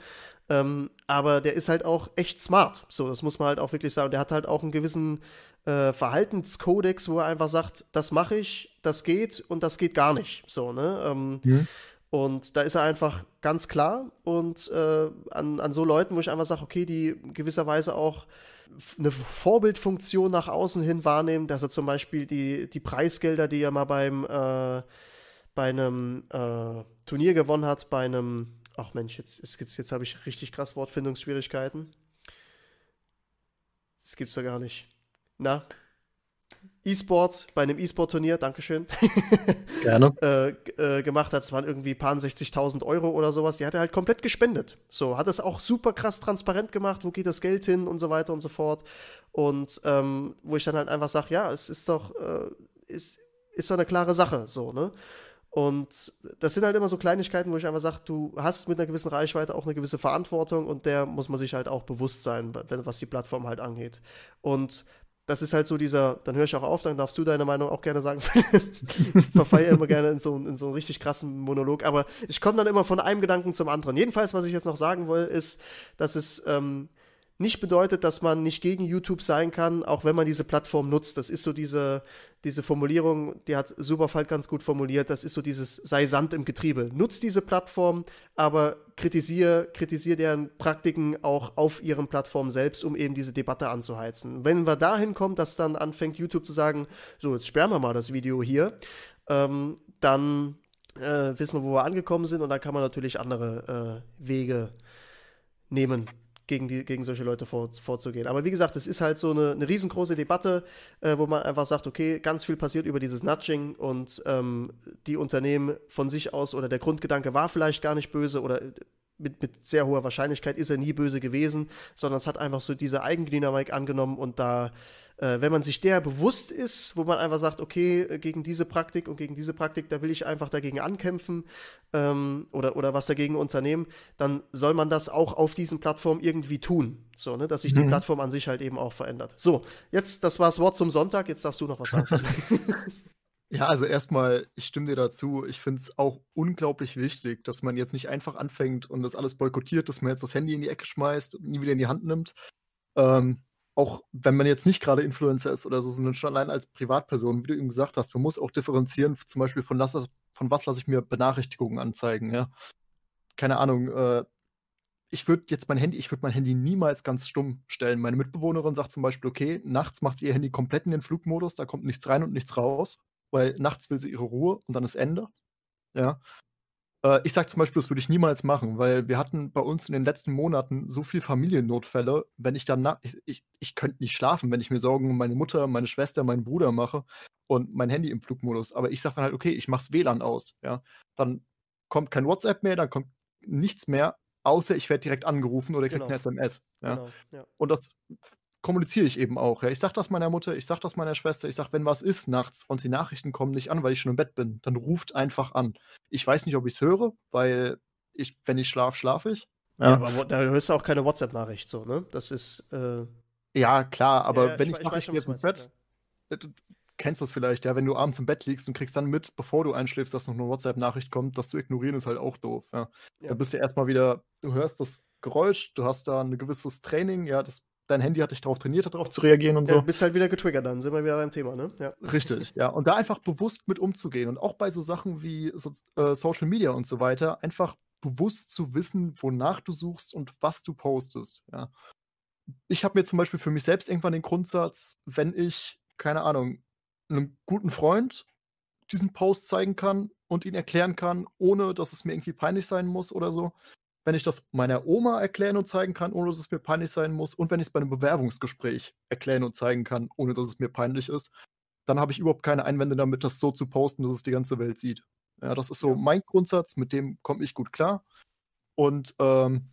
Ähm, aber der ist halt auch echt smart. So, das muss man halt auch wirklich sagen. Der hat halt auch einen gewissen äh, Verhaltenskodex, wo er einfach sagt, das mache ich, das geht und das geht gar nicht. So, ne? Ähm, mhm. Und da ist er einfach ganz klar und äh, an, an so Leuten, wo ich einfach sage, okay, die gewisserweise auch eine Vorbildfunktion nach außen hin wahrnehmen, dass er zum Beispiel die, die Preisgelder, die er mal beim äh, bei einem äh, Turnier gewonnen hat, bei einem, ach Mensch, jetzt, jetzt, jetzt habe ich richtig krass Wortfindungsschwierigkeiten. Das gibt's doch gar nicht. Na, E-Sport, bei einem E-Sport-Turnier, Dankeschön, Gerne. äh, äh, gemacht hat. Es waren irgendwie paar 60.000 Euro oder sowas. Die hat er halt komplett gespendet. So, hat es auch super krass transparent gemacht, wo geht das Geld hin und so weiter und so fort. Und ähm, wo ich dann halt einfach sage, ja, es ist doch, äh, ist, ist doch eine klare Sache, so, ne? Und das sind halt immer so Kleinigkeiten, wo ich einfach sage, du hast mit einer gewissen Reichweite auch eine gewisse Verantwortung und der muss man sich halt auch bewusst sein, was die Plattform halt angeht. Und das ist halt so dieser, dann höre ich auch auf, dann darfst du deine Meinung auch gerne sagen. ich verfall immer gerne in so, in so einen richtig krassen Monolog, aber ich komme dann immer von einem Gedanken zum anderen. Jedenfalls, was ich jetzt noch sagen will, ist, dass es ähm, nicht bedeutet, dass man nicht gegen YouTube sein kann, auch wenn man diese Plattform nutzt. Das ist so diese, diese Formulierung, die hat Superfalt ganz gut formuliert. Das ist so dieses sei Sand im Getriebe. Nutzt diese Plattform, aber kritisiere, kritisiere deren Praktiken auch auf ihren Plattformen selbst, um eben diese Debatte anzuheizen. Wenn wir dahin kommen, dass dann anfängt YouTube zu sagen, so jetzt sperren wir mal das Video hier, ähm, dann äh, wissen wir, wo wir angekommen sind und dann kann man natürlich andere äh, Wege nehmen gegen, die, gegen solche Leute vor, vorzugehen. Aber wie gesagt, es ist halt so eine, eine riesengroße Debatte, äh, wo man einfach sagt, okay, ganz viel passiert über dieses Nudging und ähm, die Unternehmen von sich aus oder der Grundgedanke war vielleicht gar nicht böse oder mit, mit sehr hoher Wahrscheinlichkeit ist er nie böse gewesen, sondern es hat einfach so diese Eigendynamik angenommen und da, äh, wenn man sich der bewusst ist, wo man einfach sagt, okay, äh, gegen diese Praktik und gegen diese Praktik, da will ich einfach dagegen ankämpfen ähm, oder, oder was dagegen unternehmen, dann soll man das auch auf diesen Plattformen irgendwie tun. So, ne, dass sich die mhm. Plattform an sich halt eben auch verändert. So, jetzt, das war das Wort zum Sonntag, jetzt darfst du noch was sagen. Ja, also erstmal, ich stimme dir dazu. Ich finde es auch unglaublich wichtig, dass man jetzt nicht einfach anfängt und das alles boykottiert, dass man jetzt das Handy in die Ecke schmeißt und nie wieder in die Hand nimmt. Ähm, auch wenn man jetzt nicht gerade Influencer ist oder so, sondern schon allein als Privatperson, wie du eben gesagt hast, man muss auch differenzieren, zum Beispiel von, lass, von was lasse ich mir Benachrichtigungen anzeigen, ja. Keine Ahnung, äh, ich würde jetzt mein Handy, ich würde mein Handy niemals ganz stumm stellen. Meine Mitbewohnerin sagt zum Beispiel, okay, nachts macht sie ihr Handy komplett in den Flugmodus, da kommt nichts rein und nichts raus weil nachts will sie ihre Ruhe und dann ist Ende. Ja. Äh, ich sage zum Beispiel, das würde ich niemals machen, weil wir hatten bei uns in den letzten Monaten so viele Familiennotfälle, wenn ich dann, ich, ich, ich könnte nicht schlafen, wenn ich mir Sorgen um meine Mutter, meine Schwester, meinen Bruder mache und mein Handy im Flugmodus. Aber ich sage dann halt, okay, ich mach's WLAN aus. Ja. Dann kommt kein WhatsApp mehr, dann kommt nichts mehr, außer ich werde direkt angerufen oder kriege genau. eine SMS. Ja? Genau, ja. Und das kommuniziere ich eben auch. Ja. Ich sage das meiner Mutter, ich sage das meiner Schwester, ich sage, wenn was ist nachts und die Nachrichten kommen nicht an, weil ich schon im Bett bin, dann ruft einfach an. Ich weiß nicht, ob ich es höre, weil ich, wenn ich schlafe, schlafe ich. Ja. ja. aber da hörst du auch keine WhatsApp-Nachricht so, ne? Das ist. Äh... ja, klar, aber ja, wenn ich, ich Nachrichten im Bett. Ja. Äh, du kennst das vielleicht, ja, wenn du abends im Bett liegst und kriegst dann mit, bevor du einschläfst, dass noch eine WhatsApp-Nachricht kommt, das zu ignorieren ist halt auch doof. Ja. Da bist du erstmal wieder, du hörst das Geräusch, du hast da ein gewisses Training, ja, das dein Handy hat dich darauf trainiert, darauf zu reagieren und so. du bist halt wieder getriggert dann, sind wir wieder beim Thema, ne? Ja. Richtig, ja. Und da einfach bewusst mit umzugehen und auch bei so Sachen wie so, äh, Social Media und so weiter, einfach bewusst zu wissen, wonach du suchst und was du postest, ja. Ich habe mir zum Beispiel für mich selbst irgendwann den Grundsatz, wenn ich, keine Ahnung, einem guten Freund diesen Post zeigen kann und ihn erklären kann, ohne dass es mir irgendwie peinlich sein muss oder so, wenn ich das meiner Oma erklären und zeigen kann, ohne dass es mir peinlich sein muss, und wenn ich es bei einem Bewerbungsgespräch erklären und zeigen kann, ohne dass es mir peinlich ist, dann habe ich überhaupt keine Einwände damit, das so zu posten, dass es die ganze Welt sieht. Ja, das ist so ja. mein Grundsatz, mit dem komme ich gut klar. Und ähm,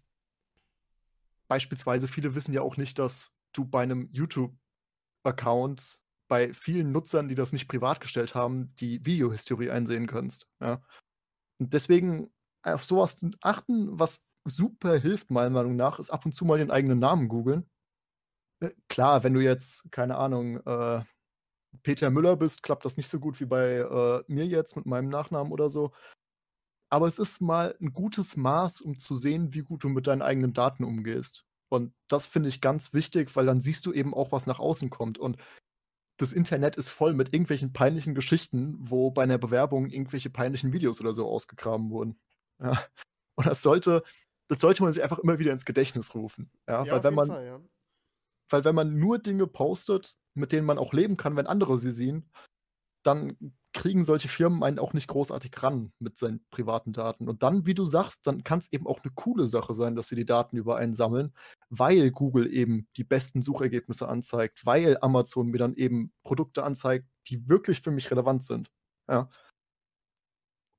beispielsweise, viele wissen ja auch nicht, dass du bei einem YouTube-Account bei vielen Nutzern, die das nicht privat gestellt haben, die Videohistorie einsehen kannst. Ja. Und deswegen auf sowas achten, was super hilft, meiner Meinung nach, ist ab und zu mal den eigenen Namen googeln. Äh, klar, wenn du jetzt, keine Ahnung, äh, Peter Müller bist, klappt das nicht so gut wie bei äh, mir jetzt mit meinem Nachnamen oder so. Aber es ist mal ein gutes Maß, um zu sehen, wie gut du mit deinen eigenen Daten umgehst. Und das finde ich ganz wichtig, weil dann siehst du eben auch, was nach außen kommt. Und das Internet ist voll mit irgendwelchen peinlichen Geschichten, wo bei einer Bewerbung irgendwelche peinlichen Videos oder so ausgegraben wurden. Ja. Und das sollte, das sollte man sich einfach immer wieder ins Gedächtnis rufen. Ja, ja weil, wenn man, Fall, ja. weil wenn man nur Dinge postet, mit denen man auch leben kann, wenn andere sie sehen, dann kriegen solche Firmen einen auch nicht großartig ran mit seinen privaten Daten. Und dann, wie du sagst, dann kann es eben auch eine coole Sache sein, dass sie die Daten über einen sammeln, weil Google eben die besten Suchergebnisse anzeigt, weil Amazon mir dann eben Produkte anzeigt, die wirklich für mich relevant sind. Ja.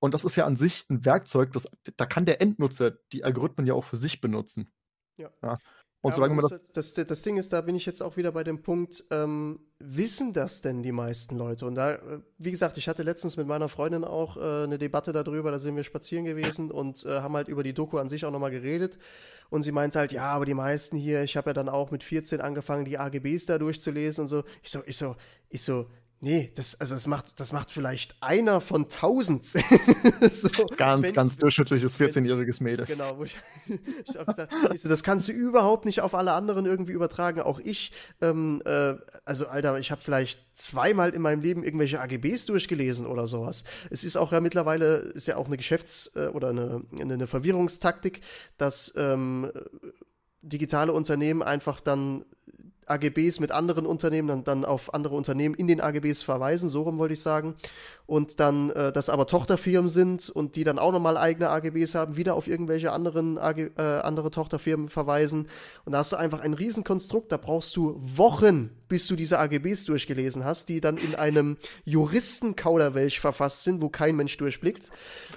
Und das ist ja an sich ein Werkzeug, das, da kann der Endnutzer die Algorithmen ja auch für sich benutzen. Ja. ja. Und ja, solange man das, das, das. Ding ist, da bin ich jetzt auch wieder bei dem Punkt, ähm, wissen das denn die meisten Leute? Und da, äh, wie gesagt, ich hatte letztens mit meiner Freundin auch äh, eine Debatte darüber, da sind wir spazieren gewesen und äh, haben halt über die Doku an sich auch nochmal geredet. Und sie meint halt, ja, aber die meisten hier, ich habe ja dann auch mit 14 angefangen, die AGBs da durchzulesen und so. Ich so, ich so, ich so, Nee, das, also das macht, das macht vielleicht einer von tausend. so, ganz, wenn, ganz durchschnittliches 14-jähriges Mädel. Genau, wo ich, ich auch gesagt ich so, das kannst du überhaupt nicht auf alle anderen irgendwie übertragen. Auch ich, ähm, äh, also Alter, ich habe vielleicht zweimal in meinem Leben irgendwelche AGBs durchgelesen oder sowas. Es ist auch ja mittlerweile, ist ja auch eine Geschäfts- äh, oder eine, eine Verwirrungstaktik, dass ähm, äh, digitale Unternehmen einfach dann AGBs mit anderen Unternehmen dann, dann auf andere Unternehmen in den AGBs verweisen, so rum wollte ich sagen und dann äh, das aber Tochterfirmen sind und die dann auch nochmal eigene AGBs haben, wieder auf irgendwelche anderen AG, äh, andere Tochterfirmen verweisen. Und da hast du einfach ein Riesenkonstrukt, da brauchst du Wochen, bis du diese AGBs durchgelesen hast, die dann in einem Juristenkauderwelsch verfasst sind, wo kein Mensch durchblickt.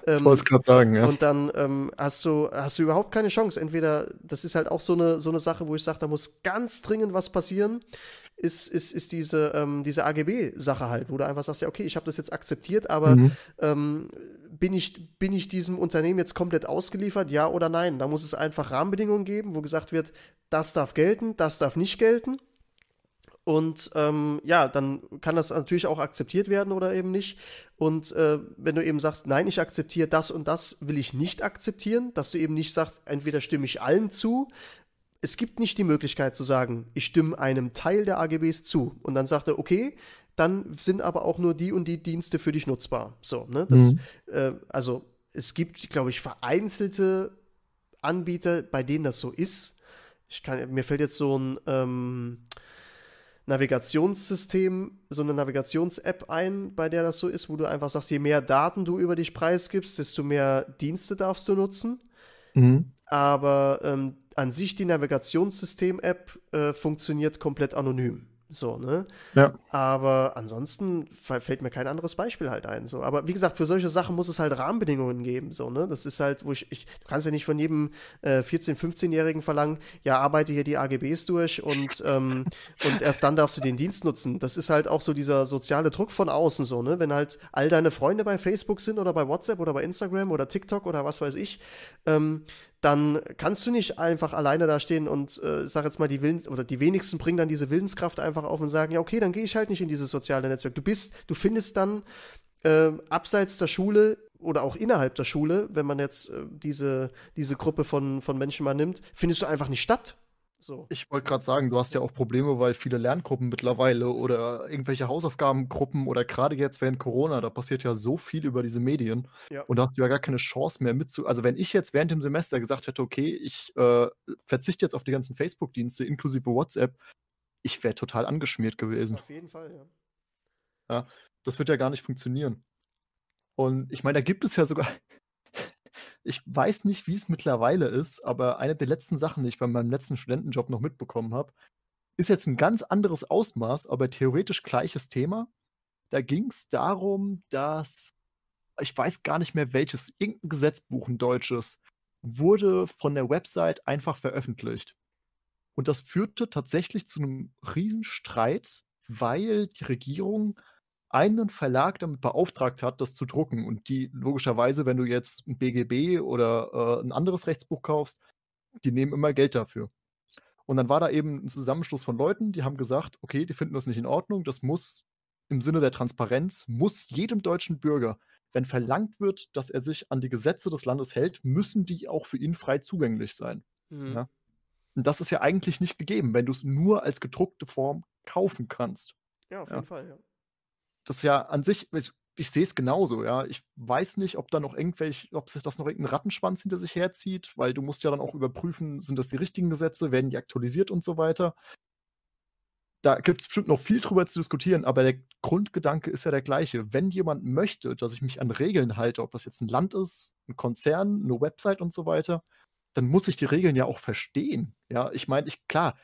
Ähm, ich wollte es gerade sagen, ja. Und dann ähm, hast, du, hast du überhaupt keine Chance. Entweder, das ist halt auch so eine, so eine Sache, wo ich sage, da muss ganz dringend was passieren ist, ist, ist diese, ähm, diese AGB-Sache halt, wo du einfach sagst, ja, okay, ich habe das jetzt akzeptiert, aber mhm. ähm, bin, ich, bin ich diesem Unternehmen jetzt komplett ausgeliefert, ja oder nein? Da muss es einfach Rahmenbedingungen geben, wo gesagt wird, das darf gelten, das darf nicht gelten. Und ähm, ja, dann kann das natürlich auch akzeptiert werden oder eben nicht. Und äh, wenn du eben sagst, nein, ich akzeptiere das und das, will ich nicht akzeptieren, dass du eben nicht sagst, entweder stimme ich allem zu es gibt nicht die Möglichkeit zu sagen, ich stimme einem Teil der AGBs zu und dann sagt er, okay, dann sind aber auch nur die und die Dienste für dich nutzbar. So, ne? Das, mhm. äh, also es gibt, glaube ich, vereinzelte Anbieter, bei denen das so ist. Ich kann, mir fällt jetzt so ein ähm, Navigationssystem, so eine Navigations-App ein, bei der das so ist, wo du einfach sagst, je mehr Daten du über dich preisgibst, desto mehr Dienste darfst du nutzen. Mhm aber ähm, an sich die Navigationssystem-App äh, funktioniert komplett anonym. So, ne? Ja. Aber ansonsten fällt mir kein anderes Beispiel halt ein. So. Aber wie gesagt, für solche Sachen muss es halt Rahmenbedingungen geben. So, ne? Das ist halt, wo ich, ich du kannst ja nicht von jedem äh, 14-, 15-Jährigen verlangen, ja, arbeite hier die AGBs durch und, ähm, und erst dann darfst du den Dienst nutzen. Das ist halt auch so dieser soziale Druck von außen, so, ne? Wenn halt all deine Freunde bei Facebook sind oder bei WhatsApp oder bei Instagram oder TikTok oder was weiß ich, ähm, dann kannst du nicht einfach alleine da stehen und äh, sag jetzt mal, die Willens oder die wenigsten bringen dann diese Willenskraft einfach auf und sagen, ja, okay, dann gehe ich halt nicht in dieses soziale Netzwerk. Du bist, du findest dann äh, abseits der Schule oder auch innerhalb der Schule, wenn man jetzt äh, diese, diese Gruppe von, von Menschen mal nimmt, findest du einfach nicht statt. So. Ich wollte gerade sagen, du hast ja auch Probleme, weil viele Lerngruppen mittlerweile oder irgendwelche Hausaufgabengruppen oder gerade jetzt während Corona, da passiert ja so viel über diese Medien ja. und da hast du ja gar keine Chance mehr mitzu. Also wenn ich jetzt während dem Semester gesagt hätte, okay, ich äh, verzichte jetzt auf die ganzen Facebook-Dienste inklusive WhatsApp, ich wäre total angeschmiert gewesen. Auf jeden Fall, ja. Ja, das wird ja gar nicht funktionieren. Und ich meine, da gibt es ja sogar, ich weiß nicht, wie es mittlerweile ist, aber eine der letzten Sachen, die ich bei meinem letzten Studentenjob noch mitbekommen habe, ist jetzt ein ganz anderes Ausmaß, aber theoretisch gleiches Thema. Da ging es darum, dass ich weiß gar nicht mehr welches, irgendein Gesetzbuch, ein deutsches, wurde von der Website einfach veröffentlicht. Und das führte tatsächlich zu einem Riesenstreit, weil die Regierung einen Verlag damit beauftragt hat, das zu drucken. Und die logischerweise, wenn du jetzt ein BGB oder äh, ein anderes Rechtsbuch kaufst, die nehmen immer Geld dafür. Und dann war da eben ein Zusammenschluss von Leuten, die haben gesagt, okay, die finden das nicht in Ordnung, das muss im Sinne der Transparenz, muss jedem deutschen Bürger, wenn verlangt wird, dass er sich an die Gesetze des Landes hält, müssen die auch für ihn frei zugänglich sein. Mhm. Ja? Und das ist ja eigentlich nicht gegeben, wenn du es nur als gedruckte Form kaufen kannst. Ja, auf ja? jeden Fall, ja das ist ja an sich, ich, ich sehe es genauso, ja. Ich weiß nicht, ob da noch irgendwelche, ob sich das noch irgendein Rattenschwanz hinter sich herzieht, weil du musst ja dann auch überprüfen, sind das die richtigen Gesetze, werden die aktualisiert und so weiter. Da gibt es bestimmt noch viel drüber zu diskutieren, aber der Grundgedanke ist ja der gleiche. Wenn jemand möchte, dass ich mich an Regeln halte, ob das jetzt ein Land ist, ein Konzern, eine Website und so weiter, dann muss ich die Regeln ja auch verstehen. Ja, ich meine, ich, klar,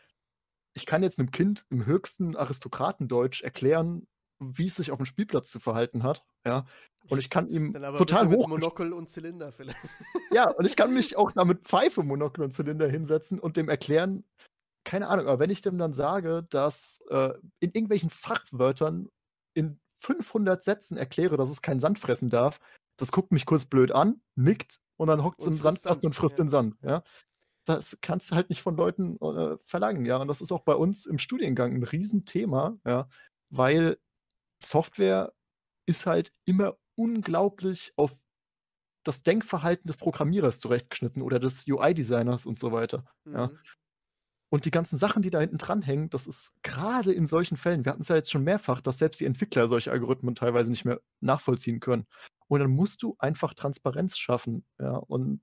ich kann jetzt einem Kind im höchsten Aristokratendeutsch erklären, wie es sich auf dem Spielplatz zu verhalten hat. Ja. Und ich kann ihm total hoch. Mit Monokel und Zylinder vielleicht. Ja, und ich kann mich auch damit Pfeife, Monokel und Zylinder hinsetzen und dem erklären, keine Ahnung, aber wenn ich dem dann sage, dass äh, in irgendwelchen Fachwörtern in 500 Sätzen erkläre, dass es keinen Sand fressen darf, das guckt mich kurz blöd an, nickt und dann hockt es im Sandkasten und frisst ja. den Sand. Ja? Das kannst du halt nicht von Leuten äh, verlangen, ja. Und das ist auch bei uns im Studiengang ein Riesenthema, ja, weil Software ist halt immer unglaublich auf das Denkverhalten des Programmierers zurechtgeschnitten oder des UI-Designers und so weiter. Mhm. Ja. Und die ganzen Sachen, die da hinten dranhängen, das ist gerade in solchen Fällen, wir hatten es ja jetzt schon mehrfach, dass selbst die Entwickler solche Algorithmen teilweise nicht mehr nachvollziehen können. Und dann musst du einfach Transparenz schaffen. Ja. Und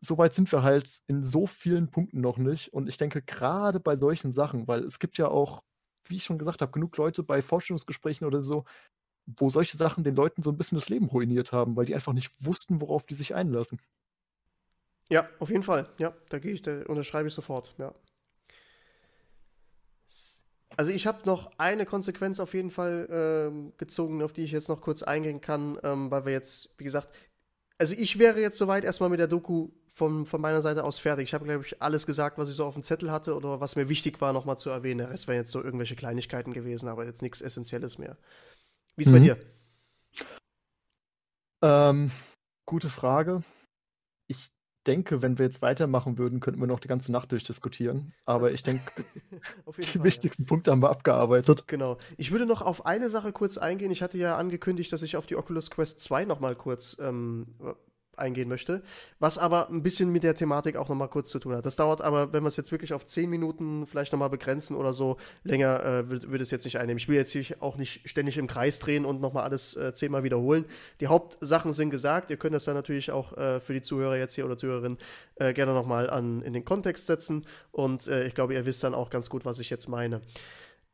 soweit sind wir halt in so vielen Punkten noch nicht. Und ich denke, gerade bei solchen Sachen, weil es gibt ja auch wie ich schon gesagt habe, genug Leute bei Vorstellungsgesprächen oder so, wo solche Sachen den Leuten so ein bisschen das Leben ruiniert haben, weil die einfach nicht wussten, worauf die sich einlassen. Ja, auf jeden Fall. Ja, da gehe ich, da unterschreibe ich sofort. Ja. Also ich habe noch eine Konsequenz auf jeden Fall ähm, gezogen, auf die ich jetzt noch kurz eingehen kann, ähm, weil wir jetzt, wie gesagt, also ich wäre jetzt soweit erstmal mit der Doku von, von meiner Seite aus fertig. Ich habe, glaube ich, alles gesagt, was ich so auf dem Zettel hatte oder was mir wichtig war, nochmal zu erwähnen. Der Rest wären jetzt so irgendwelche Kleinigkeiten gewesen, aber jetzt nichts Essentielles mehr. Wie ist mhm. bei dir? Ähm, gute Frage. Ich denke, wenn wir jetzt weitermachen würden, könnten wir noch die ganze Nacht durchdiskutieren. Aber also, ich denke, die Fall, wichtigsten ja. Punkte haben wir abgearbeitet. Genau. Ich würde noch auf eine Sache kurz eingehen. Ich hatte ja angekündigt, dass ich auf die Oculus Quest 2 nochmal kurz ähm, eingehen möchte, was aber ein bisschen mit der Thematik auch nochmal kurz zu tun hat. Das dauert aber, wenn wir es jetzt wirklich auf 10 Minuten vielleicht nochmal begrenzen oder so, länger äh, würde es jetzt nicht einnehmen. Ich will jetzt hier auch nicht ständig im Kreis drehen und nochmal alles äh, zehnmal wiederholen. Die Hauptsachen sind gesagt, ihr könnt das dann natürlich auch äh, für die Zuhörer jetzt hier oder Zuhörerinnen äh, gerne nochmal in den Kontext setzen und äh, ich glaube, ihr wisst dann auch ganz gut, was ich jetzt meine.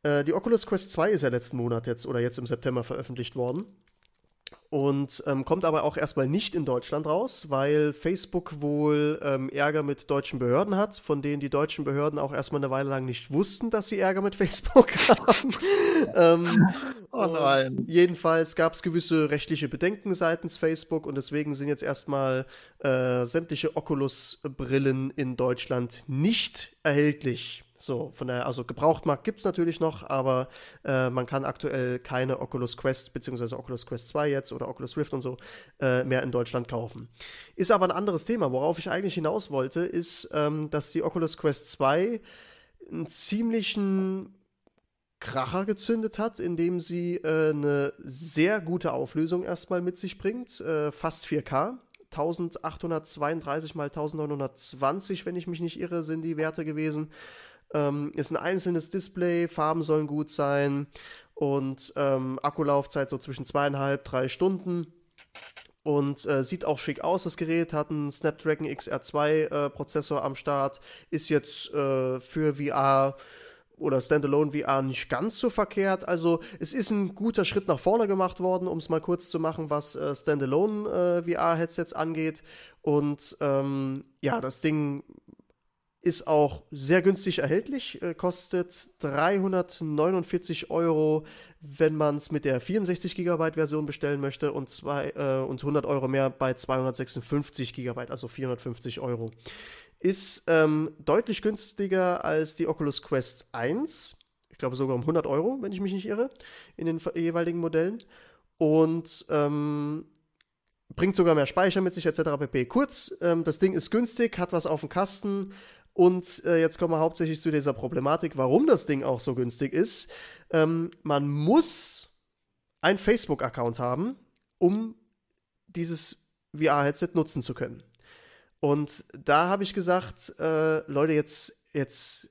Äh, die Oculus Quest 2 ist ja letzten Monat jetzt oder jetzt im September veröffentlicht worden und ähm, kommt aber auch erstmal nicht in Deutschland raus, weil Facebook wohl ähm, Ärger mit deutschen Behörden hat, von denen die deutschen Behörden auch erstmal eine Weile lang nicht wussten, dass sie Ärger mit Facebook haben. ähm, oh nein. Jedenfalls gab es gewisse rechtliche Bedenken seitens Facebook und deswegen sind jetzt erstmal äh, sämtliche Oculus-Brillen in Deutschland nicht erhältlich. So, von der, also Gebrauchtmarkt gibt es natürlich noch, aber äh, man kann aktuell keine Oculus Quest bzw. Oculus Quest 2 jetzt oder Oculus Rift und so äh, mehr in Deutschland kaufen. Ist aber ein anderes Thema. Worauf ich eigentlich hinaus wollte, ist, ähm, dass die Oculus Quest 2 einen ziemlichen Kracher gezündet hat, indem sie äh, eine sehr gute Auflösung erstmal mit sich bringt, äh, fast 4K. 1832 mal 1920, wenn ich mich nicht irre, sind die Werte gewesen. Ähm, ist ein einzelnes Display, Farben sollen gut sein und ähm, Akkulaufzeit so zwischen zweieinhalb, drei Stunden. Und äh, sieht auch schick aus, das Gerät hat einen Snapdragon XR2 äh, Prozessor am Start, ist jetzt äh, für VR oder Standalone VR nicht ganz so verkehrt. Also es ist ein guter Schritt nach vorne gemacht worden, um es mal kurz zu machen, was äh, Standalone äh, VR-Headsets angeht. Und ähm, ja, das Ding ist auch sehr günstig erhältlich, äh, kostet 349 Euro, wenn man es mit der 64 GB Version bestellen möchte und, zwei, äh, und 100 Euro mehr bei 256 GB, also 450 Euro. Ist ähm, deutlich günstiger als die Oculus Quest 1. Ich glaube sogar um 100 Euro, wenn ich mich nicht irre, in den jeweiligen Modellen. Und ähm, bringt sogar mehr Speicher mit sich etc. pp. Kurz, ähm, das Ding ist günstig, hat was auf dem Kasten, und äh, jetzt kommen wir hauptsächlich zu dieser Problematik, warum das Ding auch so günstig ist. Ähm, man muss einen Facebook-Account haben, um dieses VR-Headset nutzen zu können. Und da habe ich gesagt, äh, Leute, jetzt, jetzt,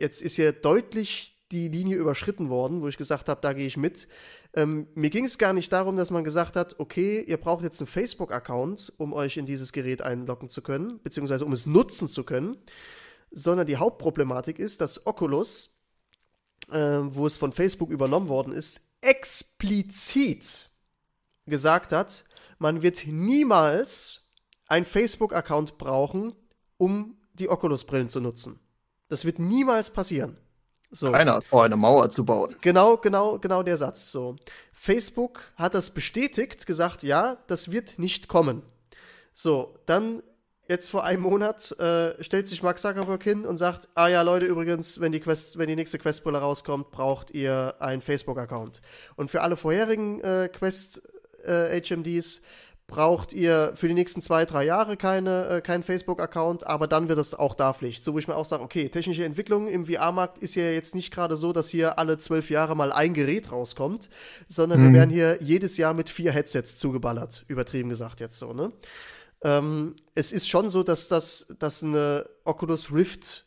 jetzt ist hier deutlich die Linie überschritten worden, wo ich gesagt habe, da gehe ich mit. Ähm, mir ging es gar nicht darum, dass man gesagt hat, okay, ihr braucht jetzt einen Facebook-Account, um euch in dieses Gerät einloggen zu können, beziehungsweise um es nutzen zu können, sondern die Hauptproblematik ist, dass Oculus, äh, wo es von Facebook übernommen worden ist, explizit gesagt hat, man wird niemals einen Facebook-Account brauchen, um die Oculus-Brillen zu nutzen. Das wird niemals passieren. So. Keiner vor, eine Mauer zu bauen. Genau, genau, genau der Satz. So. Facebook hat das bestätigt, gesagt, ja, das wird nicht kommen. So, dann jetzt vor einem Monat äh, stellt sich Mark Zuckerberg hin und sagt, ah ja, Leute, übrigens, wenn die, Quest, wenn die nächste Quest-Brille rauskommt, braucht ihr einen Facebook-Account. Und für alle vorherigen äh, Quest-HMDs äh, braucht ihr für die nächsten zwei, drei Jahre keine, äh, keinen Facebook-Account, aber dann wird das auch da Pflicht. So, wo ich mir auch sage, okay, technische Entwicklung im VR-Markt ist ja jetzt nicht gerade so, dass hier alle zwölf Jahre mal ein Gerät rauskommt, sondern mhm. wir werden hier jedes Jahr mit vier Headsets zugeballert, übertrieben gesagt jetzt so, ne? Ähm, es ist schon so, dass das dass eine Oculus Rift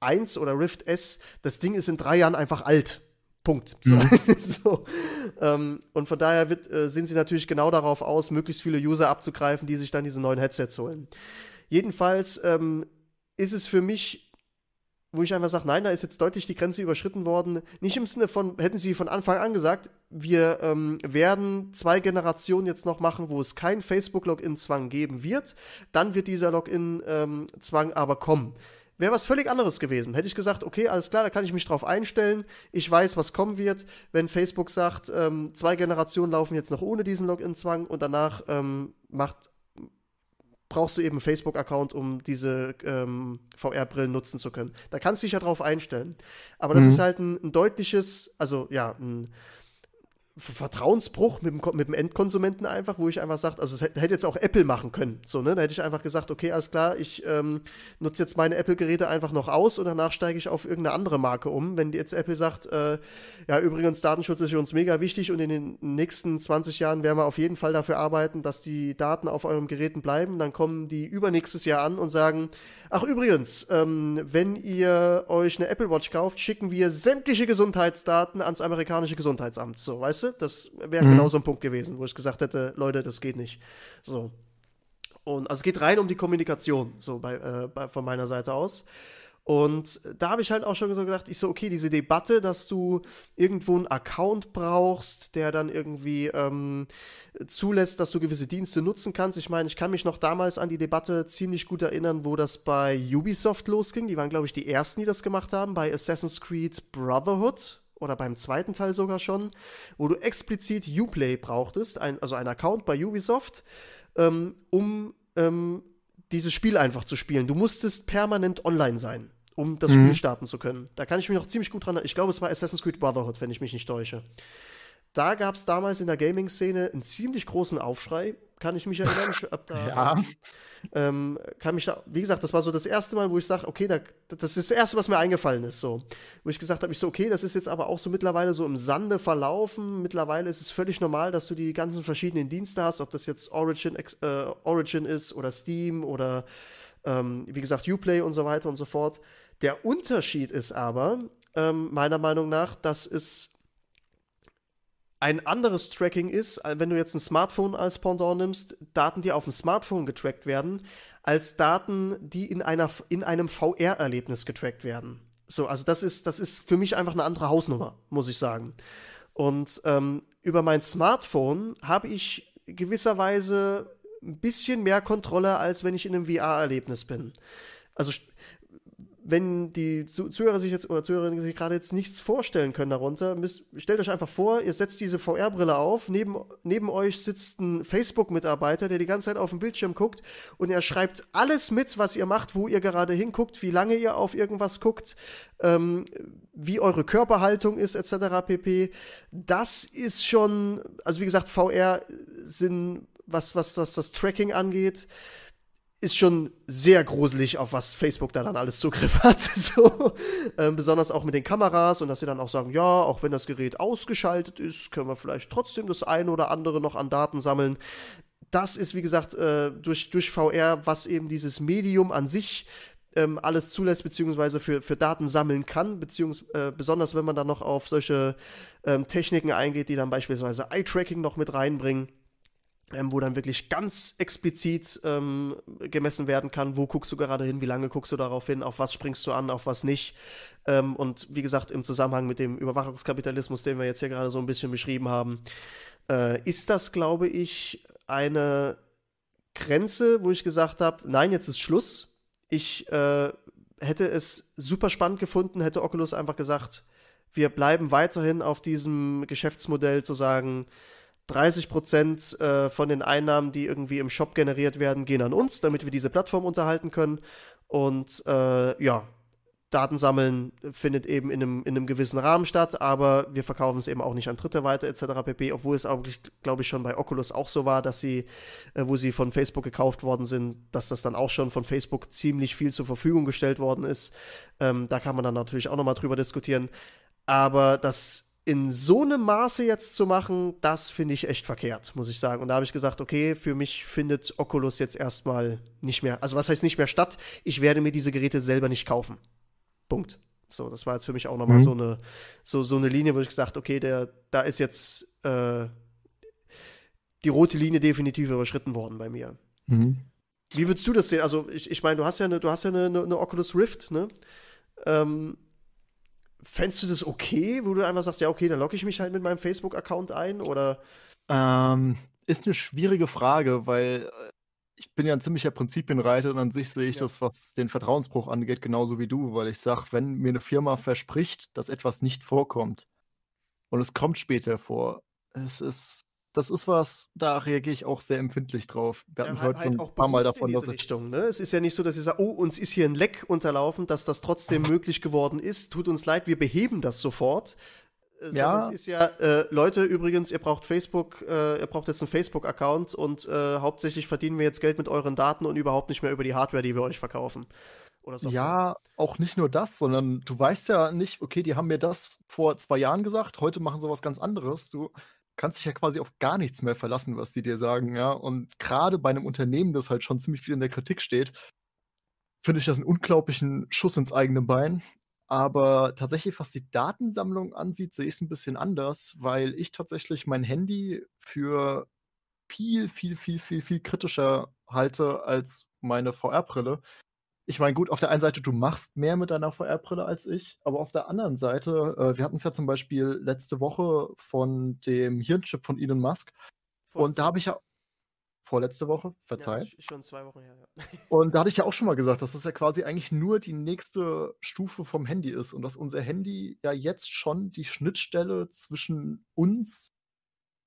1 oder Rift S, das Ding ist in drei Jahren einfach alt. Punkt. So, mhm. so. Ähm, und von daher wird, äh, sind sie natürlich genau darauf aus, möglichst viele User abzugreifen, die sich dann diese neuen Headsets holen. Jedenfalls ähm, ist es für mich wo ich einfach sage, nein, da ist jetzt deutlich die Grenze überschritten worden. Nicht im Sinne von, hätten sie von Anfang an gesagt, wir ähm, werden zwei Generationen jetzt noch machen, wo es keinen Facebook-Login-Zwang geben wird, dann wird dieser Login-Zwang ähm, aber kommen. Wäre was völlig anderes gewesen. Hätte ich gesagt, okay, alles klar, da kann ich mich drauf einstellen. Ich weiß, was kommen wird. Wenn Facebook sagt, ähm, zwei Generationen laufen jetzt noch ohne diesen Login-Zwang und danach ähm, macht brauchst du eben einen Facebook-Account, um diese ähm, VR-Brillen nutzen zu können. Da kannst du dich ja drauf einstellen. Aber das mhm. ist halt ein, ein deutliches, also ja, ein Vertrauensbruch mit dem, mit dem Endkonsumenten einfach, wo ich einfach sage, also das hätte jetzt auch Apple machen können. So, ne? Da hätte ich einfach gesagt, okay, alles klar, ich ähm, nutze jetzt meine Apple-Geräte einfach noch aus und danach steige ich auf irgendeine andere Marke um. Wenn jetzt Apple sagt, äh, ja, übrigens, Datenschutz ist für uns mega wichtig und in den nächsten 20 Jahren werden wir auf jeden Fall dafür arbeiten, dass die Daten auf euren Geräten bleiben, dann kommen die übernächstes Jahr an und sagen, Ach, übrigens, ähm, wenn ihr euch eine Apple Watch kauft, schicken wir sämtliche Gesundheitsdaten ans amerikanische Gesundheitsamt. So, weißt du? Das wäre mhm. genau so ein Punkt gewesen, wo ich gesagt hätte, Leute, das geht nicht. So. Und also es geht rein um die Kommunikation, so bei, äh, bei, von meiner Seite aus. Und da habe ich halt auch schon so gedacht, ich so, okay, diese Debatte, dass du irgendwo einen Account brauchst, der dann irgendwie ähm, zulässt, dass du gewisse Dienste nutzen kannst. Ich meine, ich kann mich noch damals an die Debatte ziemlich gut erinnern, wo das bei Ubisoft losging. Die waren, glaube ich, die ersten, die das gemacht haben, bei Assassin's Creed Brotherhood oder beim zweiten Teil sogar schon, wo du explizit Uplay brauchtest, ein, also ein Account bei Ubisoft, ähm, um ähm, dieses Spiel einfach zu spielen. Du musstest permanent online sein um das mhm. Spiel starten zu können. Da kann ich mich noch ziemlich gut dran. erinnern. Ich glaube, es war Assassin's Creed Brotherhood, wenn ich mich nicht täusche. Da gab es damals in der Gaming-Szene einen ziemlich großen Aufschrei, kann ich mich erinnern. Ich da, ja. ähm, kann mich da, wie gesagt, das war so das erste Mal, wo ich sage, okay, da, das ist das Erste, was mir eingefallen ist. So. Wo ich gesagt habe, ich so, okay, das ist jetzt aber auch so mittlerweile so im Sande verlaufen. Mittlerweile ist es völlig normal, dass du die ganzen verschiedenen Dienste hast, ob das jetzt Origin, äh, Origin ist oder Steam oder ähm, wie gesagt Uplay und so weiter und so fort. Der Unterschied ist aber, ähm, meiner Meinung nach, dass es ein anderes Tracking ist, äh, wenn du jetzt ein Smartphone als Pendant nimmst, Daten, die auf dem Smartphone getrackt werden, als Daten, die in, einer, in einem VR-Erlebnis getrackt werden. So, also das ist, das ist für mich einfach eine andere Hausnummer, muss ich sagen. Und ähm, über mein Smartphone habe ich gewisserweise ein bisschen mehr Kontrolle, als wenn ich in einem VR-Erlebnis bin. Also wenn die Zuhörer sich jetzt oder Zuhörerinnen sich gerade jetzt nichts vorstellen können darunter, müsst, stellt euch einfach vor, ihr setzt diese VR-Brille auf, neben, neben euch sitzt ein Facebook-Mitarbeiter, der die ganze Zeit auf dem Bildschirm guckt und er schreibt alles mit, was ihr macht, wo ihr gerade hinguckt, wie lange ihr auf irgendwas guckt, ähm, wie eure Körperhaltung ist, etc. pp. Das ist schon, also wie gesagt, VR sind, was, was, was das Tracking angeht, ist schon sehr gruselig, auf was Facebook da dann alles Zugriff hat. So, ähm, besonders auch mit den Kameras und dass sie dann auch sagen, ja, auch wenn das Gerät ausgeschaltet ist, können wir vielleicht trotzdem das eine oder andere noch an Daten sammeln. Das ist, wie gesagt, äh, durch, durch VR, was eben dieses Medium an sich ähm, alles zulässt, beziehungsweise für, für Daten sammeln kann, beziehungsweise äh, besonders wenn man dann noch auf solche ähm, Techniken eingeht, die dann beispielsweise Eye-Tracking noch mit reinbringen ähm, wo dann wirklich ganz explizit ähm, gemessen werden kann, wo guckst du gerade hin, wie lange guckst du darauf hin, auf was springst du an, auf was nicht. Ähm, und wie gesagt, im Zusammenhang mit dem Überwachungskapitalismus, den wir jetzt hier gerade so ein bisschen beschrieben haben, äh, ist das, glaube ich, eine Grenze, wo ich gesagt habe, nein, jetzt ist Schluss. Ich äh, hätte es super spannend gefunden, hätte Oculus einfach gesagt, wir bleiben weiterhin auf diesem Geschäftsmodell zu sagen, 30 Prozent äh, von den Einnahmen, die irgendwie im Shop generiert werden, gehen an uns, damit wir diese Plattform unterhalten können. Und äh, ja, Datensammeln findet eben in einem, in einem gewissen Rahmen statt, aber wir verkaufen es eben auch nicht an Dritte weiter etc. pp. Obwohl es auch, glaube ich, schon bei Oculus auch so war, dass sie, äh, wo sie von Facebook gekauft worden sind, dass das dann auch schon von Facebook ziemlich viel zur Verfügung gestellt worden ist. Ähm, da kann man dann natürlich auch nochmal drüber diskutieren. Aber das in so einem Maße jetzt zu machen, das finde ich echt verkehrt, muss ich sagen. Und da habe ich gesagt, okay, für mich findet Oculus jetzt erstmal nicht mehr, also was heißt nicht mehr statt, ich werde mir diese Geräte selber nicht kaufen. Punkt. So, das war jetzt für mich auch nochmal mhm. so, eine, so, so eine Linie, wo ich gesagt, okay, der, da ist jetzt äh, die rote Linie definitiv überschritten worden bei mir. Mhm. Wie würdest du das sehen? Also, ich, ich meine, du hast ja eine, du hast ja eine, eine Oculus Rift, ne? Ähm, Fändest du das okay, wo du einfach sagst, ja, okay, dann logge ich mich halt mit meinem Facebook-Account ein oder? Ähm, ist eine schwierige Frage, weil äh, ich bin ja ein ziemlicher Prinzipienreiter und an sich sehe ich ja. das, was den Vertrauensbruch angeht, genauso wie du, weil ich sage, wenn mir eine Firma verspricht, dass etwas nicht vorkommt und es kommt später vor, es ist das ist was, da reagiere ich auch sehr empfindlich drauf. Wir hatten es ja, halt heute halt auch ein paar Mal davon. In diese Richtung, ne? Es ist ja nicht so, dass ihr sagt, oh, uns ist hier ein Leck unterlaufen, dass das trotzdem möglich geworden ist. Tut uns leid, wir beheben das sofort. Äh, sondern ja. Es ist ja, äh, Leute, übrigens, ihr braucht Facebook, äh, ihr braucht jetzt einen Facebook-Account und äh, hauptsächlich verdienen wir jetzt Geld mit euren Daten und überhaupt nicht mehr über die Hardware, die wir euch verkaufen. So. Ja, auch nicht nur das, sondern du weißt ja nicht, okay, die haben mir das vor zwei Jahren gesagt, heute machen sie was ganz anderes. Du kannst dich ja quasi auf gar nichts mehr verlassen, was die dir sagen, ja. Und gerade bei einem Unternehmen, das halt schon ziemlich viel in der Kritik steht, finde ich das einen unglaublichen Schuss ins eigene Bein. Aber tatsächlich, was die Datensammlung ansieht, sehe ich es ein bisschen anders, weil ich tatsächlich mein Handy für viel, viel, viel, viel, viel kritischer halte als meine VR-Brille, ich meine, gut, auf der einen Seite, du machst mehr mit deiner VR-Brille als ich, aber auf der anderen Seite, äh, wir hatten es ja zum Beispiel letzte Woche von dem Hirnchip von Elon Musk. Vorletzte und da habe ich ja. Vorletzte Woche, verzeihen. Ja, schon zwei Wochen her, ja. Und da hatte ich ja auch schon mal gesagt, dass das ja quasi eigentlich nur die nächste Stufe vom Handy ist und dass unser Handy ja jetzt schon die Schnittstelle zwischen uns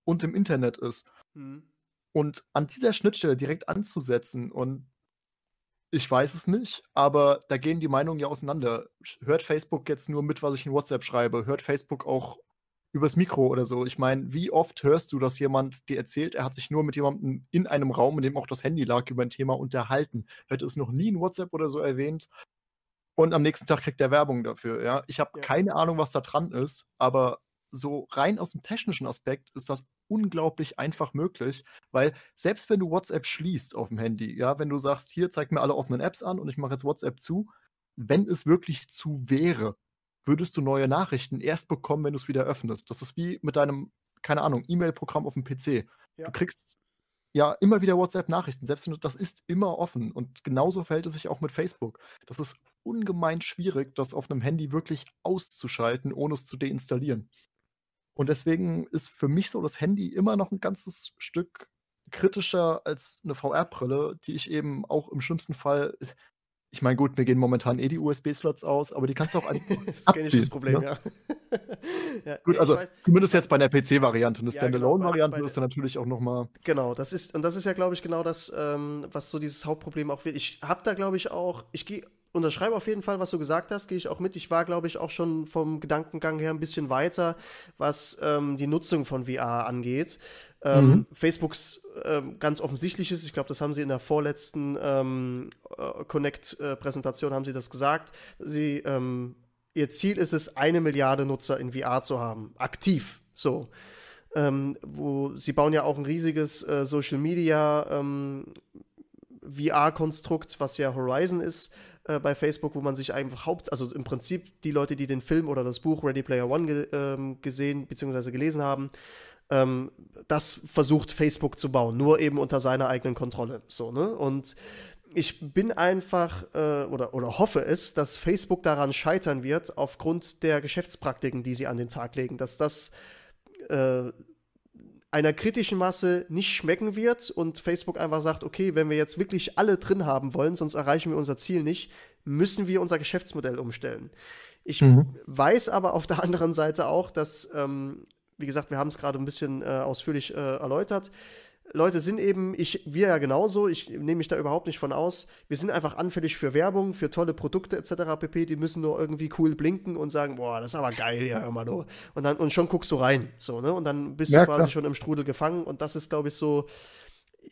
und dem Internet ist. Mhm. Und an dieser Schnittstelle direkt anzusetzen und ich weiß es nicht, aber da gehen die Meinungen ja auseinander. Hört Facebook jetzt nur mit, was ich in WhatsApp schreibe? Hört Facebook auch übers Mikro oder so? Ich meine, wie oft hörst du, dass jemand dir erzählt, er hat sich nur mit jemandem in einem Raum, in dem auch das Handy lag, über ein Thema unterhalten? Hätte es noch nie in WhatsApp oder so erwähnt. Und am nächsten Tag kriegt er Werbung dafür. Ja? Ich habe ja. keine Ahnung, was da dran ist, aber so rein aus dem technischen Aspekt ist das unglaublich einfach möglich, weil selbst wenn du WhatsApp schließt auf dem Handy, ja, wenn du sagst, hier zeig mir alle offenen Apps an und ich mache jetzt WhatsApp zu, wenn es wirklich zu wäre, würdest du neue Nachrichten erst bekommen, wenn du es wieder öffnest. Das ist wie mit deinem, keine Ahnung, E-Mail-Programm auf dem PC. Ja. Du kriegst ja immer wieder WhatsApp-Nachrichten, selbst wenn du, das ist immer offen. Und genauso verhält es sich auch mit Facebook. Das ist ungemein schwierig, das auf einem Handy wirklich auszuschalten, ohne es zu deinstallieren. Und deswegen ist für mich so das Handy immer noch ein ganzes Stück kritischer als eine VR-Brille, die ich eben auch im schlimmsten Fall. Ich meine, gut, mir gehen momentan eh die USB-Slots aus, aber die kannst du auch einfach das ist Das Problem, ne? ja. ja. Gut, also weiß, zumindest jetzt bei der PC-Variante. Eine genau, Standalone-Variante genau, ist dann natürlich auch nochmal. Genau, das ist, und das ist ja, glaube ich, genau das, ähm, was so dieses Hauptproblem auch wird. Ich habe da, glaube ich, auch, ich gehe unterschreibe auf jeden Fall, was du gesagt hast, gehe ich auch mit. Ich war, glaube ich, auch schon vom Gedankengang her ein bisschen weiter, was ähm, die Nutzung von VR angeht. Ähm, mhm. Facebooks ähm, ganz ist, ich glaube, das haben sie in der vorletzten ähm, äh, Connect-Präsentation haben sie das gesagt. Sie, ähm, ihr Ziel ist es, eine Milliarde Nutzer in VR zu haben, aktiv. So. Ähm, wo sie bauen ja auch ein riesiges äh, Social Media ähm, VR-Konstrukt, was ja Horizon ist, äh, bei Facebook, wo man sich einfach haupt, also im Prinzip die Leute, die den Film oder das Buch Ready Player One ge ähm, gesehen bzw. gelesen haben, ähm, das versucht Facebook zu bauen, nur eben unter seiner eigenen Kontrolle. So, ne? Und ich bin einfach äh, oder, oder hoffe es, dass Facebook daran scheitern wird, aufgrund der Geschäftspraktiken, die sie an den Tag legen, dass das äh, einer kritischen Masse nicht schmecken wird und Facebook einfach sagt, okay, wenn wir jetzt wirklich alle drin haben wollen, sonst erreichen wir unser Ziel nicht, müssen wir unser Geschäftsmodell umstellen. Ich mhm. weiß aber auf der anderen Seite auch, dass, ähm, wie gesagt, wir haben es gerade ein bisschen äh, ausführlich äh, erläutert, Leute sind eben, ich, wir ja genauso, ich nehme mich da überhaupt nicht von aus. Wir sind einfach anfällig für Werbung, für tolle Produkte etc. pp. Die müssen nur irgendwie cool blinken und sagen, boah, das ist aber geil, ja, hör mal do. Und dann, und schon guckst du rein. So, ne? Und dann bist ja, du quasi klar. schon im Strudel gefangen. Und das ist, glaube ich, so,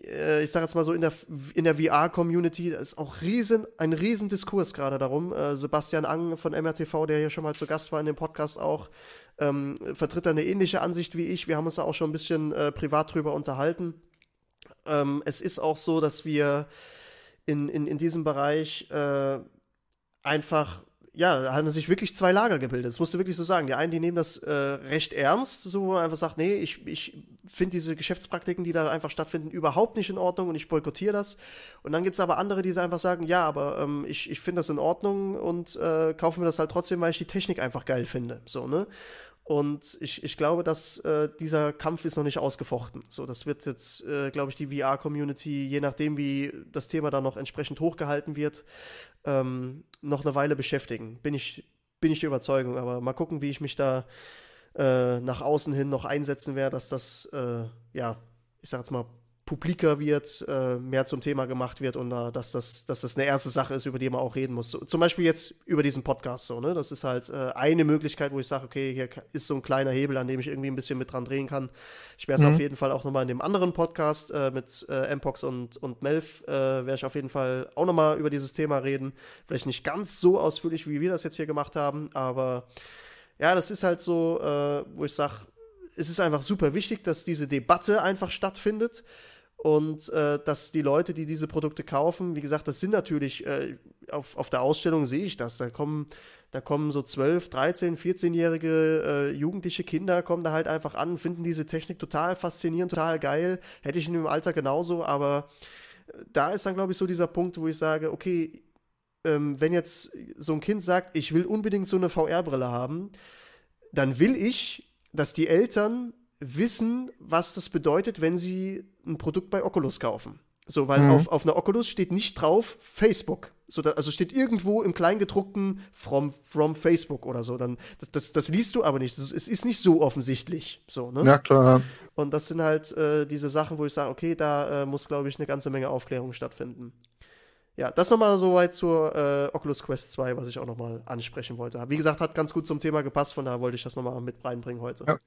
äh, ich sage jetzt mal so, in der, in der VR-Community, da ist auch riesen, ein riesen Diskurs gerade darum. Äh, Sebastian Ang von MRTV, der hier schon mal zu Gast war in dem Podcast auch, ähm, vertritt da eine ähnliche Ansicht wie ich. Wir haben uns da auch schon ein bisschen äh, privat drüber unterhalten ähm, es ist auch so, dass wir in, in, in diesem Bereich äh, einfach ja, da haben sich wirklich zwei Lager gebildet. Das musst du wirklich so sagen. Die einen, die nehmen das äh, recht ernst, so einfach sagt, nee, ich, ich finde diese Geschäftspraktiken, die da einfach stattfinden, überhaupt nicht in Ordnung und ich boykottiere das. Und dann gibt es aber andere, die einfach sagen, ja, aber ähm, ich, ich finde das in Ordnung und äh, kaufe mir das halt trotzdem, weil ich die Technik einfach geil finde. So, ne? Und ich, ich glaube, dass äh, dieser Kampf ist noch nicht ausgefochten. So, das wird jetzt, äh, glaube ich, die VR-Community, je nachdem, wie das Thema dann noch entsprechend hochgehalten wird, ähm, noch eine Weile beschäftigen. Bin ich, bin ich der Überzeugung. Aber mal gucken, wie ich mich da äh, nach außen hin noch einsetzen werde, dass das, äh, ja, ich sag jetzt mal, publiker wird, äh, mehr zum Thema gemacht wird und äh, dass, das, dass das eine erste Sache ist, über die man auch reden muss. So, zum Beispiel jetzt über diesen Podcast so, ne? Das ist halt äh, eine Möglichkeit, wo ich sage, okay, hier ist so ein kleiner Hebel, an dem ich irgendwie ein bisschen mit dran drehen kann. Ich werde es mhm. auf jeden Fall auch nochmal in dem anderen Podcast äh, mit äh, Mpox und, und Melf, äh, werde ich auf jeden Fall auch nochmal über dieses Thema reden. Vielleicht nicht ganz so ausführlich, wie wir das jetzt hier gemacht haben, aber ja, das ist halt so, äh, wo ich sage, es ist einfach super wichtig, dass diese Debatte einfach stattfindet und äh, dass die Leute, die diese Produkte kaufen, wie gesagt, das sind natürlich, äh, auf, auf der Ausstellung sehe ich das. Da kommen, da kommen so 12, 13, 14-jährige äh, jugendliche Kinder, kommen da halt einfach an, finden diese Technik total faszinierend, total geil. Hätte ich in dem Alter genauso, aber äh, da ist dann, glaube ich, so dieser Punkt, wo ich sage, okay, ähm, wenn jetzt so ein Kind sagt, ich will unbedingt so eine VR-Brille haben, dann will ich, dass die Eltern wissen, was das bedeutet, wenn sie ein Produkt bei Oculus kaufen. So, weil mhm. auf, auf einer Oculus steht nicht drauf Facebook. So, da, also steht irgendwo im Kleingedruckten from, from Facebook oder so. Dann, das, das, das liest du aber nicht. Das, es ist nicht so offensichtlich. So, ne? Ja, klar. Und das sind halt äh, diese Sachen, wo ich sage, okay, da äh, muss, glaube ich, eine ganze Menge Aufklärung stattfinden. Ja, das nochmal soweit zur äh, Oculus Quest 2, was ich auch nochmal ansprechen wollte. Wie gesagt, hat ganz gut zum Thema gepasst, von daher wollte ich das nochmal mit reinbringen heute. Ja.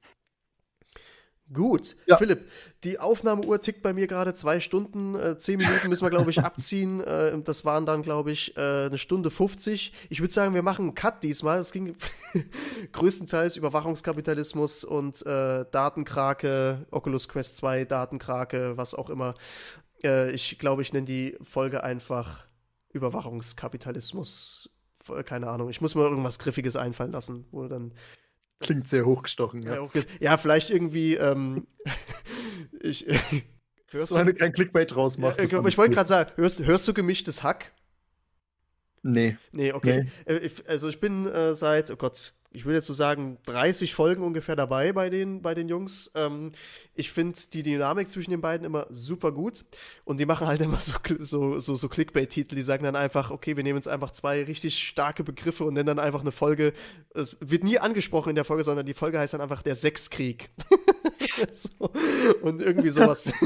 Gut, ja. Philipp, die Aufnahmeuhr tickt bei mir gerade zwei Stunden, äh, zehn Minuten müssen wir, glaube ich, abziehen. Äh, das waren dann, glaube ich, äh, eine Stunde 50. Ich würde sagen, wir machen einen Cut diesmal. Es ging größtenteils Überwachungskapitalismus und äh, Datenkrake, Oculus Quest 2, Datenkrake, was auch immer. Äh, ich glaube, ich nenne die Folge einfach Überwachungskapitalismus. Äh, keine Ahnung, ich muss mir irgendwas Griffiges einfallen lassen, wo dann Klingt sehr hochgestochen, ja. Ja, vielleicht irgendwie, ähm, ich, äh, hörst Solange du, kein Clickbait draus machst. Ja, ich wollte gerade sagen, hörst, hörst du gemischtes Hack? Nee. Nee, okay. Nee. Äh, also ich bin äh, seit, oh Gott, ich würde jetzt so sagen, 30 Folgen ungefähr dabei bei den, bei den Jungs. Ähm, ich finde die Dynamik zwischen den beiden immer super gut. Und die machen halt immer so, so, so, so Clickbait-Titel. Die sagen dann einfach, okay, wir nehmen jetzt einfach zwei richtig starke Begriffe und nennen dann einfach eine Folge. Es wird nie angesprochen in der Folge, sondern die Folge heißt dann einfach der Sexkrieg. Und irgendwie sowas.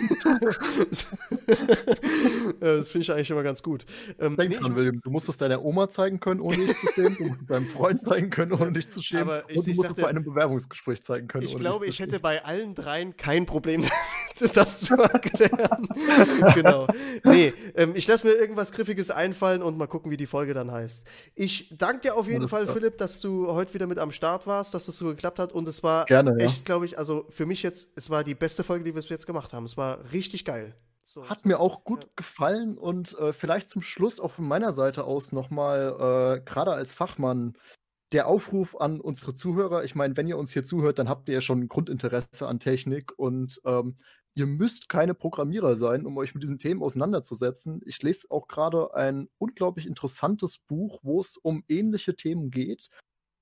Äh, das finde ich eigentlich immer ganz gut. Ähm, Denk nee, dran, William, du musst es deiner Oma zeigen können, ohne dich zu schämen. Du musst es deinem Freund zeigen können, ohne dich zu schämen. Aber ich, und du musst sagte, es bei einem Bewerbungsgespräch zeigen können. Ich glaube, ich hätte bei allen dreien kein Problem damit, das zu erklären. genau. Nee, ähm, ich lasse mir irgendwas Griffiges einfallen und mal gucken, wie die Folge dann heißt. Ich danke dir auf jeden Alles Fall, klar. Philipp, dass du heute wieder mit am Start warst, dass das so geklappt hat. Und es war Gerne, echt, ja. glaube ich, also für mich jetzt jetzt, es war die beste Folge, die wir bis jetzt gemacht haben. Es war richtig geil. So, Hat mir auch gut ja. gefallen und äh, vielleicht zum Schluss auch von meiner Seite aus nochmal, äh, gerade als Fachmann, der Aufruf an unsere Zuhörer. Ich meine, wenn ihr uns hier zuhört, dann habt ihr ja schon ein Grundinteresse an Technik und ähm, ihr müsst keine Programmierer sein, um euch mit diesen Themen auseinanderzusetzen. Ich lese auch gerade ein unglaublich interessantes Buch, wo es um ähnliche Themen geht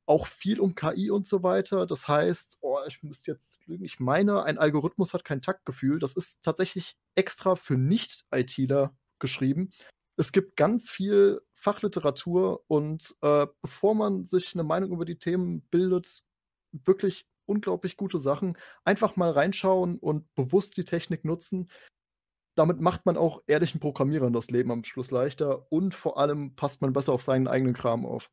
auch viel um KI und so weiter. Das heißt, oh, ich müsste jetzt lügen, ich meine, ein Algorithmus hat kein Taktgefühl. Das ist tatsächlich extra für Nicht-ITler geschrieben. Es gibt ganz viel Fachliteratur und äh, bevor man sich eine Meinung über die Themen bildet, wirklich unglaublich gute Sachen. Einfach mal reinschauen und bewusst die Technik nutzen. Damit macht man auch ehrlichen Programmierern das Leben am Schluss leichter und vor allem passt man besser auf seinen eigenen Kram auf.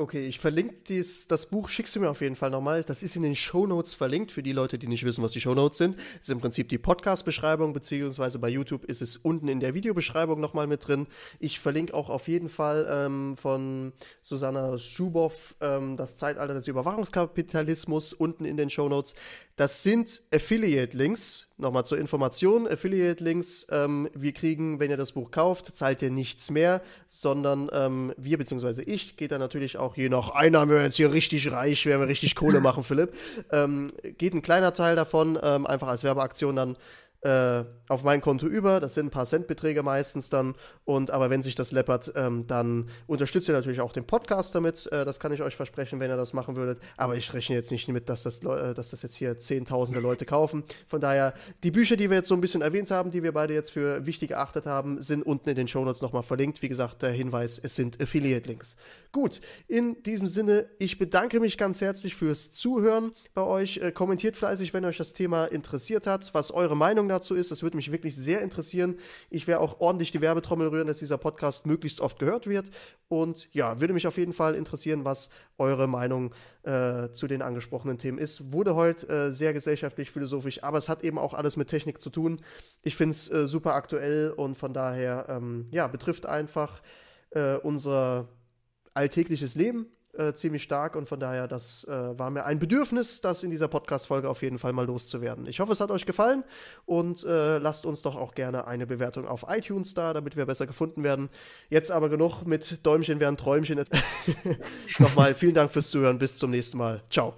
Okay, ich verlinke dies, das Buch, schickst du mir auf jeden Fall nochmal. Das ist in den Show Notes verlinkt für die Leute, die nicht wissen, was die Show Notes sind. Das ist im Prinzip die Podcast-Beschreibung, beziehungsweise bei YouTube ist es unten in der Videobeschreibung nochmal mit drin. Ich verlinke auch auf jeden Fall ähm, von Susanna Schuboff ähm, das Zeitalter des Überwachungskapitalismus unten in den Show Notes. Das sind Affiliate-Links. Nochmal zur Information: Affiliate-Links. Ähm, wir kriegen, wenn ihr das Buch kauft, zahlt ihr nichts mehr, sondern ähm, wir bzw. ich geht dann natürlich auch je nach Einnahmen, wenn wir jetzt hier richtig reich werden, wir richtig Kohle machen, Philipp, ähm, geht ein kleiner Teil davon ähm, einfach als Werbeaktion dann äh, auf mein Konto über. Das sind ein paar Centbeträge meistens dann. Und aber wenn sich das läppert, ähm, dann unterstützt ihr natürlich auch den Podcast damit. Äh, das kann ich euch versprechen, wenn ihr das machen würdet. Aber ich rechne jetzt nicht damit, dass das, äh, dass das jetzt hier zehntausende Leute kaufen. Von daher, die Bücher, die wir jetzt so ein bisschen erwähnt haben, die wir beide jetzt für wichtig erachtet haben, sind unten in den Shownotes nochmal verlinkt. Wie gesagt, der Hinweis, es sind Affiliate-Links. Gut, in diesem Sinne, ich bedanke mich ganz herzlich fürs Zuhören bei euch. Äh, kommentiert fleißig, wenn euch das Thema interessiert hat, was eure Meinung dazu ist. Das würde mich wirklich sehr interessieren. Ich werde auch ordentlich die Werbetrommel rühren, dass dieser Podcast möglichst oft gehört wird. Und ja, würde mich auf jeden Fall interessieren, was eure Meinung äh, zu den angesprochenen Themen ist. Wurde heute äh, sehr gesellschaftlich, philosophisch, aber es hat eben auch alles mit Technik zu tun. Ich finde es äh, super aktuell und von daher, ähm, ja, betrifft einfach äh, unser alltägliches Leben äh, ziemlich stark und von daher, das äh, war mir ein Bedürfnis, das in dieser Podcast-Folge auf jeden Fall mal loszuwerden. Ich hoffe, es hat euch gefallen und äh, lasst uns doch auch gerne eine Bewertung auf iTunes da, damit wir besser gefunden werden. Jetzt aber genug mit Däumchen wären Träumchen. Nochmal vielen Dank fürs Zuhören. Bis zum nächsten Mal. Ciao.